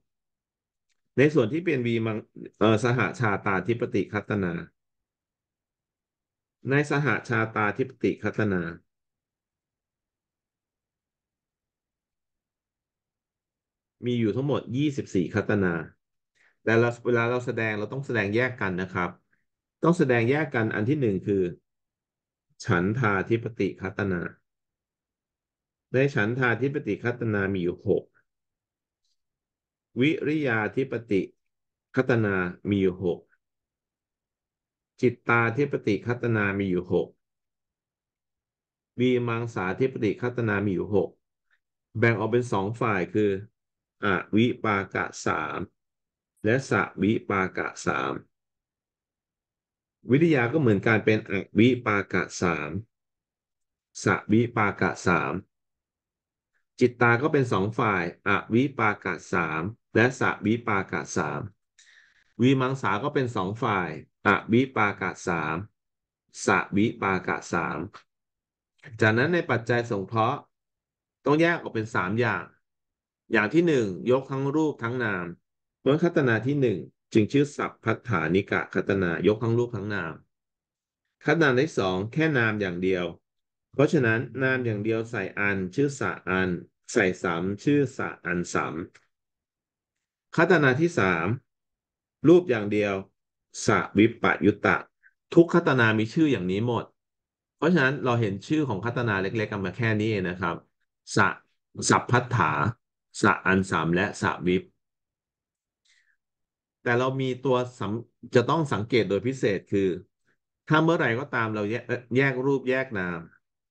ในส่วนที่เป็นวีมังเออสหชาตาธิปติคัตนา ในสหชาตาธิปติคัตนา มีอยู่ทั้งหมดยี่สิบี่คัตนา แต่เราเวลาเราแสดงเราต้องแสดงแยกกันนะครับ ต้องแสดงแยกกัน อันที่หนึ่งคือฉันทาธิปติคัตนา ในฉันทาธิปติคัตนามีอยู่หกวิริยาธิปติคัตนา มีอยู่หกจิตตาธิปติคัตนามีอยู่หกวีมังสาธิปติคัตนามีอยู่หกแบ่งออกเป็นสองฝ่ายคืออวิปากะสามและสวิปากะสามวิทยาก็เหมือนการเป็นอวิปากะสามสวิปากะสามจิตตาก็เป็นสองฝ่าย อวิปากาสาม และสวิปากาสามวีมังสาก็เป็นสองฝ่าย อวิปากาสามสวิปากาสาม จากนั้นในปัจจัยสงเคราะห์ต้องแยกออกเป็นสามอย่าง อย่างที่หนึ่งยกทั้งรูปทั้งนามเมื่อคัตนาที่หนึ่งจึงชื่อสัพพัฐานิกะคัตนา ยกทั้งรูปทั้งนามคัตนาที่สองแค่นามอย่างเดียว เพราะฉะนั้นนามอย่างเดียวใส่อันชื่อสะอันใส่สามชื่อสอันสามคตนาที่สาม รูปอย่างเดียวสวิปปยุตตะ ทุกคตนามีชื่ออย่างนี้หมด เพราะฉะนั้นเราเห็นชื่อของคตนาเล็กๆกันมาแค่นี้นะครับสสัพพัทธาสอันสามและสวิป แต่เรามีตัวจะต้องสังเกตโดยพิเศษคือ ถ้าเมื่อไหร่ก็ตามเราแยแยกรูปแยกนาม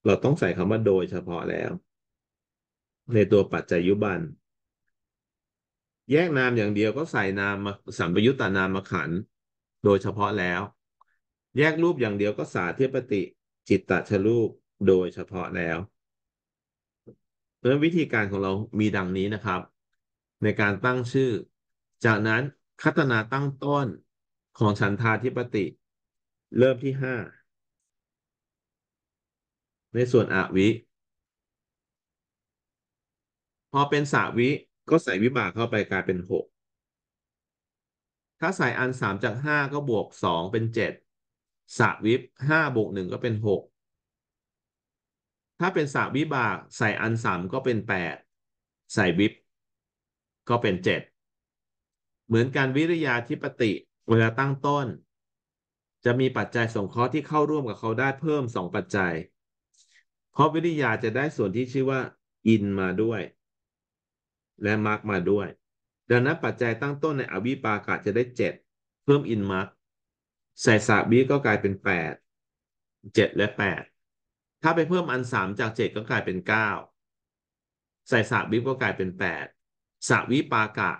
เราต้องใส่คำว่าโดยเฉพาะแล้วในตัวปัจจัยยุบัน แยกนามอย่างเดียวก็ใส่นามมาสัมปยุตตานามมาขันโดยเฉพาะแล้ว แยกรูปอย่างเดียวก็สาธิปติ จิตตะชรูปโดยเฉพาะแล้วเพราะวิธีการของเรามีดังนี้นะครับ ในการตั้งชื่อจากนั้นคัตนาตั้งต้นของฉันทาธิปติ เริ่มที่ห้าในส่วนอวิพอเป็นสาวิ ก็ใส่วิบากเข้าไปกลายเป็นหก ถ้าใส่อันสามจากห้าก็บวกสองเป็นเจ็ดสาวิบห้าบวกหนึ่งก็เป็นหกถ้าเป็นสาวิบากใส่อันสามก็เป็นแปดใส่วิบก็เป็นเจ็ดเหมือนการวิริยาธิปติเวลาตั้งต้น จะมีปัจจัยสงเคราะห์ที่เข้าร่วมกับเขาได้เพิ่มสองปัจจัย เพราะวิริยาจะได้ส่วนที่ชื่อว่า อิน มาด้วยและมาร์กมาด้วย ดังนั้นปัจจัยตั้งต้นในอวิปากะจะได้เจ็ดเพิ่มอินมาร์กใส่สาบีก็กลายเป็นแปดเจ็ดและแปดถ้าไปเพิ่มอันสามจากเจ็ดก็กลายเป็นเก้าใส่สาบีก็กลายเป็นแปดสาวิปากะ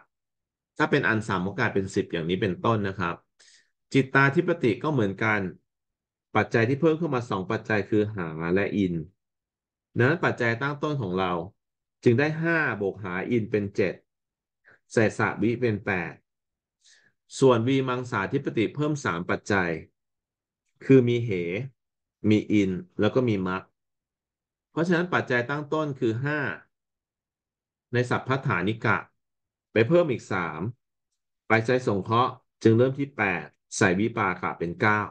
ถ้าเป็นอันสามก็กลายเป็นสิบอย่างนี้เป็นต้นนะครับ จิตตาธิปติก็เหมือนกัน ปัจจัยที่เพิ่มเข้ามาสองปัจจัยคือหาและอินนั้นปัจจัยตั้งต้นของเราจึงได้ห้าบวกหาอินเป็นเจ็ดเศษสวิเป็นแปดส่วนวีมังสาธิปติเพิ่มสามปัจจัย คือมีเห มีอิน แล้วก็มีมัก เพราะฉะนั้นปัจจัยตั้งต้นคือห้าในสัพพฐานิกะ ไปเพิ่มอีกสามปัจจัยสงเคราะห์จึงเริ่มที่แปดใส่วิปากะเป็นเก้า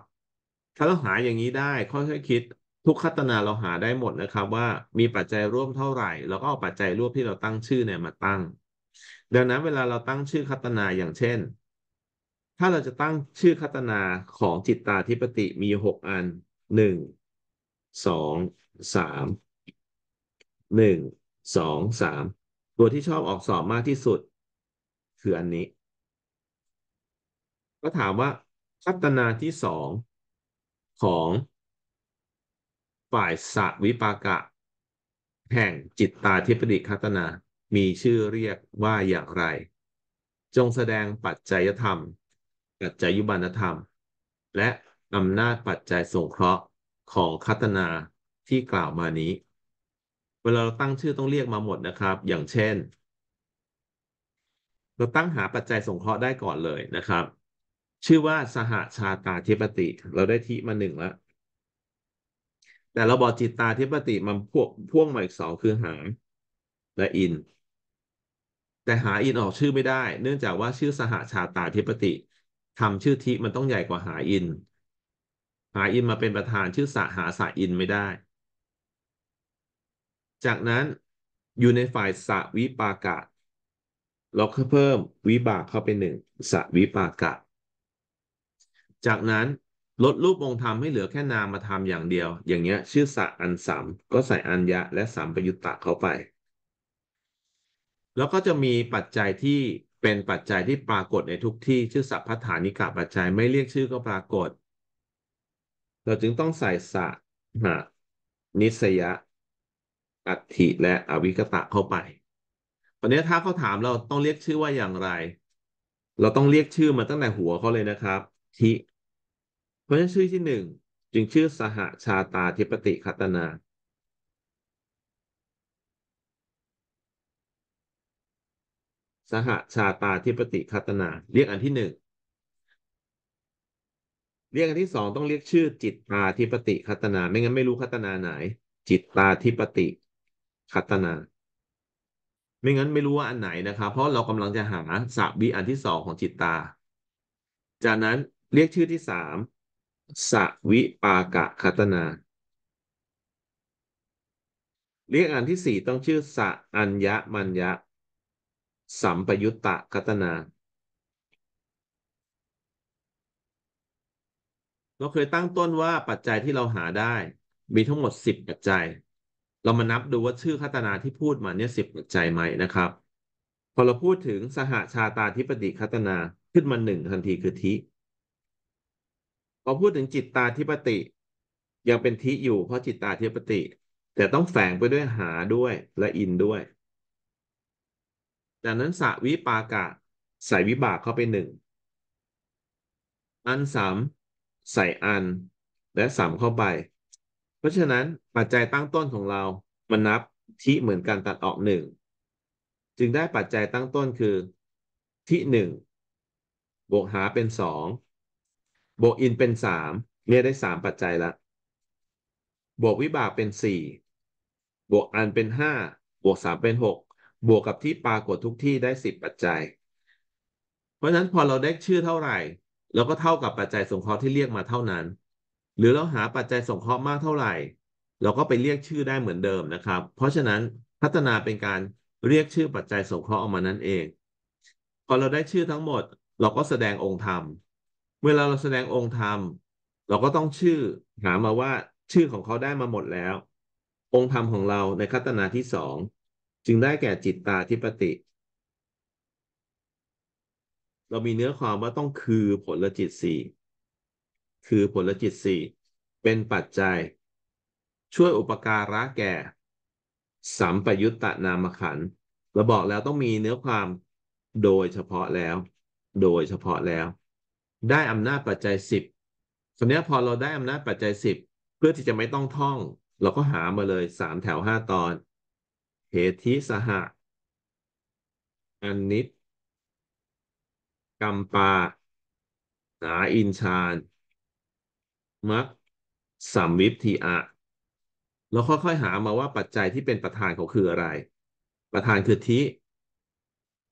ถ้าเราหาอย่างนี้ได้ ค่อยๆคิดทุกคัตนาเราหาได้หมดนะครับว่ามีปัจจัยร่วมเท่าไหร่แล้วก็เอาปัจจัยร่วมที่เราตั้งชื่อเนี่ยมาตั้งดังนั้นเวลาเราตั้งชื่อคัตนาอย่างเช่น ถ้าเราจะตั้งชื่อคัตนาของจิตตาธิปติมีหกอันหนึ่งสองสามหนึ่งสองสามตัวที่ชอบออกสอบมากที่สุด คืออันนี้ ก็ถามว่าคัตนาที่สองของฝ่ายสวิปากะ แห่งจิตตาธิปติคัตนา มีชื่อเรียกว่าอย่างไร จงแสดงปัจจัยธรรม ปัจจัยยุบันธรรม และอำนาจปัจจัยสงเคราะห์ของคัตนาที่กล่าวมานี้ เวลาเราตั้งชื่อต้องเรียกมาหมดนะครับ อย่างเช่น เราตั้งหาปัจจัยสงเคราะห์ได้ก่อนเลยนะครับ ชื่อว่าสหาชาตาธิปติ เราได้ทิมาหนึ่งแล้วแต่เราบอกจิตตาธิปติมันพวกพ่วงมาอีกสองคือหาและอิน แต่หาอินออกชื่อไม่ได้ เนื่องจากว่าชื่อสหาชาตาธิปติทำชื่อทิมันต้องใหญ่กว่าหาอิน หาอินมาเป็นประธานชื่อสหาสาอินไม่ได้ จากนั้นอยู่ในฝ่ายสวิปากะเราเพิ่มวิบากเข้าไปหนึ่งสวิปากะจากนั้นลดรูปองค์ธรรมให้เหลือแค่นามธรรมาอย่างเดียว อย่างเงี้ยชื่อสะอันสามก็ใส่อัญญะและสามประยุตตะเข้าไป แล้วก็จะมีปัจจัยที่เป็นปัจจัยที่ปรากฏในทุกที่ ชื่อสัพพฐานิกะปัจจัยไม่เรียกชื่อก็ปรากฏเราจึงต้องใส่สะหะนิสยะ อัตถิและอวิกตะเข้าไปตอนนี้ถ้าเขาถามเราต้องเรียกชื่อว่าอย่างไร เราต้องเรียกชื่อมาตั้งแต่หัวเขาเลยนะครับทิพราะฉะนั้นชื่อที่หนึ่งจึงชื่อสหชาตาธิปติคัตนา สหชาตาธิปติคัตนา เรียกอันที่หนึ่งเรียกอันที่สองต้องเรียกชื่อจิตตาธิปติคัตนา ไม่งั้นไม่รู้คัตนาไหนจิตตาธิปติคัตนาไม่งั้นไม่รู้ว่าอันไหนนะครับเพราะเรากำลังจะหาสาบีอันที่สองของจิตตาจากนั้นเรียกชื่อที่สามสวิปากะคัตนา เรียกอันที่สี่ต้องชื่อสะอัญญมัญญะสัมปยุตตะคัตนา เราเคยตั้งต้นว่าปัจจัยที่เราหาได้ มีทั้งหมดสิบปัจจัยเรามานับดูว่าชื่อคัตนาที่พูดมาเนี่ยสิบปัจจัยไหมนะครับ พอเราพูดถึงสหชาตาธิปติคัตนาขึ้นมาหนึ่งทันทีคือทิอพูดถึงจิตตาธิปติ ยังเป็นทิอยู่เพราะจิตตาธิปติ แต่ต้องแฝงไปด้วยหาด้วยและอินด้วย จากนั้นสวิปากะใส่วิบากเข้าไปหนึ่งอันสามใส่อัน และสามเข้าไป เพราะฉะนั้นปัจจัยตั้งต้นของเรา มันนับที่เหมือนกันตัดออกหนึ่งจึงได้ปัจจัยตั้งต้นคือที่หนึ่งบวกหาเป็นสองบวกอินเป็นสามเนี่ยได้สามปัจจัยละ บวกวิบากเป็นสี่บวกอันเป็นห้าบวกสามเป็นหกบวกกับที่ปรากฏทุกที่ได้สิบปัจจัย เพราะฉะนั้นพอเราได้ชื่อเท่าไหร่ เราก็เท่ากับปัจจัยสงเคราะห์ที่เรียกมาเท่านั้น หรือเราหาปัจจัยสงเคราะห์มากเท่าไหร่ เราก็ไปเรียกชื่อได้เหมือนเดิมนะครับ เพราะฉะนั้นพัฒนาเป็นการเรียกชื่อปัจจัยสงเคราะห์ออกมานั่นเองพอเราได้ชื่อทั้งหมด เราก็แสดงองค์ธรรมเวลาเราแสดงองค์ธรรม เราก็ต้องชื่อ หามาว่าชื่อของเขาได้มาหมดแล้ว องค์ธรรมของเราในคัตนาที่สอง จึงได้แก่จิตตาธิปติ เรามีเนื้อความว่าต้องคือผลลจิตสี่คือผลจิตสี่เป็นปัจจัย ช่วยอุปการะแก่ สัมปยุตตนามขันเราบอกแล้วต้องมีเนื้อความโดยเฉพาะแล้ว โดยเฉพาะแล้วได้อำนาจปัจจัยสิบตอนนี้พอเราได้อำนาจปัจจัยสิบเพื่อที่จะไม่ต้องท่อง เราก็หามาเลยสามแถวห้าตอนเหติสหะอันนิตกัมปาสาอินชานมักสัมวิทีอะเราค่อยๆ หามาว่าปัจจัยที่เป็นประธานเขาคืออะไร ประธานคือทิ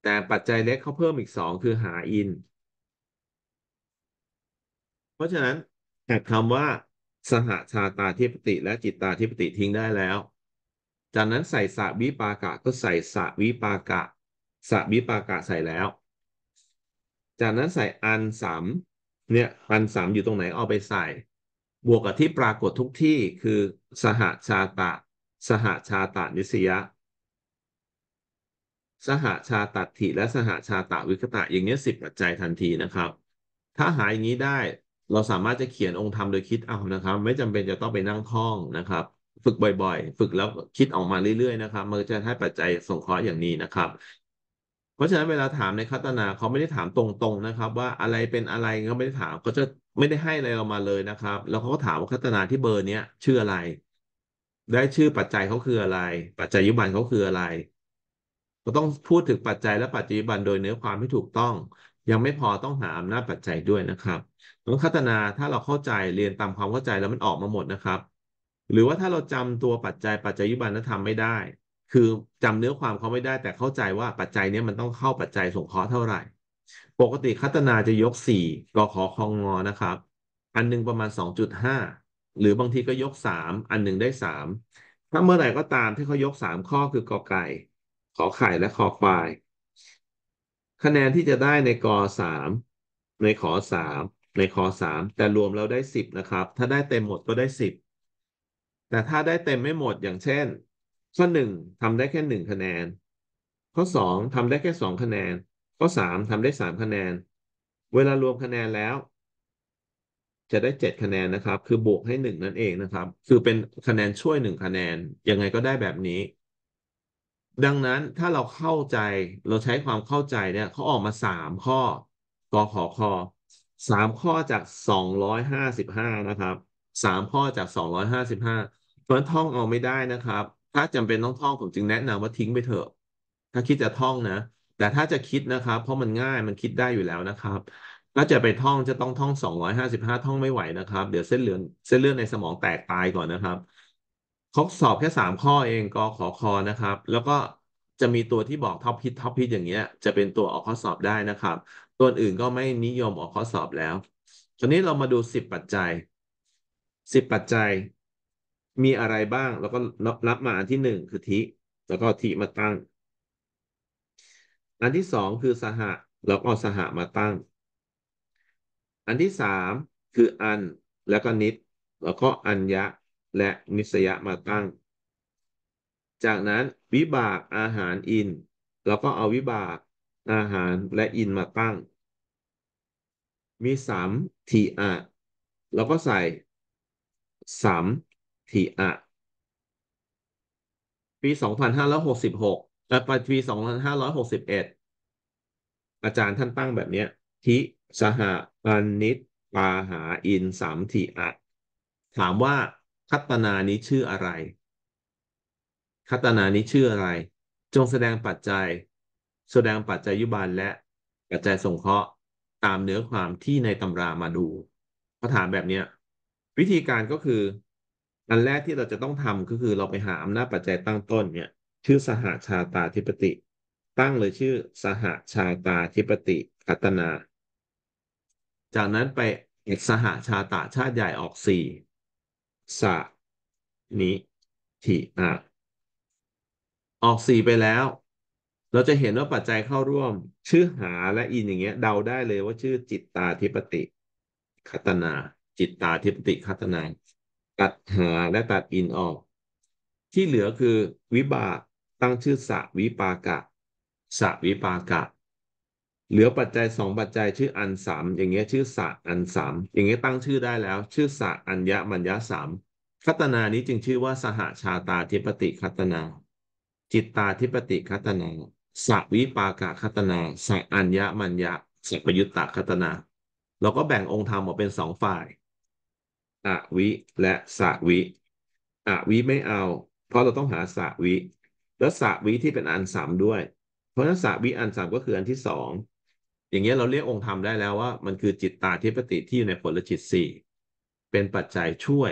แต่ปัจจัยเล็กเขาเพิ่มอีกสองคือหาอินเพราะฉะนั้นแต่คำว่า สหชาตาธิปติและจิตตาธิปติทิ้งได้แล้ว จากนั้นใส่สะวิปากะก็ใส่สะวิปากะสะวิปากะใส่แล้ว จากนั้นใส่อันสามเนี่ยอันสามอยู่ตรงไหนเอาไปใส่ บวกกับที่ปรากฏทุกที่คือสหชาตะสหชาตานิสยะ สหชาตัดถิและสหชาตาวิกตะอย่างนี้สิบปัจจัยทันทีนะครับ ถ้าหายอย่างนี้ได้เราสามารถจะเขียนองค์ธรรมโดยคิดเอานะครับ ไม่จำเป็นจะต้องไปนั่งท่องนะครับ ฝึกบ่อยๆ ฝึกแล้วคิดออกมาเรื่อยๆ นะครับมันจะให้ปัจจัยสงเคราะห์อย่างนี้นะครับ เพราะฉะนั้นเวลาถามในคัตนาเขาไม่ได้ถามตรงๆนะครับ ว่าอะไรเป็นอะไรเขาไม่ได้ถามก็จะไม่ได้ให้อะไรเรามาเลยนะครับแล้วเขาก็ถามว่าคัตนาที่เบอร์เนี้ยชื่ออะไร ได้ชื่อปัจจัยเขาคืออะไร ปัจจัยยุบันเขาคืออะไร ก็ต้องพูดถึงปัจจัยและปัจจัยยุบันโดยเนื้อความที่ถูกต้อง ยังไม่พอต้องหาอำนาจปัจจัยด้วยนะครับมันพัฒนาถ้าเราเข้าใจเรียนตามความเข้าใจแล้วมันออกมาหมดนะครับ หรือว่าถ้าเราจำตัวปัจจัยปัจจัยยุบันธรรมไม่ได้ คือจำเนื้อความเขาไม่ได้ แต่เข้าใจว่าปัจจัยนี้มันต้องเข้าปัจจัยสงเคราะห์เท่าไหร่ ปกติคัตนาจะยกสี่กขอคองงอนะครับ อันนึงประมาณสองจุดห้าหรือบางทีก็ยกสามอันหนึ่งได้สามถ้าเมื่อไหร่ก็ตามที่เขายกสามข้อคือกอไก่ขอไข่และขอควายคะแนนที่จะได้ในกอสามในขอสามในคอสามแต่รวมแล้วได้สิบนะครับ ถ้าได้เต็มหมดก็ได้สิบแต่ถ้าได้เต็มไม่หมดอย่างเช่นข้อหนึ่งทำได้แค่หนึ่งคะแนน ข้อสองทำได้แค่สองคะแนน ข้อสามทำได้สามคะแนน เวลารวมคะแนนแล้ว จะได้เจ็ดคะแนนนะครับ คือบวกให้หนึ่งนั่นเองนะครับ คือเป็นคะแนนช่วยหนึ่งคะแนนยังไงก็ได้แบบนี้ ดังนั้นถ้าเราเข้าใจเราใช้ความเข้าใจเนี่ยเขาออกมาสามข้อกขอคอสามข้อจากสองร้อยห้าสิบห้านะครับสามข้อจากสองร้อยห้าสิบห้าเพราะท่องเอาไม่ได้นะครับ ถ้าจำเป็นต้องท่องผมจึงแนะนำว่าทิ้งไปเถอะ ถ้าคิดจะท่องนะ แต่ถ้าจะคิดนะครับ เพราะมันง่ายมันคิดได้อยู่แล้วนะครับถ้าจะไปท่องจะต้องท่องสองร้อยห้าสิบห้าท่องไม่ไหวนะครับ เดี๋ยวเส้นเลือดเส้นเลือดในสมองแตกตายก่อนนะครับเขาสอบแค่สามข้อเองกอขอคอนะครับ แล้วก็จะมีตัวที่บอกท็อปพิทท็อปพิทอย่างเงี้ย จะเป็นตัวออกข้อสอบได้นะครับตัวอื่นก็ไม่นิยมออกข้อสอบแล้วตอนนี้เรามาดูสิบปัจจัยสิบปัจจัย มีอะไรบ้างแล้วก็รับมาอันที่หนึ่งคือทิ แล้วก็ทิมาตั้ง อันที่สองคือสหะแล้วก็สหะมาตั้ง อันที่สามคืออัน แล้วก็นิดแล้วก็อัญญะและนิสยะมาตั้ง จากนั้นวิบากอาหารอิน แล้วก็เอาวิบากอาหารและอินมาตั้งมีสามทีอะเราก็ใส่สามทีอะปีสองพันห้าร้อยหกสิบหกเออปีสองพันห้าร้อยหกสิบเอ็ดอาจารย์ท่านตั้งแบบเนี้ย ทิสหปนิต ปาหาอินสามทีอะถามว่าคัตนานี้ชื่ออะไร คัตนานี้ชื่ออะไร จงแสดงปัจจัย แสดงปัจจัยยุบาลและปัจจัยสงเคราะห์ตามเนื้อความที่ในตำรามาดูขาถามแบบนี้ วิธีการก็คือ อันแรกที่เราจะต้องทำก็คือเราไปหาอำนาจปัจจัยตั้งต้นเนี่ยชื่อสหาชาตาธิปติ ตั้งเลยชื่อสหาชาตาธิปติคัตนา จากนั้นไปเอกสหาชาตาชาติใหญ่ออกสี่สานิทิอาออกสี่ไปแล้วเราจะเห็นว่าปัจจัยเข้าร่วม ชื่อหาและอิน อย่างเงี้ยเดาได้เลยว่าชื่อจิตตาธิปติคัตนาจิตตาธิปติคัตนาตัดหาและตัดอินออก ที่เหลือคือ วิบาตั้งชื่อสะวิปากะสะวิปากะเหลือปัจจัยสองปัจจัยชื่ออันสามอย่างเงี้ยชื่อสะอันสามอย่างเงี้ยตั้งชื่อได้แล้วชื่อสะอัญญมัญญะสามคัตนานี้จึงชื่อว่า สหาชาตาธิปติคัตนาจิตตาธิปติคัตนาสวิปากะคตนาสัอัญญมัญญะสปยุตตะคตนาเราก็แบ่งองค์ธรรมออกเป็นสองฝ่ายอวิและสวิอวิไม่เอา เพราะเราต้องหาสวิ แล้วสวิที่เป็นอันสามด้วย เพราะฉะนั้นสวิอันสามก็คืออันที่สองอย่างเงี้ยเราเรียกองค์ธรรมได้แล้วว่า มันคือจิตตาทิปติที่อยู่ในผลจิตสี่เป็นปัจจัยช่วย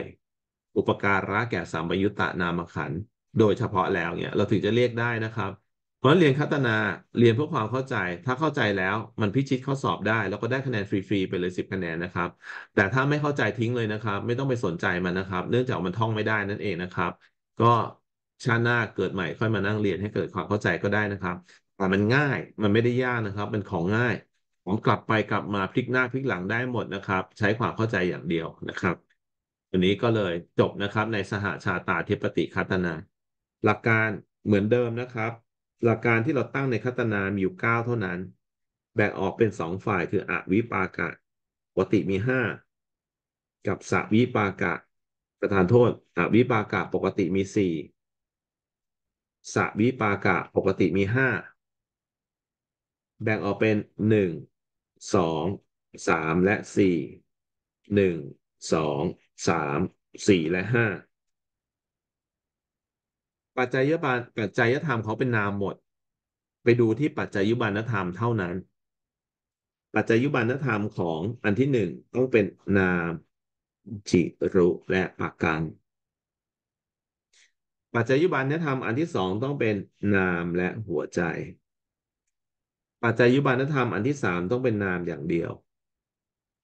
อุปการะแก่สามปยุตตะนามขันโดยเฉพาะแล้วเนี่ยเราถึงจะเรียกได้นะครับเพราะเรียนคัตนาเรียนเพื่อความเข้าใจ ถ้าเข้าใจแล้วมันพิชิตข้อสอบได้ แล้วก็ได้คะแนนฟรีๆไปเลยสิบคะแนนนะครับ แต่ถ้าไม่เข้าใจทิ้งเลยนะครับ ไม่ต้องไปสนใจมันนะครับ เนื่องจากมันท่องไม่ได้นั่นเองนะครับ ก็ชาติหน้าเกิดใหม่ค่อยมานั่งเรียนให้เกิดความเข้าใจก็ได้นะครับ แต่มันง่ายมันไม่ได้ยากนะครับมันของง่ายผมกลับไปกลับมาพลิกหน้าพลิกหลังได้หมดนะครับ ใช้ความเข้าใจอย่างเดียวนะครับวันนี้ก็เลยจบนะครับในสหาชาตาเทปติคัตนา หลักการเหมือนเดิมนะครับหลักการที่เราตั้งในคัตนามีอยู่เก้าเท่านั้น แบ่งออกเป็นสองฝ่าย คืออวิปากะ ปกติมีห้ากับสวิปากะ ประธานโทษอวิปากะปกติมีสี่สวิปากะ ปกติมีห้าแบ่งออกเป็นหนึ่งสองสามและสี่หนึ่งสองสามสี่และห้าปัจจัยยบานปัจจัยธรรมเขาเป็นนามหมด ไปดูที่ปัจจัยยุบานธรรมเท่านั้น ปัจจัยยุบานธรรมของอันที่หนึ่งต้องเป็นนาม จิรุและปักกันปัจจัยยุบานธรรมอันที่สองต้องเป็นนามและหัวใจ ปัจจัยยุบานธรรมอันที่สามต้องเป็นนามอย่างเดียว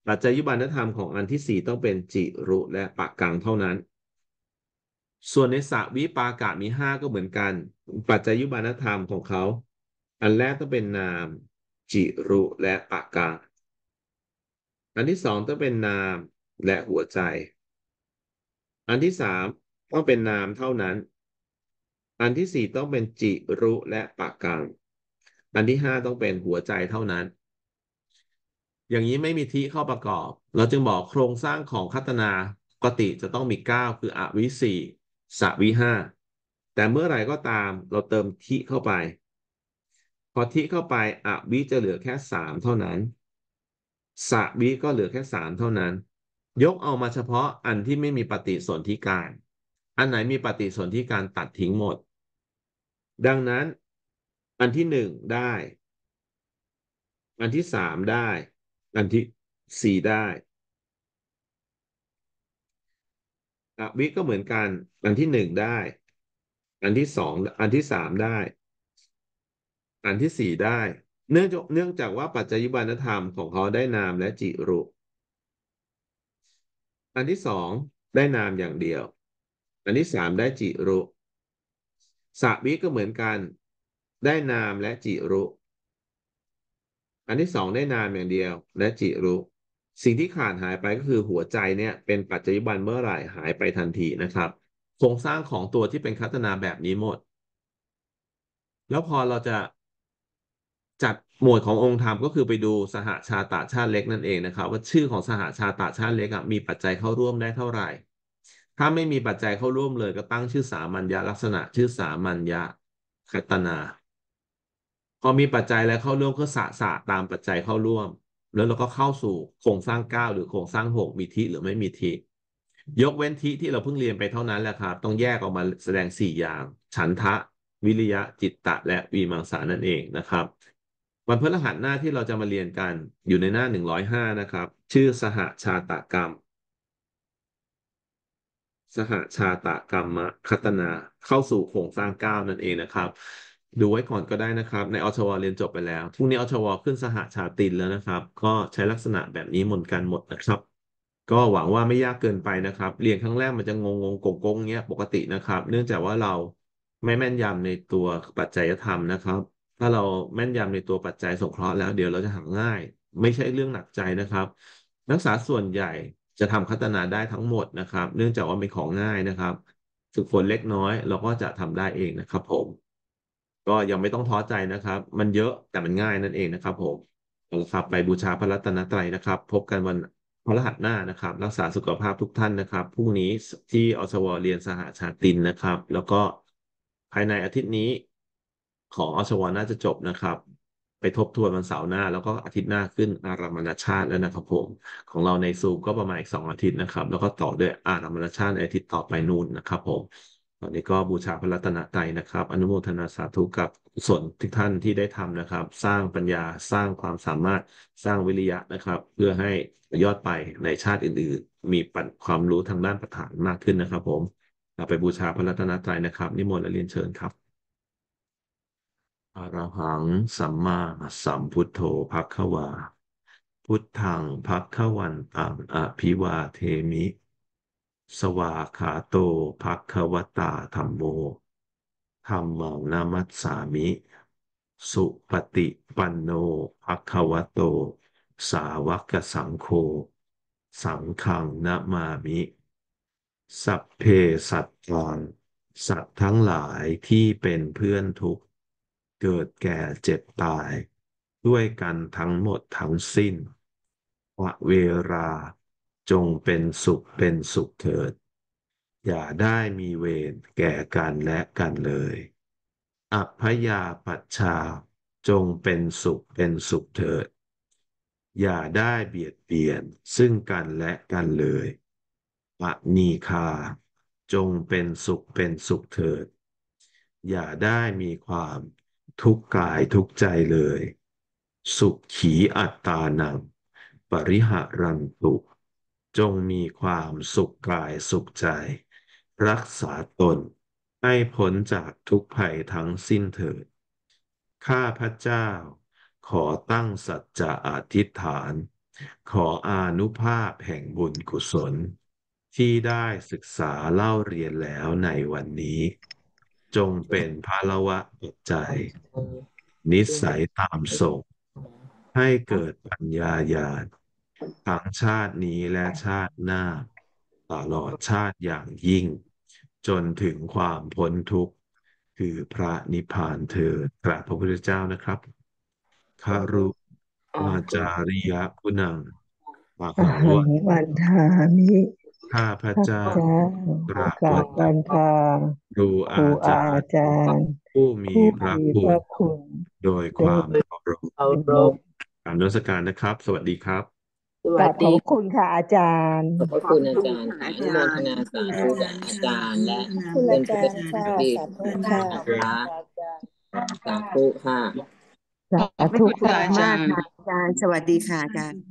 ปัจจัยยุบานธรรมของอันที่สี่ต้องเป็นจิรุและปักกังเท่านั้นส่วนในสวิปากะมีห้าก็เหมือนกัน ปัจจัยยุบานธรรมของเขา อันแรกต้องเป็นนามจิรุและปากาอันที่สองต้องเป็นนามและหัวใจ อันที่สามต้องเป็นนามเท่านั้น อันที่สี่ต้องเป็นจิรุและปากกาอันที่ห้าต้องเป็นหัวใจเท่านั้น อย่างนี้ไม่มีที่เข้าประกอบ เราจึงบอกโครงสร้างของคัตนาปกติจะต้องมีเก้าคืออวิสีสวิห้าแต่เมื่อไหร่ก็ตามเราเติมทิเข้าไป พอทิเข้าไปอวิจะเหลือแค่สามเท่านั้นสวิก็เหลือแค่สามเท่านั้น ยกเอามาเฉพาะอันที่ไม่มีปฏิสนธิการ อันไหนมีปฏิสนธิการตัดทิ้งหมด ดังนั้น อันที่หนึ่งได้ อันที่สามได้ อันที่สี่ได้อวิก็เหมือนกัน อันที่หนึ่งได้ อันที่สองอันที่สามได้ อันที่สี่ได้ เนื่องจากเนื่องจากว่าปัจจัยบันธรรมของเขาได้นามและจิรุ อันที่สองได้นามอย่างเดียว อันที่สามได้จิรุสาวิก็เหมือนกัน ได้นามและจิรุ อันที่สองได้นามอย่างเดียว และจิรุสิ่งที่ขาดหายไปก็คือหัวใจเนี่ยเป็นปัจจัยบันเมื่อไหร่หายไปทันทีนะครับโครงสร้างของตัวที่เป็นคัตนาแบบนี้หมด แล้วพอเราจะจัดหมวดขององค์ธรรมก็คือไปดูสหาชาตาชาติเล็กนั่นเองนะครับ ว่าชื่อของสหาชาตาชาติเล็กมีปัจจัยเข้าร่วมได้เท่าไหร่ ถ้าไม่มีปัจจัยเข้าร่วมเลยก็ตั้งชื่อสามัญญาลักษณะ ชื่อสามัญญาคัตนาพอมีปัจจัยแล้วเข้าร่วมก็สะสะตามปัจจัยเข้าร่วมแล้วเราก็เข้าสู่โครงสร้างเก้าหรือโครงสร้างหกมีทิหรือไม่มีทิยกเว้นทิที่เราเพิ่งเรียนไปเท่านั้นแหละครับ ต้องแยกออกมาแสดงสี่อย่างฉันทะ วิริยะจิตตะและวีมังสานั่นเองนะครับวันพฤหัสหน้าที่เราจะมาเรียนกัน อยู่ในหน้าหนึ่งร้อยห้านะครับ ชื่อสหาชาตกรรม สหาชาตกรรมคัตนาเข้าสู่โครงสร้างเก้านั่นเองนะครับดูไว้ก่อนก็ได้นะครับ ในออชวเรียนจบไปแล้วพรุ่งนี้ออชวขึ้นสหชาตินแล้วนะครับ ก็ใช้ลักษณะแบบนี้หมดกันหมดนะครับ ก็หวังว่าไม่ยากเกินไปนะครับ เรียนครั้งแรกมันจะงงงงกงเงี้ยปกตินะครับ เนื่องจากว่าเราไม่แม่นยำในตัวปัจจัยธรรมนะครับ ถ้าเราแม่นยำในตัวปัจจัยสงเคราะห์แล้วเดี๋ยวเราจะหาง่าย ไม่ใช่เรื่องหนักใจนะครับนักศึกษาส่วนใหญ่จะทำคัตนาได้ทั้งหมดนะครับ เนื่องจากว่าเป็นของง่ายนะครับฝึกฝนเล็กน้อยเราก็จะทำได้เองนะครับ ผมก็ยังไม่ต้องท้อใจนะครับ มันเยอะแต่มันง่ายนั่นเองนะครับ ผมละครับไปบูชาพระรัตนตรัยนะครับ พบกันวันพระรหัสหน้านะครับ รักษาสุขภาพทุกท่านนะครับ พรุ่งนี้ที่อสวเรียนสหาชาตินนะครับ แล้วก็ภายในอาทิตย์นี้ของอสวน่าจะจบนะครับ ไปทบทวนวันเสาร์หน้า แล้วก็อาทิตย์หน้าขึ้นอารามนาชาติแล้วนะครับ ผม ของเราในซูมก็ประมาณอีกสองอาทิตย์นะครับ แล้วก็ต่อด้วยอารามนาชาติอาทิตย์ต่อไปนู่นนะครับ ผมวันนี้ก็บูชาพระรัตนตรัยนะครับ อนุโมทนาสาธุกับส่วนทุกท่านที่ได้ทำนะครับ สร้างปัญญาสร้างความสามารถสร้างวิริยะนะครับ เพื่อให้ยอดไปในชาติอื่นๆ มีปัญความรู้ทางด้านประฐานมากขึ้นนะครับผมเราไปบูชาพระรัตนตรัยนะครับนิมนต์และเรียนเชิญครับ อรหังสัมมาสัมพุทโธภขวา พุทธังภัขวันอังอภิวาเทมิสวาขาโตภัควตาธรรมโมธรรมนามัสสามิ สุปฏิปันโนภัควโต สาวกสังโฆสังฆังนามามิ สัพเพสัตตานสัตว์ทั้งหลายที่เป็นเพื่อนทุกข์ เกิดแก่เจ็บตาย ด้วยกันทั้งหมดทั้งสิ้น วะเวราจงเป็นสุขเป็นสุขเถิด อย่าได้มีเวรแก่กันและกันเลยอัพยาปัชชาจงเป็นสุขเป็นสุขเถิด อย่าได้เบียดเบียนซึ่งกันและกันเลยปณีคา จงเป็นสุขเป็นสุขเถิด อย่าได้มีความทุกข์กายทุกใจเลย สุขขีอัตตานัง ปริหารันตุจงมีความสุขกายสุขใจ รักษาตนให้พ้นจากทุกภัยทั้งสิ้นเถิดข้าพระเจ้า ขอตั้งสัจจะอธิษฐาน ขออานุภาพแห่งบุญกุศล ที่ได้ศึกษาเล่าเรียนแล้วในวันนี้ จงเป็นภาละวะปัจจัยนิสัยตามส่งให้เกิดปัญญาญาณทั้งชาตินี้และชาติหน้า ตลอดชาติอย่างยิ่ง จนถึงความพ้นทุกข์ คือพระนิพพานเถิดกราบพระพุทธเจ้านะครับคารุมาจาริยคุณังมากราบไวันทามิข้าพระเจ้ากราบวันทางดูอาจารย์ ผู้มีพระคุณ โดยความเคารพอานุสการนะครับ สวัสดีครับสวัสดีอบคุณค่ะอาจารย์ ขอบคุณอาจารย์ค่ะอนุโมทนาสาธุกับอาจารย์และเพื่อนผู้ปฏิบัตินะคะสาธุค่ะสาธุมากอาจารย์สวัสดีค่ะอาจารย์